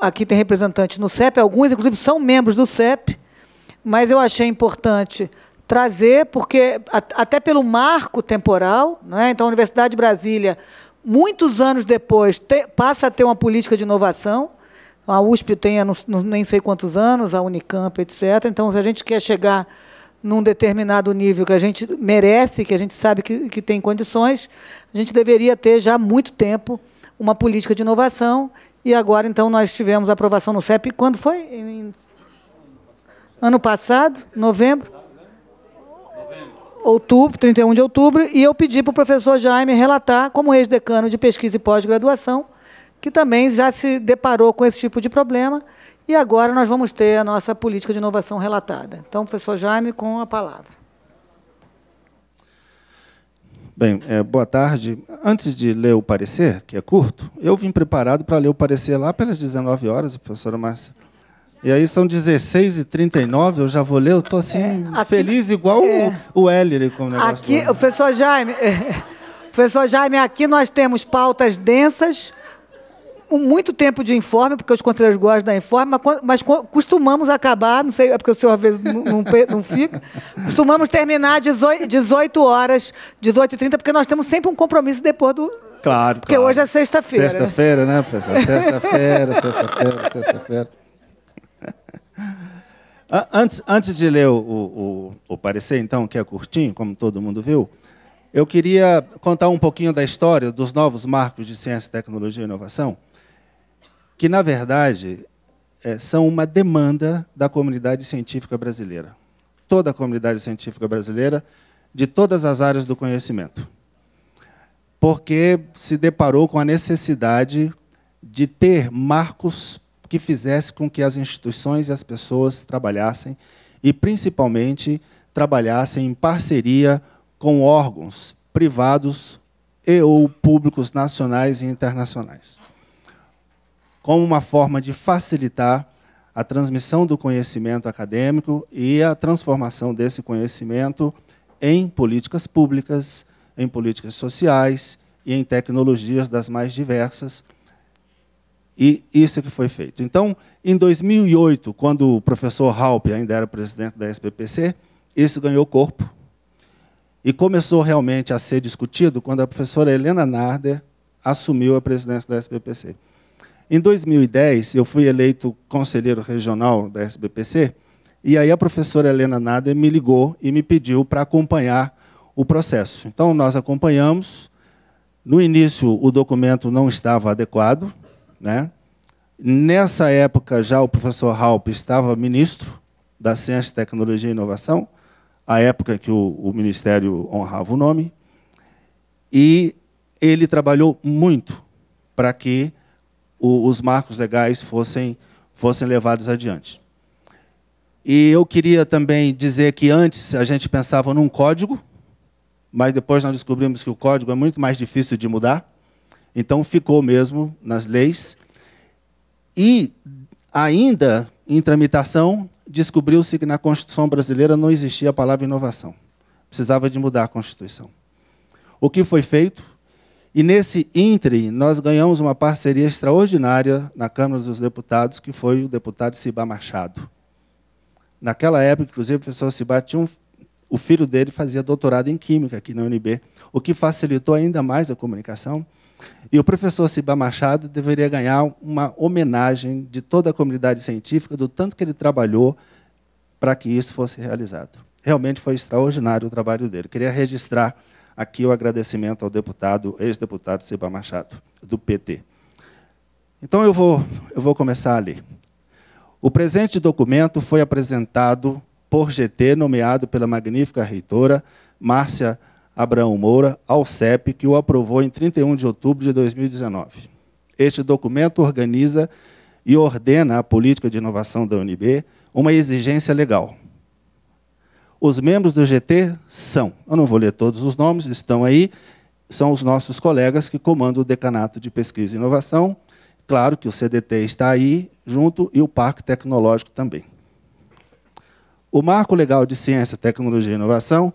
aqui têm representantes no CEP, alguns, inclusive, são membros do CEP, mas eu achei importante trazer, porque até pelo marco temporal, né? então a Universidade de Brasília, muitos anos depois, te, passa a ter uma política de inovação. A USP tem há não, nem sei quantos anos, a Unicamp, etc. Então, se a gente quer chegar num determinado nível que a gente merece, que a gente sabe que, que tem condições, a gente deveria ter já há muito tempo uma política de inovação. E agora, então, nós tivemos aprovação no CEP. Quando foi? Em... Ano passado, novembro? outubro, 31 de outubro, e eu pedi para o professor Jaime relatar, como ex-decano de pesquisa e pós-graduação, que também já se deparou com esse tipo de problema, e agora nós vamos ter a nossa política de inovação relatada. Então, professor Jaime, com a palavra. Bem, é, boa tarde. Antes de ler o parecer, que é curto, eu vim preparado para ler o parecer lá pelas 19 horas, a professora Márcia e aí são 16 e 39 eu já vou ler, eu estou assim, é, aqui, feliz igual é, o, o com o negócio. Aqui, todo. professor Jaime, é, professor Jaime, aqui nós temos pautas densas, muito tempo de informe, porque os conselheiros gostam da informe, mas, mas costumamos acabar, não sei, é porque o senhor às vezes não, não, não fica, costumamos terminar 18, 18 horas, 18 e 30 porque nós temos sempre um compromisso depois do. Claro, Porque claro. hoje é sexta-feira. Né? Sexta-feira, né, professor? Sexta-feira, sexta-feira, sexta-feira. Antes, antes de ler o, o, o parecer, então, que é curtinho, como todo mundo viu, eu queria contar um pouquinho da história dos novos marcos de ciência, tecnologia e inovação, que, na verdade, é, são uma demanda da comunidade científica brasileira. Toda a comunidade científica brasileira, de todas as áreas do conhecimento. Porque se deparou com a necessidade de ter marcos que fizesse com que as instituições e as pessoas trabalhassem e, principalmente, trabalhassem em parceria com órgãos privados e ou públicos nacionais e internacionais, como uma forma de facilitar a transmissão do conhecimento acadêmico e a transformação desse conhecimento em políticas públicas, em políticas sociais e em tecnologias das mais diversas, e isso é que foi feito. Então, em 2008, quando o professor Halpe ainda era presidente da SBPC, isso ganhou corpo. E começou realmente a ser discutido quando a professora Helena Narder assumiu a presidência da SBPC. Em 2010, eu fui eleito conselheiro regional da SBPC, e aí a professora Helena Narder me ligou e me pediu para acompanhar o processo. Então, nós acompanhamos. No início, o documento não estava adequado, né? Nessa época, já o professor Halp estava ministro da Ciência, Tecnologia e Inovação, a época que o, o Ministério honrava o nome, e ele trabalhou muito para que o, os marcos legais fossem, fossem levados adiante. E eu queria também dizer que antes a gente pensava num código, mas depois nós descobrimos que o código é muito mais difícil de mudar. Então ficou mesmo nas leis. E ainda em tramitação, descobriu-se que na Constituição brasileira não existia a palavra inovação. Precisava de mudar a Constituição. O que foi feito? E nesse entre nós ganhamos uma parceria extraordinária na Câmara dos Deputados, que foi o deputado Cibá Machado. Naquela época, inclusive, o professor Cibá tinha um, o filho dele fazia doutorado em Química aqui na UNB, o que facilitou ainda mais a comunicação. E o professor Ciba Machado deveria ganhar uma homenagem de toda a comunidade científica, do tanto que ele trabalhou para que isso fosse realizado. Realmente foi extraordinário o trabalho dele. Queria registrar aqui o agradecimento ao deputado, ex-deputado Ciba Machado, do PT. Então eu vou, eu vou começar a ler. O presente documento foi apresentado por GT, nomeado pela magnífica reitora Márcia Abraão Moura ao CEP, que o aprovou em 31 de outubro de 2019. Este documento organiza e ordena a política de inovação da UNB, uma exigência legal. Os membros do GT são, eu não vou ler todos os nomes, estão aí, são os nossos colegas que comandam o Decanato de Pesquisa e Inovação. Claro que o CDT está aí junto e o Parque Tecnológico também. O Marco Legal de Ciência, Tecnologia e Inovação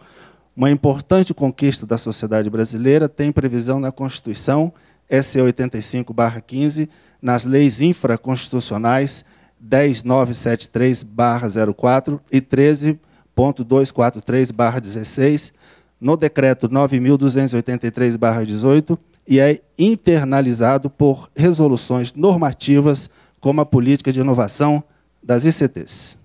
uma importante conquista da sociedade brasileira tem previsão na Constituição SE 85/15, nas leis infraconstitucionais 10973/04 e 13.243/16, no decreto 9283/18 e é internalizado por resoluções normativas como a política de inovação das ICTs.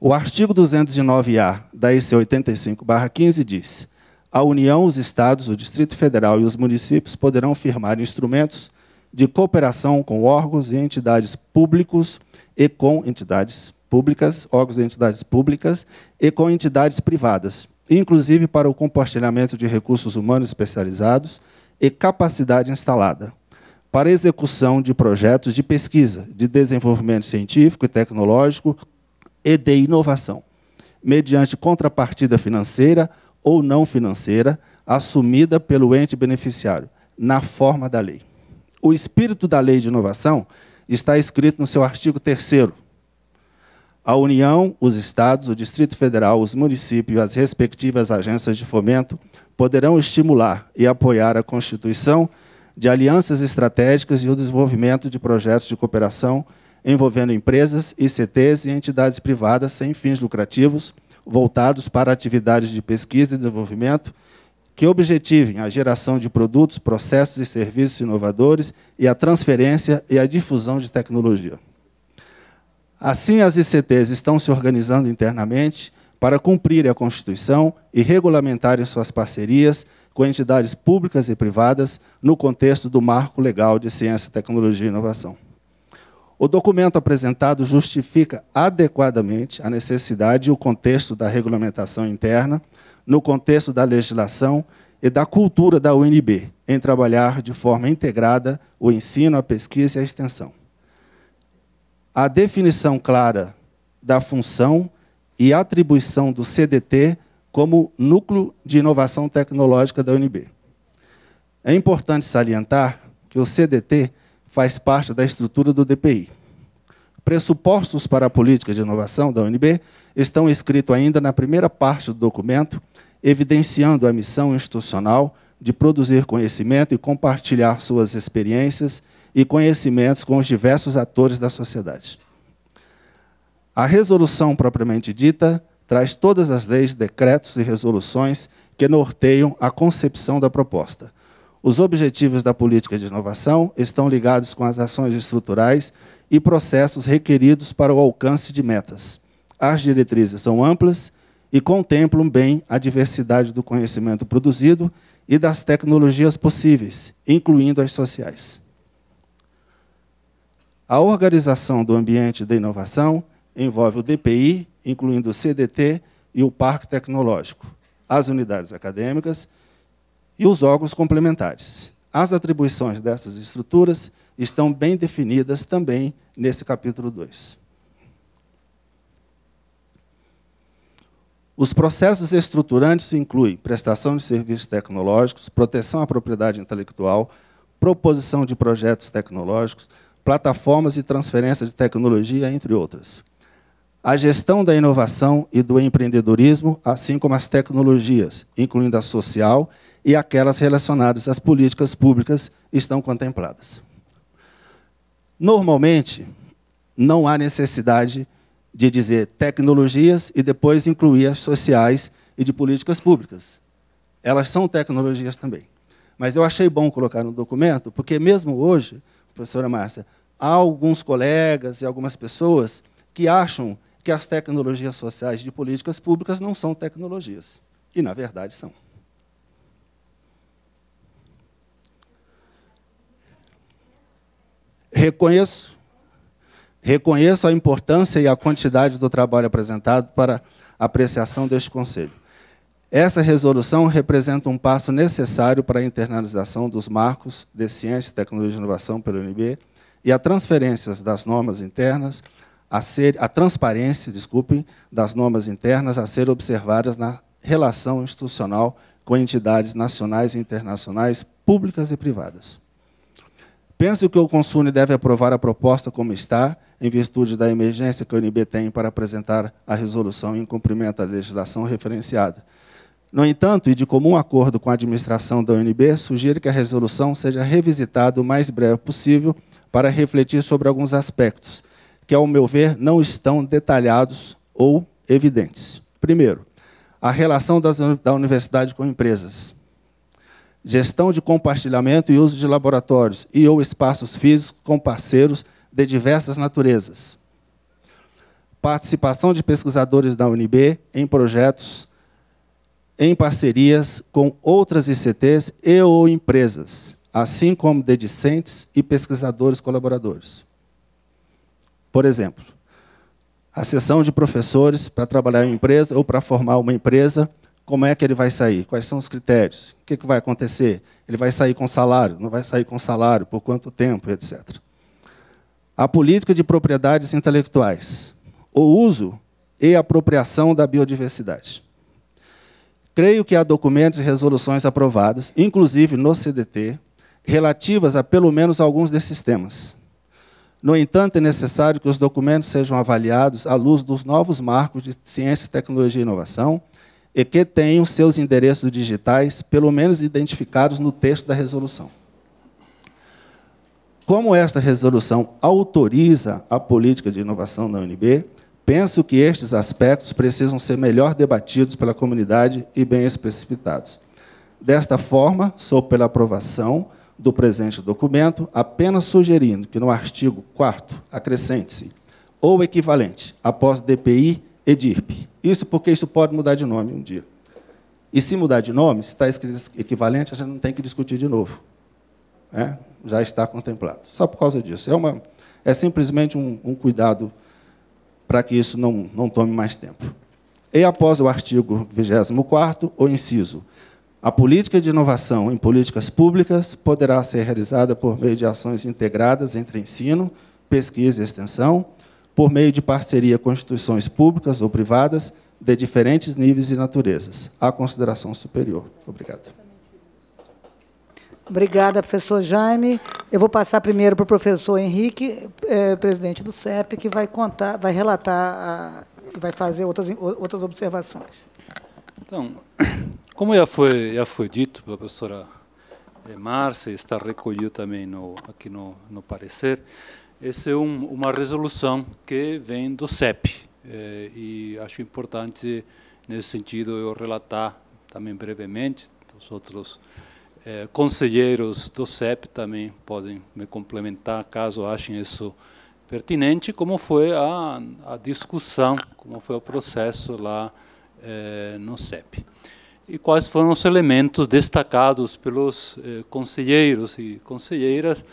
O artigo 209-A da EC 85-15 diz: a União, os Estados, o Distrito Federal e os municípios poderão firmar instrumentos de cooperação com órgãos e entidades públicos e com entidades públicas, órgãos e entidades públicas e com entidades privadas, inclusive para o compartilhamento de recursos humanos especializados e capacidade instalada, para execução de projetos de pesquisa, de desenvolvimento científico e tecnológico e de inovação, mediante contrapartida financeira ou não financeira assumida pelo ente beneficiário, na forma da lei. O espírito da lei de inovação está escrito no seu artigo 3 a União, os Estados, o Distrito Federal, os municípios e as respectivas agências de fomento poderão estimular e apoiar a constituição de alianças estratégicas e o desenvolvimento de projetos de cooperação envolvendo empresas, ICTs e entidades privadas sem fins lucrativos, voltados para atividades de pesquisa e desenvolvimento que objetivem a geração de produtos, processos e serviços inovadores e a transferência e a difusão de tecnologia. Assim, as ICTs estão se organizando internamente para cumprir a Constituição e regulamentarem suas parcerias com entidades públicas e privadas no contexto do marco legal de ciência, tecnologia e inovação. O documento apresentado justifica adequadamente a necessidade e o contexto da regulamentação interna, no contexto da legislação e da cultura da UNB, em trabalhar de forma integrada o ensino, a pesquisa e a extensão. A definição clara da função e atribuição do CDT como núcleo de inovação tecnológica da UNB. É importante salientar que o CDT faz parte da estrutura do DPI. Pressupostos para a política de inovação da UNB estão escritos ainda na primeira parte do documento, evidenciando a missão institucional de produzir conhecimento e compartilhar suas experiências e conhecimentos com os diversos atores da sociedade. A resolução propriamente dita traz todas as leis, decretos e resoluções que norteiam a concepção da proposta, os objetivos da política de inovação estão ligados com as ações estruturais e processos requeridos para o alcance de metas. As diretrizes são amplas e contemplam bem a diversidade do conhecimento produzido e das tecnologias possíveis, incluindo as sociais. A organização do ambiente da inovação envolve o DPI, incluindo o CDT e o Parque Tecnológico, as unidades acadêmicas e os órgãos complementares. As atribuições dessas estruturas estão bem definidas também nesse capítulo 2. Os processos estruturantes incluem prestação de serviços tecnológicos, proteção à propriedade intelectual, proposição de projetos tecnológicos, plataformas e transferência de tecnologia, entre outras. A gestão da inovação e do empreendedorismo, assim como as tecnologias, incluindo a social e aquelas relacionadas às políticas públicas estão contempladas. Normalmente, não há necessidade de dizer tecnologias e depois incluir as sociais e de políticas públicas. Elas são tecnologias também. Mas eu achei bom colocar no documento, porque mesmo hoje, professora Márcia, há alguns colegas e algumas pessoas que acham que as tecnologias sociais de políticas públicas não são tecnologias. E, na verdade, são. Reconheço, reconheço a importância e a quantidade do trabalho apresentado para apreciação deste Conselho. Essa resolução representa um passo necessário para a internalização dos marcos de ciência, tecnologia e inovação pelo UNB e a transferência das normas internas a ser a transparência, desculpem, das normas internas a ser observadas na relação institucional com entidades nacionais e internacionais, públicas e privadas. Penso que o Consune deve aprovar a proposta como está, em virtude da emergência que a UNB tem para apresentar a resolução em cumprimento à legislação referenciada. No entanto, e de comum acordo com a administração da UNB, sugiro que a resolução seja revisitada o mais breve possível para refletir sobre alguns aspectos que, ao meu ver, não estão detalhados ou evidentes. Primeiro, a relação das, da universidade com empresas gestão de compartilhamento e uso de laboratórios e ou espaços físicos com parceiros de diversas naturezas. Participação de pesquisadores da UNB em projetos em parcerias com outras ICTs e ou empresas, assim como de discentes e pesquisadores colaboradores. Por exemplo, a sessão de professores para trabalhar em empresa ou para formar uma empresa como é que ele vai sair? Quais são os critérios? O que, que vai acontecer? Ele vai sair com salário? Não vai sair com salário? Por quanto tempo? Etc. A política de propriedades intelectuais. O uso e apropriação da biodiversidade. Creio que há documentos e resoluções aprovadas, inclusive no CDT, relativas a pelo menos alguns desses temas. No entanto, é necessário que os documentos sejam avaliados à luz dos novos marcos de ciência, tecnologia e inovação e que tenham seus endereços digitais, pelo menos identificados no texto da resolução. Como esta resolução autoriza a política de inovação da UNB, penso que estes aspectos precisam ser melhor debatidos pela comunidade e bem explicitados. Desta forma, sou pela aprovação do presente documento, apenas sugerindo que no artigo 4 acrescente-se ou equivalente após DPI e DIRP isso porque isso pode mudar de nome um dia. E se mudar de nome, se está escrito equivalente, a gente não tem que discutir de novo. É? Já está contemplado. Só por causa disso. É, uma, é simplesmente um, um cuidado para que isso não, não tome mais tempo. E após o artigo 24, o inciso. A política de inovação em políticas públicas poderá ser realizada por meio de ações integradas entre ensino, pesquisa e extensão, por meio de parceria com instituições públicas ou privadas de diferentes níveis e naturezas. À consideração superior. Obrigado. Obrigada, professor Jaime. Eu vou passar primeiro para o professor Henrique, é, presidente do CEP, que vai contar, vai relatar, a, vai fazer outras, outras observações. Então, <coughs> como já foi, já foi dito pela professora eh, Márcia, está recolhido também no, aqui no, no parecer, essa é um, uma resolução que vem do CEP eh, e acho importante, nesse sentido, eu relatar também brevemente, os outros eh, conselheiros do CEP também podem me complementar caso achem isso pertinente, como foi a, a discussão, como foi o processo lá eh, no CEP. E quais foram os elementos destacados pelos conselheiros e conselheiras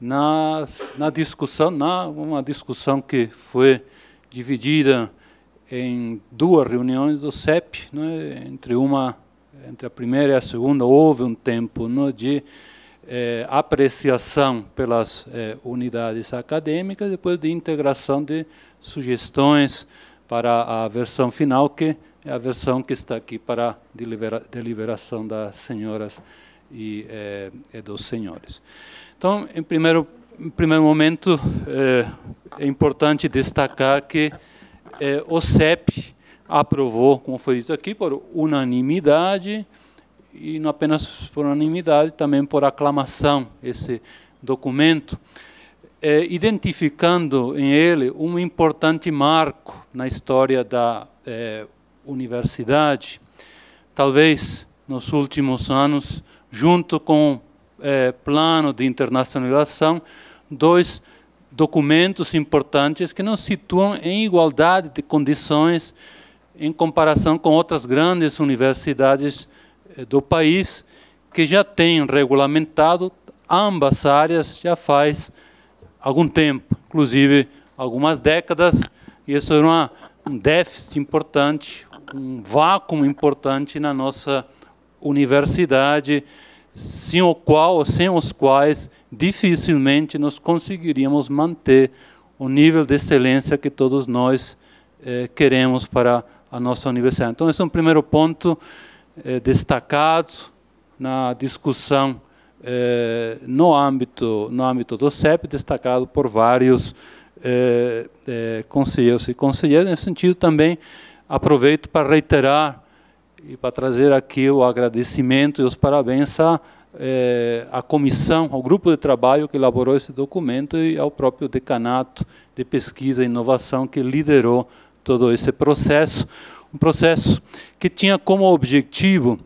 na na discussão, na uma discussão que foi dividida em duas reuniões do CEP, né, entre uma entre a primeira e a segunda houve um tempo né, de eh, apreciação pelas eh, unidades acadêmicas, depois de integração de sugestões para a versão final, que é a versão que está aqui para a delibera deliberação das senhoras e, eh, e dos senhores. Então, em primeiro, em primeiro momento, é, é importante destacar que é, o CEP aprovou, como foi dito aqui, por unanimidade, e não apenas por unanimidade, também por aclamação, esse documento, é, identificando em ele um importante marco na história da é, universidade. Talvez, nos últimos anos, junto com eh, plano de internacionalização, dois documentos importantes que nos situam em igualdade de condições em comparação com outras grandes universidades eh, do país que já têm regulamentado ambas áreas já faz algum tempo, inclusive algumas décadas, e isso é uma, um déficit importante, um vácuo importante na nossa universidade sem, o qual, sem os quais dificilmente nós conseguiríamos manter o nível de excelência que todos nós eh, queremos para a nossa universidade. Então, esse é um primeiro ponto eh, destacado na discussão eh, no, âmbito, no âmbito do CEP, destacado por vários eh, eh, conselheiros e conselheiras. Nesse sentido, também aproveito para reiterar e para trazer aqui o agradecimento e os parabéns à, eh, à comissão, ao grupo de trabalho que elaborou esse documento e ao próprio decanato de pesquisa e inovação que liderou todo esse processo. Um processo que tinha como objetivo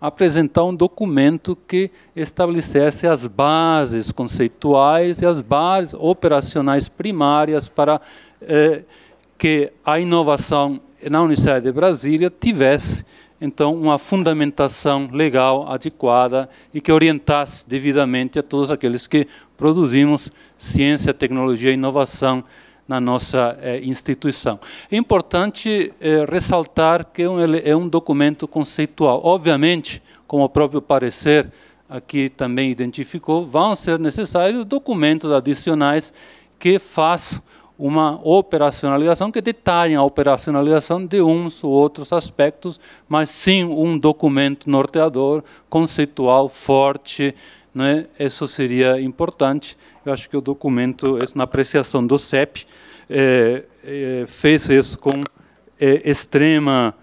apresentar um documento que estabelecesse as bases conceituais e as bases operacionais primárias para eh, que a inovação na Universidade de Brasília tivesse então uma fundamentação legal adequada e que orientasse devidamente a todos aqueles que produzimos ciência, tecnologia e inovação na nossa eh, instituição. É importante eh, ressaltar que é um, é um documento conceitual. Obviamente, como o próprio parecer aqui também identificou, vão ser necessários documentos adicionais que façam uma operacionalização que detalhe a operacionalização de uns ou outros aspectos, mas sim um documento norteador, conceitual, forte. Né? Isso seria importante. Eu acho que o documento, na apreciação do CEP, é, é, fez isso com é, extrema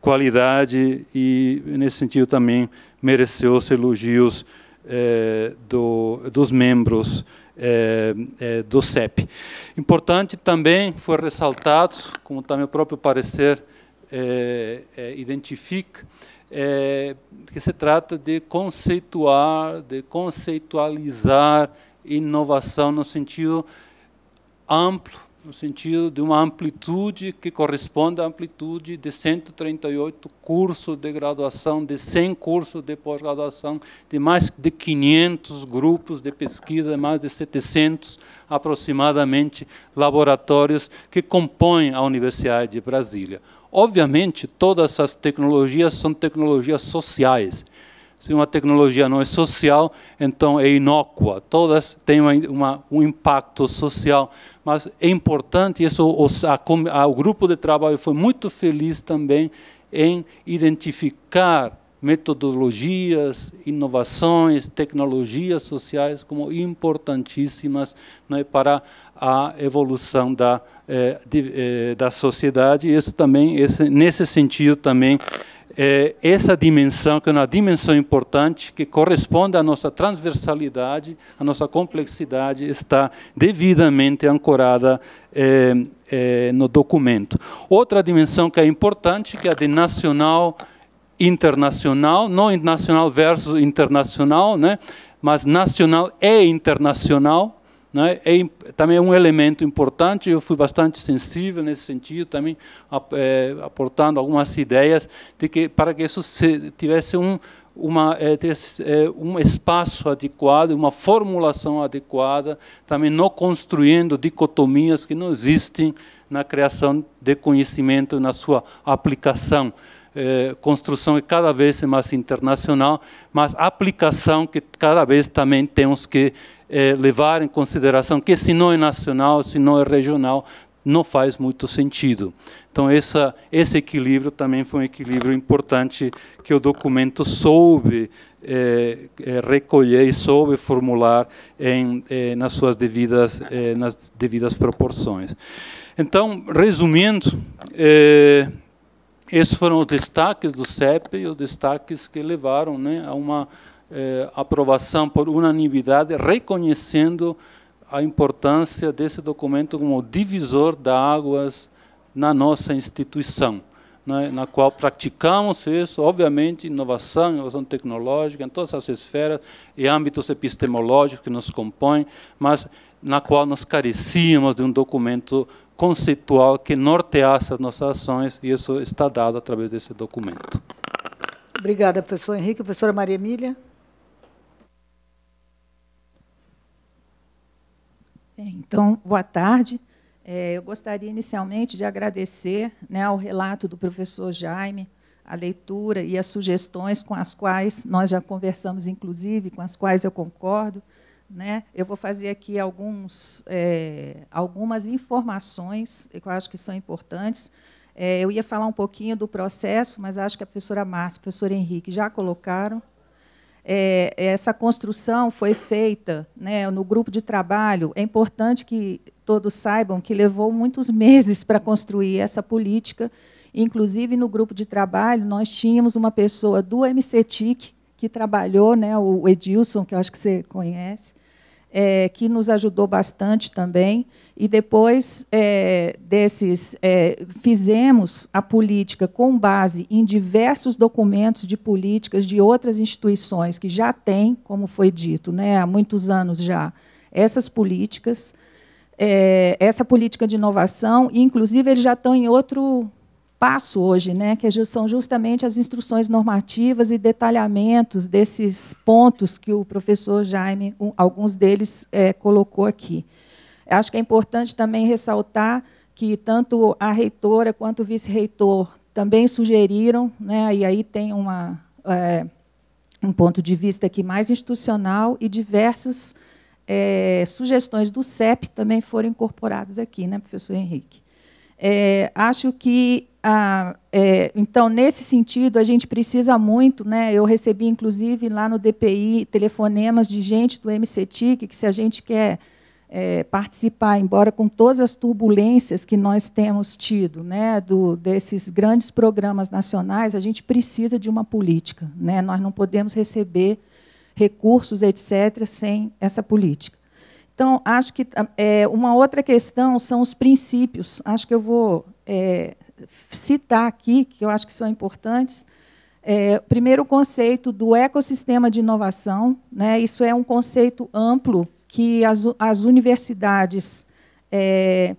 qualidade e, nesse sentido, também mereceu os elogios é, do, dos membros é, é, do CEP. Importante também foi ressaltado, como também o próprio parecer é, identifica, é, que se trata de conceituar, de conceitualizar inovação no sentido amplo no sentido de uma amplitude que corresponde à amplitude de 138 cursos de graduação, de 100 cursos de pós-graduação, de mais de 500 grupos de pesquisa, mais de 700 aproximadamente laboratórios que compõem a Universidade de Brasília. Obviamente, todas essas tecnologias são tecnologias sociais, se uma tecnologia não é social, então é inócua. Todas têm uma, uma, um impacto social, mas é importante, isso, os, a, a, o grupo de trabalho foi muito feliz também em identificar metodologias, inovações, tecnologias sociais como importantíssimas né, para a evolução da, eh, de, eh, da sociedade. Isso também, esse, nesse sentido também, é, essa dimensão, que é uma dimensão importante, que corresponde à nossa transversalidade, à nossa complexidade, está devidamente ancorada é, é, no documento. Outra dimensão que é importante, que é a de nacional internacional, não nacional versus internacional, né? mas nacional e internacional, né? É também é um elemento importante. Eu fui bastante sensível nesse sentido, também é, aportando algumas ideias de que para que isso se, tivesse um uma, é, tivesse, é, um espaço adequado, uma formulação adequada, também não construindo dicotomias que não existem na criação de conhecimento na sua aplicação. Eh, construção é cada vez mais internacional, mas aplicação que cada vez também temos que eh, levar em consideração que se não é nacional, se não é regional, não faz muito sentido. Então essa, esse equilíbrio também foi um equilíbrio importante que o documento soube eh, recolher e soube formular em, nas suas devidas, nas devidas proporções. Então, resumindo, esses foram os destaques do CEP e os destaques que levaram né, a uma eh, aprovação por unanimidade, reconhecendo a importância desse documento como divisor da águas na nossa instituição, né, na qual praticamos isso, obviamente, inovação, inovação tecnológica, em todas as esferas e âmbitos epistemológicos que nos compõem, mas na qual nós carecíamos de um documento conceitual que norteasse as nossas ações, e isso está dado através desse documento. Obrigada, professor Henrique. Professora Maria Emília. Então, boa tarde. É, eu gostaria inicialmente de agradecer né, ao relato do professor Jaime, a leitura e as sugestões com as quais nós já conversamos, inclusive, com as quais eu concordo. Né? Eu vou fazer aqui alguns, é, algumas informações que eu acho que são importantes. É, eu ia falar um pouquinho do processo, mas acho que a professora Márcia e o professor Henrique já colocaram. É, essa construção foi feita né, no grupo de trabalho. É importante que todos saibam que levou muitos <laughs> meses para construir essa política. Inclusive, no grupo de trabalho, nós tínhamos uma pessoa do MCTIC, que trabalhou, né, o Edilson, que eu acho que você conhece, é, que nos ajudou bastante também. E depois é, desses, é, fizemos a política com base em diversos documentos de políticas de outras instituições que já têm, como foi dito, né, há muitos anos já, essas políticas, é, essa política de inovação, e, inclusive, eles já estão em outro passo hoje, né, que são justamente as instruções normativas e detalhamentos desses pontos que o professor Jaime, um, alguns deles, é, colocou aqui. Acho que é importante também ressaltar que tanto a reitora quanto o vice-reitor também sugeriram, né, e aí tem uma, é, um ponto de vista aqui mais institucional e diversas é, sugestões do CEP também foram incorporadas aqui, né, professor Henrique? É, acho que ah, é, então nesse sentido a gente precisa muito, né? Eu recebi inclusive lá no DPI telefonemas de gente do MCTIC que se a gente quer é, participar, embora com todas as turbulências que nós temos tido, né, do, desses grandes programas nacionais, a gente precisa de uma política, né? Nós não podemos receber recursos, etc., sem essa política. Então, acho que ah, é, uma outra questão são os princípios. Acho que eu vou é, citar aqui, que eu acho que são importantes. É, primeiro, o conceito do ecossistema de inovação. Né? Isso é um conceito amplo que as, as universidades é,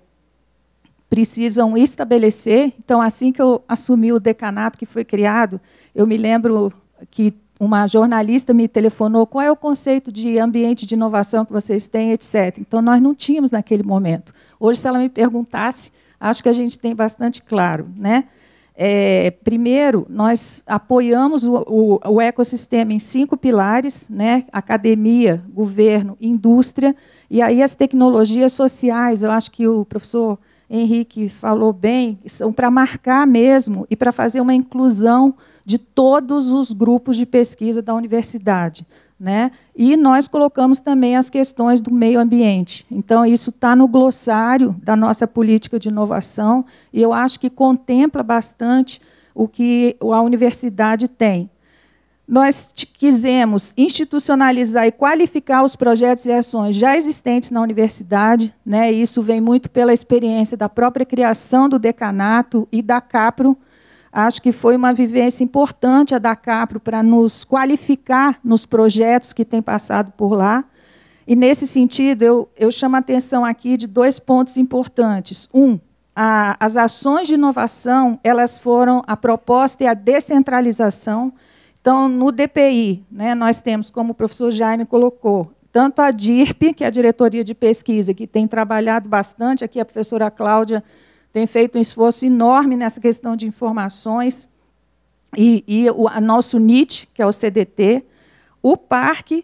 precisam estabelecer. Então, assim que eu assumi o decanato que foi criado, eu me lembro que uma jornalista me telefonou, qual é o conceito de ambiente de inovação que vocês têm, etc. Então, nós não tínhamos naquele momento. Hoje, se ela me perguntasse, acho que a gente tem bastante claro. Né? É, primeiro, nós apoiamos o, o, o, ecossistema em cinco pilares: né? academia, governo, indústria, e aí as tecnologias sociais. Eu acho que o professor Henrique falou bem, são para marcar mesmo e para fazer uma inclusão de todos os grupos de pesquisa da universidade. Né? E nós colocamos também as questões do meio ambiente. Então, isso está no glossário da nossa política de inovação, e eu acho que contempla bastante o que a universidade tem nós quisemos institucionalizar e qualificar os projetos e ações já existentes na universidade. Né? Isso vem muito pela experiência da própria criação do decanato e da CAPRO. Acho que foi uma vivência importante a da CAPRO para nos qualificar nos projetos que têm passado por lá. E, nesse sentido, eu, eu chamo a atenção aqui de dois pontos importantes. Um, a, as ações de inovação elas foram a proposta e a descentralização então, no DPI, né, nós temos, como o professor Jaime colocou, tanto a DIRP, que é a Diretoria de Pesquisa, que tem trabalhado bastante, aqui a professora Cláudia tem feito um esforço enorme nessa questão de informações, e, e o nosso NIT, que é o CDT, o PARC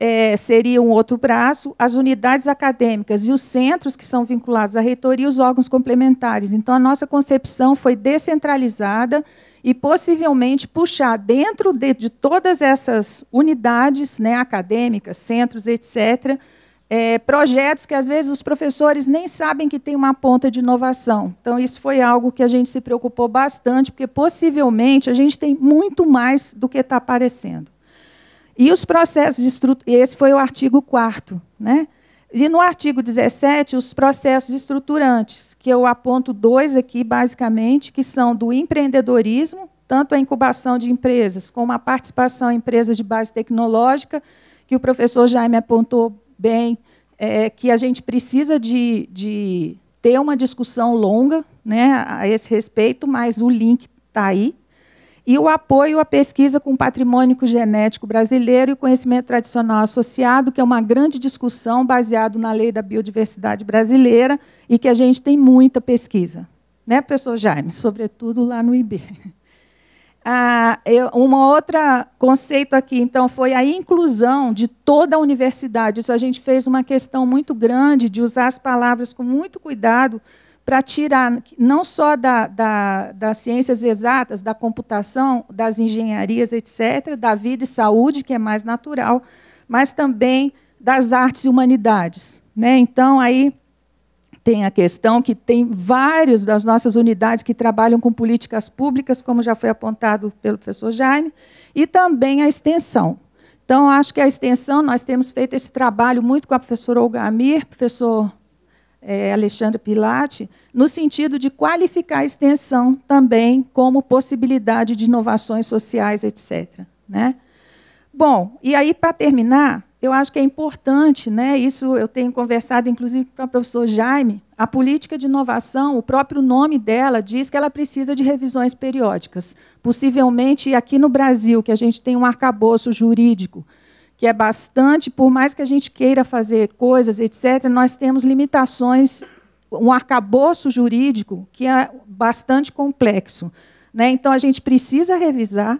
é, seria um outro braço, as unidades acadêmicas e os centros que são vinculados à reitoria e os órgãos complementares. Então, a nossa concepção foi descentralizada e possivelmente puxar dentro de, de todas essas unidades né, acadêmicas, centros, etc., é, projetos que às vezes os professores nem sabem que tem uma ponta de inovação. Então, isso foi algo que a gente se preocupou bastante, porque possivelmente a gente tem muito mais do que está aparecendo. E os processos, esse foi o artigo 4 né? E no artigo 17, os processos estruturantes, que eu aponto dois aqui, basicamente, que são do empreendedorismo, tanto a incubação de empresas, como a participação em empresas de base tecnológica, que o professor Jaime apontou bem, é, que a gente precisa de, de ter uma discussão longa né, a esse respeito, mas o link está aí e o apoio à pesquisa com patrimônio genético brasileiro e conhecimento tradicional associado, que é uma grande discussão baseada na lei da biodiversidade brasileira e que a gente tem muita pesquisa. Né, professor Jaime? Sobretudo lá no IB. <laughs> Ah, eu, uma outra conceito aqui, então, foi a inclusão de toda a universidade. Isso a gente fez uma questão muito grande de usar as palavras com muito cuidado, para tirar não só da, da, das ciências exatas, da computação, das engenharias, etc., da vida e saúde, que é mais natural, mas também das artes e humanidades. Né? Então, aí tem a questão que tem vários das nossas unidades que trabalham com políticas públicas, como já foi apontado pelo professor Jaime, e também a extensão. Então, acho que a extensão, nós temos feito esse trabalho muito com a professora Olga Amir, professor é, Alexandre Pilate, no sentido de qualificar a extensão também como possibilidade de inovações sociais, etc. Né? Bom, e aí, para terminar, eu acho que é importante, né, isso eu tenho conversado inclusive com o professor Jaime, a política de inovação, o próprio nome dela diz que ela precisa de revisões periódicas. Possivelmente, aqui no Brasil, que a gente tem um arcabouço jurídico que é bastante, por mais que a gente queira fazer coisas, etc., nós temos limitações, um arcabouço jurídico que é bastante complexo. Né? Então, a gente precisa revisar.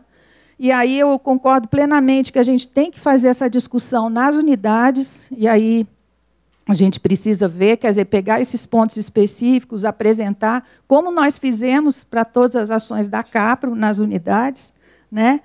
E aí eu concordo plenamente que a gente tem que fazer essa discussão nas unidades, e aí a gente precisa ver, quer dizer, pegar esses pontos específicos, apresentar, como nós fizemos para todas as ações da CAPRO nas unidades, né?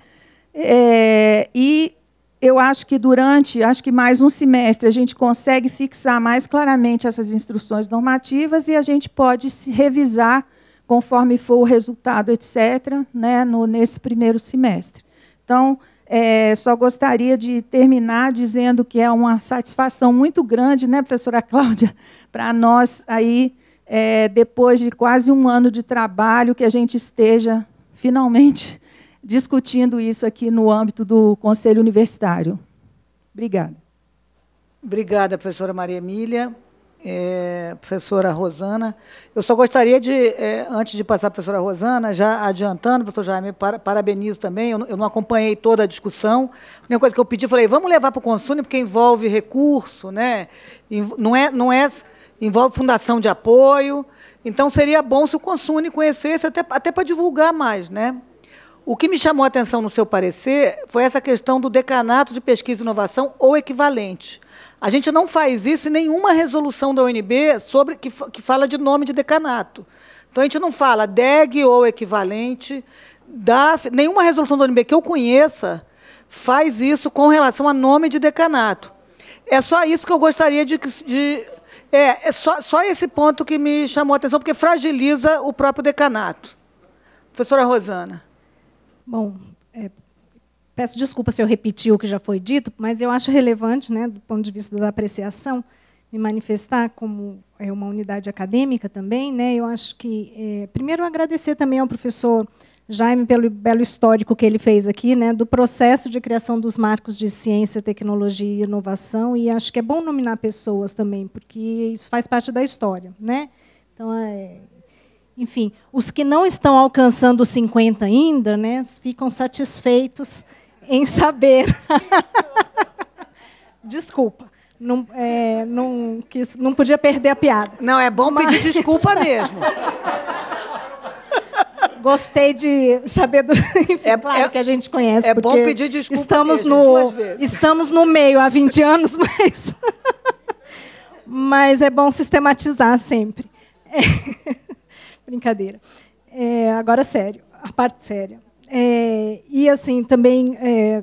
É, e eu acho que durante, acho que mais um semestre, a gente consegue fixar mais claramente essas instruções normativas e a gente pode se revisar conforme for o resultado, etc., né, no, nesse primeiro semestre. Então, é, só gostaria de terminar dizendo que é uma satisfação muito grande, né, professora <laughs> Cláudia, para nós aí, é, depois de quase um ano de trabalho, que a gente esteja finalmente discutindo isso aqui no âmbito do Conselho Universitário. Obrigada. Obrigada, professora Maria Emília. É, professora Rosana. Eu só gostaria de, é, antes de passar para a professora Rosana, já adiantando, professor Jaime, para, parabenizo também, eu, eu, não acompanhei toda a discussão. A única coisa que eu pedi, falei, vamos levar para o consumo, porque envolve recurso, né? não é, não é, envolve fundação de apoio. Então, seria bom se o Consune conhecesse, até, até para divulgar mais, né? O que me chamou a atenção no seu parecer foi essa questão do decanato de pesquisa e inovação ou equivalente. A gente não faz isso em nenhuma resolução da UNB sobre que, que fala de nome de decanato. Então a gente não fala DEG ou equivalente. Da, nenhuma resolução da UNB que eu conheça faz isso com relação a nome de decanato. É só isso que eu gostaria de. de é, é só, só esse ponto que me chamou a atenção, porque fragiliza o próprio decanato. Professora Rosana. Bom, é, peço desculpa se eu repeti o que já foi dito, mas eu acho relevante, né, do ponto de vista da apreciação, me manifestar como é uma unidade acadêmica também, né? Eu acho que é, primeiro agradecer também ao professor Jaime pelo belo histórico que ele fez aqui, né, do processo de criação dos marcos de ciência, tecnologia e inovação, e acho que é bom nominar pessoas também, porque isso faz parte da história, né? Então, é, enfim, os que não estão alcançando os 50 ainda, né, ficam satisfeitos em saber. <laughs> Desculpa. Não, é, não, quis, não podia perder a piada. Não, é bom Mas... pedir desculpa mesmo. <laughs> Gostei de saber do <laughs> é, claro é, que a gente conhece. É bom pedir desculpa estamos mesmo, no Estamos no meio há 20 anos, mas, mas é bom sistematizar sempre. É. Brincadeira. É, agora, sério, a parte séria. É, e, assim, também é,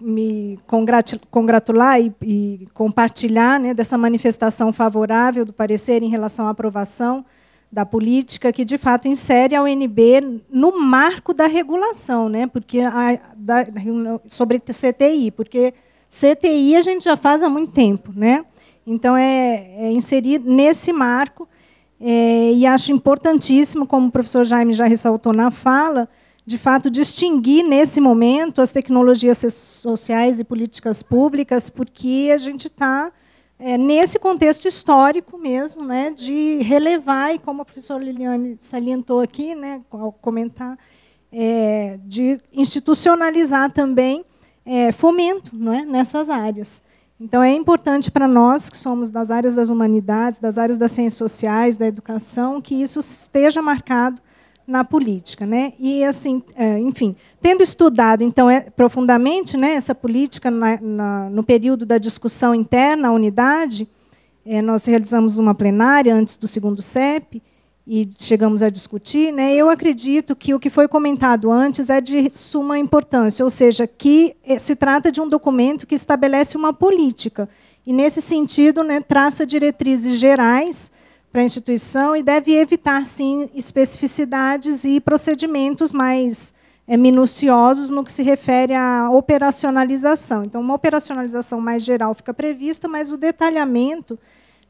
me congratular e, e compartilhar né, dessa manifestação favorável do parecer em relação à aprovação da política que de fato insere a UNB no marco da regulação, né? Porque a, da, sobre CTI, porque CTI a gente já faz há muito tempo, né? Então é, é inserir nesse marco é, e acho importantíssimo, como o professor Jaime já ressaltou na fala, de fato, distinguir nesse momento as tecnologias sociais e políticas públicas, porque a gente está é, nesse contexto histórico mesmo, né, de relevar, e como a professora Liliane salientou aqui, né, ao comentar, é, de institucionalizar também é, fomento é, nessas áreas. Então, é importante para nós, que somos das áreas das humanidades, das áreas das ciências sociais, da educação, que isso esteja marcado na política, né? E assim, é, enfim, tendo estudado então é, profundamente, né, essa política na, na, no período da discussão interna à unidade, é, nós realizamos uma plenária antes do segundo CEP e chegamos a discutir, né, eu acredito que o que foi comentado antes é de suma importância, ou seja, que eh, se trata de um documento que estabelece uma política. E, nesse sentido, né, traça diretrizes gerais para a instituição e deve evitar, sim, especificidades e procedimentos mais é, minuciosos no que se refere à operacionalização. Então, uma operacionalização mais geral fica prevista, mas o detalhamento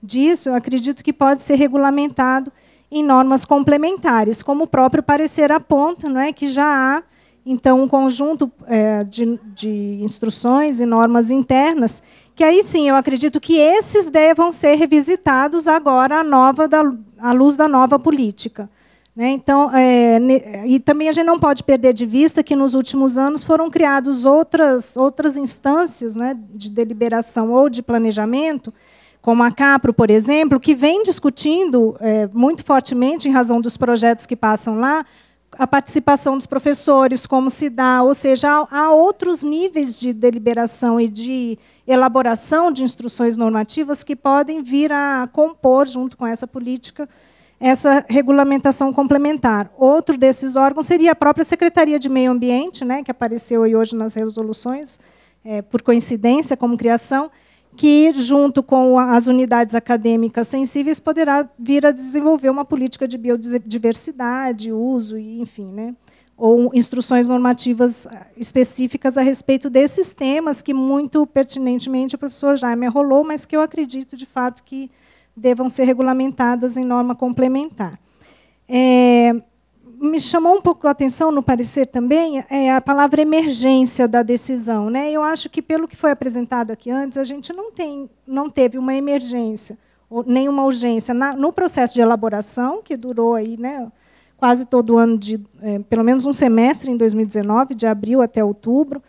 disso, eu acredito que pode ser regulamentado em normas complementares, como o próprio parecer aponta, não é que já há então um conjunto é, de, de instruções e normas internas que aí sim eu acredito que esses devam ser revisitados agora à, nova da, à luz da nova política. Né? Então, é, e também a gente não pode perder de vista que nos últimos anos foram criadas outras, outras instâncias né, de deliberação ou de planejamento como a Capro, por exemplo, que vem discutindo é, muito fortemente, em razão dos projetos que passam lá, a participação dos professores, como se dá, ou seja, há, outros níveis de deliberação e de elaboração de instruções normativas que podem vir a compor, junto com essa política, essa regulamentação complementar. Outro desses órgãos seria a própria Secretaria de Meio Ambiente, né, que apareceu hoje nas resoluções, é, por coincidência, como criação, que, junto com as unidades acadêmicas sensíveis, poderá vir a desenvolver uma política de biodiversidade, uso, e, enfim, né? ou instruções normativas eh, específicas a respeito desses temas que, muito pertinentemente, o professor Jaime arrolou, mas que eu acredito, de fato, que devam ser regulamentadas em norma complementar. É, me chamou um pouco a atenção no parecer também é a palavra emergência da decisão. Né? Eu acho que, pelo que foi apresentado aqui antes, a gente não, tem, não teve uma emergência, ou nenhuma urgência. Na, no processo de elaboração, que durou aí, né, quase todo o ano, de, é, pelo menos um semestre em 2019, de abril até outubro,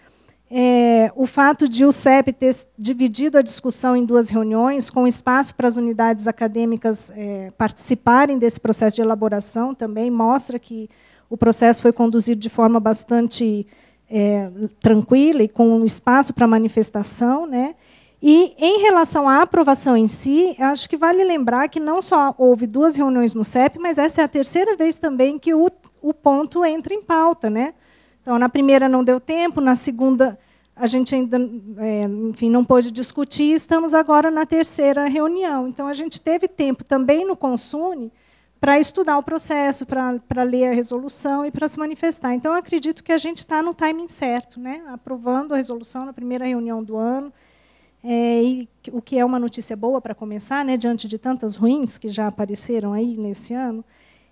é, o fato de o CEP ter dividido a discussão em duas reuniões, com espaço para as unidades acadêmicas é, participarem desse processo de elaboração também, mostra que o processo foi conduzido de forma bastante é, tranquila e com espaço para manifestação. Né? E, em relação à aprovação em si, acho que vale lembrar que não só houve duas reuniões no CEP, mas essa é a terceira vez também que o, o ponto entra em pauta. Né? Então, na primeira não deu tempo, na segunda a gente ainda, é, enfim, não pôde discutir. Estamos agora na terceira reunião. Então, a gente teve tempo também no Consune para estudar o processo, para, para ler a resolução e para se manifestar. Então, acredito que a gente está no timing certo, né? aprovando a resolução na primeira reunião do ano, é, e o que é uma notícia boa para começar, né? diante de tantas ruins que já apareceram aí nesse ano.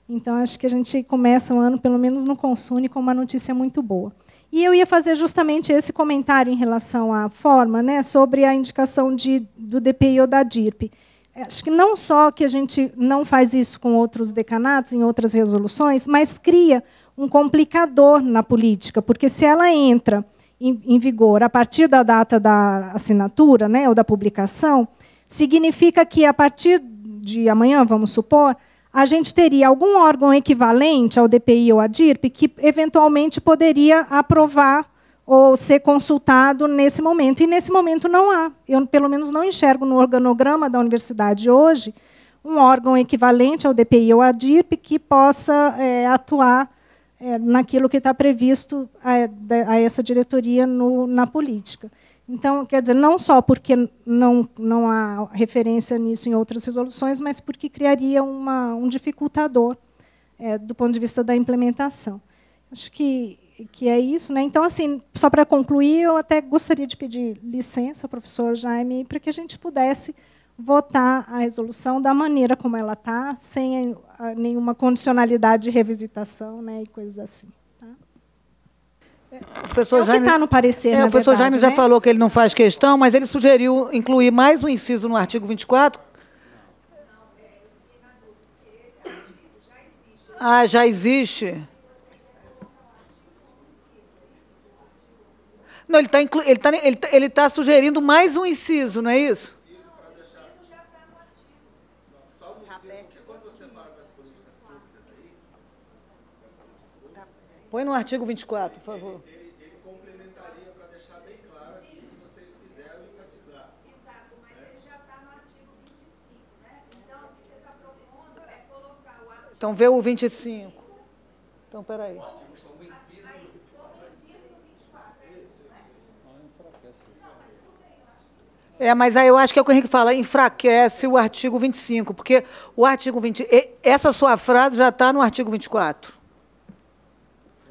Então, acho que a gente começa o ano, pelo menos no Consune, com uma notícia muito boa. E eu ia fazer justamente esse comentário em relação à forma, né, sobre a indicação de, do DPI ou da DIRP. É, acho que não só que a gente não faz isso com outros decanatos, em outras resoluções, mas cria um complicador na política, porque se ela entra em, em vigor a partir da data da assinatura né, ou da publicação, significa que a partir de amanhã, vamos supor, a gente teria algum órgão equivalente ao DPI ou à DIRP que eventualmente poderia aprovar ou ser consultado nesse momento. E nesse momento não há. Eu, pelo menos, não enxergo no organograma da universidade hoje um órgão equivalente ao DPI ou à DIRP que possa é, atuar é, naquilo que está previsto a, é, a essa diretoria no, na política. Então, quer dizer, não só porque não, não há referência nisso em outras resoluções, mas porque criaria uma, um dificultador é, do ponto de vista da implementação. Acho que, que é isso. Né? Então, assim, só para concluir, eu até gostaria de pedir licença ao professor Jaime para que a gente pudesse votar a resolução da maneira como ela está, sem nenhuma condicionalidade de revisitação né, e coisas assim. O professor é o Jaime, está no parecer, é, O professor verdade, Jaime já né? falou que ele não faz questão, mas ele sugeriu incluir mais um inciso no artigo 24. Ah, já existe? Não, ele está ele tá, ele, tá, ele tá sugerindo mais um inciso, não é isso? Põe no artigo 24, por favor. Ele, complementaria para deixar bem claro que vocês enfatizar. Exato, mas ele já está no artigo 25, né? Então, o que você está propondo é colocar o Então, vê o 25. Então, peraí. aí. É, né? é, mas aí eu acho que é o que o Henrique fala, enfraquece o artigo 25, porque o artigo 20, essa sua frase já está no artigo 24.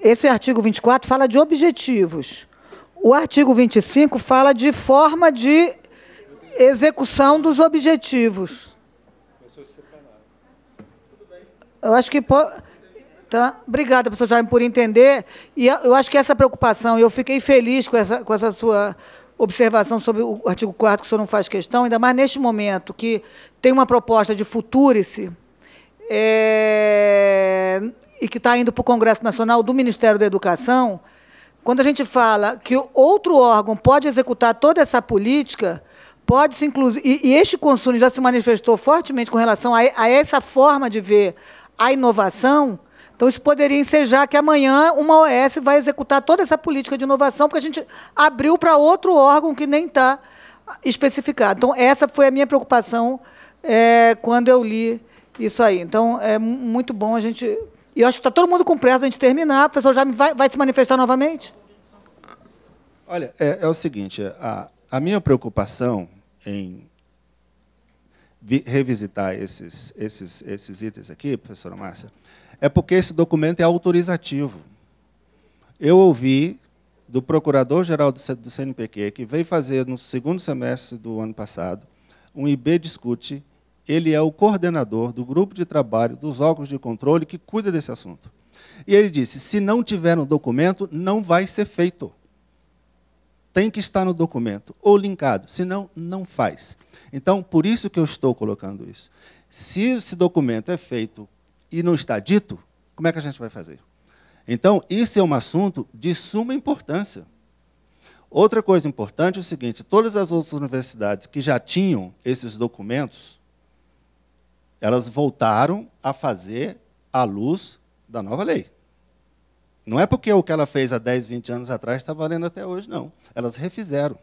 Esse artigo 24 fala de objetivos. O artigo 25 fala de forma de execução dos objetivos. Eu acho que pode. Tá? Obrigada, professor Jaime, por entender. E eu acho que essa preocupação, eu fiquei feliz com essa, com essa sua observação sobre o artigo 4, que o senhor não faz questão, ainda mais neste momento, que tem uma proposta de futurice. É, e que está indo para o Congresso Nacional do Ministério da Educação, quando a gente fala que outro órgão pode executar toda essa política, pode-se inclusive. E, e, este consumo já se manifestou fortemente com relação a, a essa forma de ver a inovação. Então, isso poderia ensejar que amanhã uma OS vai executar toda essa política de inovação, porque a gente abriu para outro órgão que nem está especificado. Então, essa foi a minha preocupação é, quando eu li isso aí. Então, é muito bom a gente e eu acho que está todo mundo com pressa a gente terminar. O professor já vai, vai se manifestar novamente. Olha, é, é o seguinte: a, a, minha preocupação em vi, revisitar esses, esses, esses itens aqui, professora Márcia, é porque esse documento é autorizativo. Eu ouvi do Procurador-Geral do CNPq, que veio fazer no segundo semestre do ano passado, um IB Discute, ele é o coordenador do grupo de trabalho dos órgãos de controle que cuida desse assunto. E ele disse: se não tiver no documento, não vai ser feito. Tem que estar no documento ou linkado, senão não faz. Então, por isso que eu estou colocando isso. Se esse documento é feito e não está dito, como é que a gente vai fazer? Então, isso é um assunto de suma importância. Outra coisa importante é o seguinte: todas as outras universidades que já tinham esses documentos elas voltaram a fazer à luz da nova lei. Não é porque o que ela fez há 10, 20 anos atrás está valendo até hoje, não. Elas refizeram.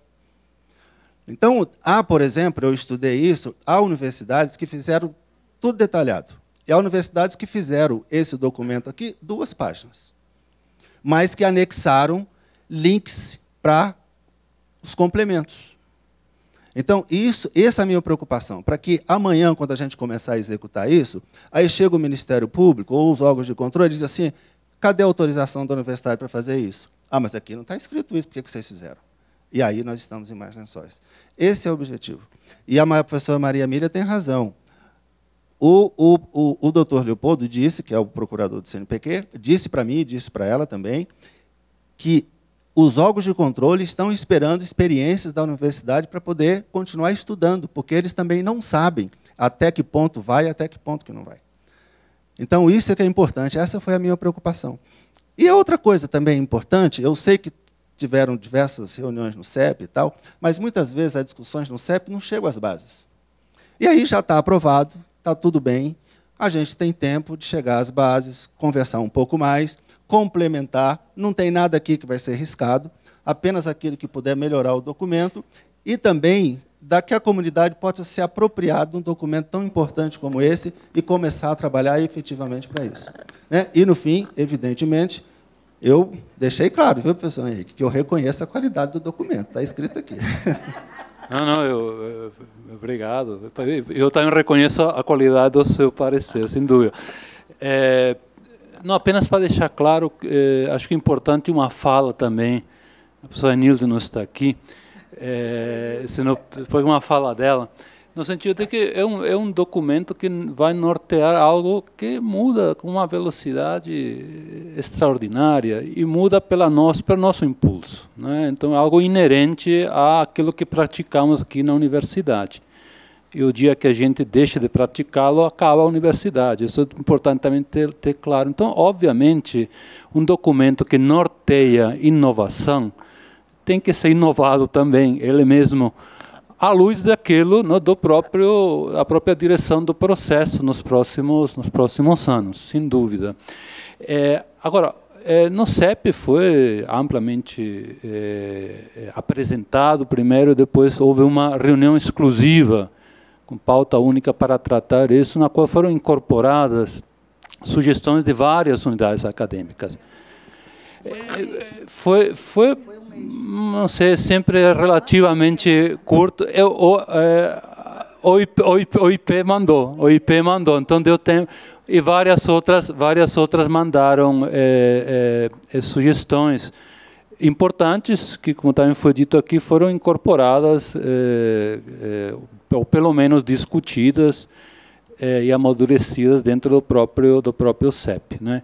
Então, há, por exemplo, eu estudei isso, há universidades que fizeram tudo detalhado. E há universidades que fizeram esse documento aqui, duas páginas. Mas que anexaram links para os complementos. Então, isso, essa é a minha preocupação, para que amanhã, quando a gente começar a executar isso, aí chega o Ministério Público ou os órgãos de controle e diz assim, cadê a autorização da universidade para fazer isso? Ah, mas aqui não está escrito isso, por que vocês fizeram? E aí nós estamos em mais lençóis. Esse é o objetivo. E a professora Maria Miriam tem razão. O, o, o, o doutor Leopoldo disse, que é o procurador do CNPq, disse para mim, e disse para ela também, que os órgãos de controle estão esperando experiências da universidade para poder continuar estudando, porque eles também não sabem até que ponto vai e até que ponto que não vai. Então, isso é que é importante. Essa foi a minha preocupação. E outra coisa também importante, eu sei que tiveram diversas reuniões no CEP e tal, mas muitas vezes as discussões no CEP não chegam às bases. E aí já está aprovado, está tudo bem, a gente tem tempo de chegar às bases, conversar um pouco mais, complementar, não tem nada aqui que vai ser riscado, apenas aquilo que puder melhorar o documento e também da que a comunidade possa se apropriar de um documento tão importante como esse e começar a trabalhar efetivamente para isso. Né? E, no fim, evidentemente, eu deixei claro, viu, professor Henrique, que eu reconheço a qualidade do documento, está escrito aqui. Não, não, eu, eu obrigado. Eu também reconheço a qualidade do seu parecer, sem dúvida. É, não, apenas para deixar claro, eh, acho que é importante uma fala também, a professora Nilda não está aqui, eh, senão foi uma fala dela, no sentido de que é um, é um documento que vai nortear algo que muda com uma velocidade extraordinária e muda pela nós, pelo nosso impulso. Né? Então, é algo inerente àquilo que praticamos aqui na universidade e o dia que a gente deixa de praticá-lo, acaba a universidade. Isso é importante também ter, ter claro. Então, obviamente, um documento que norteia inovação tem que ser inovado também, ele mesmo, à luz daquilo, né, do próprio, a própria direção do processo nos próximos, nos próximos anos, sem dúvida. É, agora, é, no CEP foi amplamente é, é, apresentado primeiro, depois houve uma reunião exclusiva com pauta única para tratar isso, na qual foram incorporadas sugestões de várias unidades acadêmicas. Foi, foi não sei, sempre relativamente curto. Eu, o, é, o, IP, o, IP, o IP mandou, o IP mandou, então deu tempo. E várias outras, várias outras mandaram é, é, é sugestões importantes que, como também foi dito aqui, foram incorporadas é, é, ou pelo menos discutidas eh, e amadurecidas dentro do próprio do próprio CEP. Né?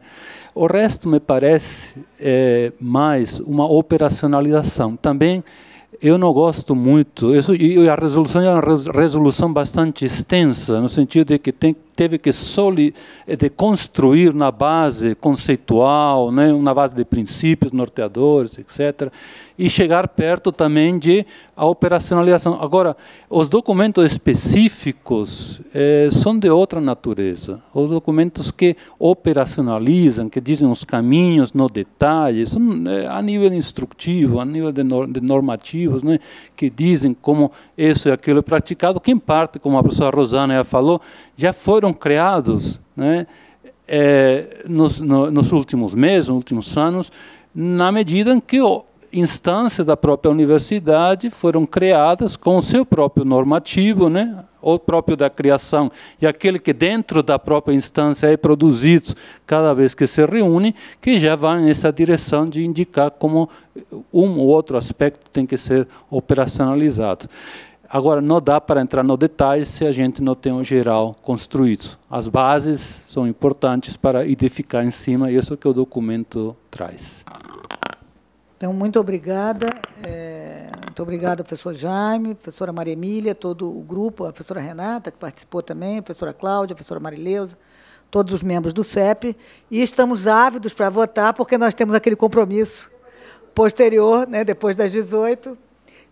O resto me parece eh, mais uma operacionalização. Também eu não gosto muito. Isso, e a resolução é uma resolução bastante extensa, no sentido de que tem, teve que soli, eh, de construir na base conceitual, né, na base de princípios norteadores, etc e chegar perto também de a operacionalização. Agora, os documentos específicos eh, são de outra natureza. Os documentos que operacionalizam, que dizem os caminhos no detalhe, são eh, a nível instrutivo, a nível de, de normativos, né, que dizem como isso e aquilo é praticado, que em parte, como a professora Rosana já falou, já foram criados, né, é, nos, no, nos, últimos meses, nos últimos anos, na medida em que instâncias da própria universidade foram criadas com o seu próprio normativo, né? o próprio da criação, e aquele que dentro da própria instância é produzido cada vez que se reúne, que já vai nessa direção de indicar como eh, um ou outro aspecto tem que ser operacionalizado. Agora, não dá para entrar no detalhe se a gente não tem um geral construído. As bases são importantes para edificar em cima, e isso é o que o documento traz. Então, muito obrigada. É, muito obrigada, professor Jaime, professora Maria Emília, todo o grupo, a professora Renata, que participou também, a professora Cláudia, a professora Marileuza, todos os membros do CEP. E estamos ávidos para votar, porque nós temos aquele compromisso posterior, né, depois das 18.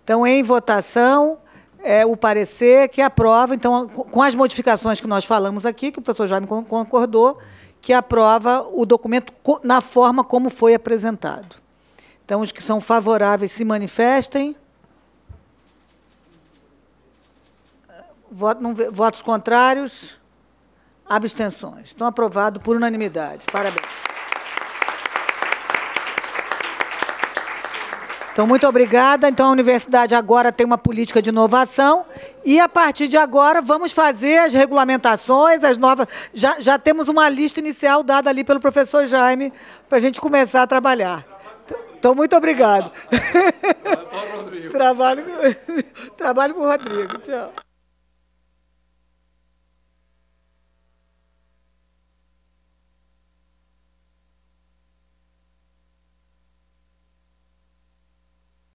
Então, em votação, é, o parecer que aprova, então, com as modificações que nós falamos aqui, que o professor Jaime concordou, que aprova o documento na forma como foi apresentado. Então, os que são favoráveis se manifestem. Voto, não, votos contrários, abstenções. Estão aprovado por unanimidade. Parabéns. Então, muito obrigada. Então, a universidade agora tem uma política de inovação e, a partir de agora, vamos fazer as regulamentações, as novas... Já, já temos uma lista inicial dada ali pelo professor Jaime para a gente começar a trabalhar. Então, muito obrigado. Trabalho para o Rodrigo. Trabalho, com para o Rodrigo. Tchau.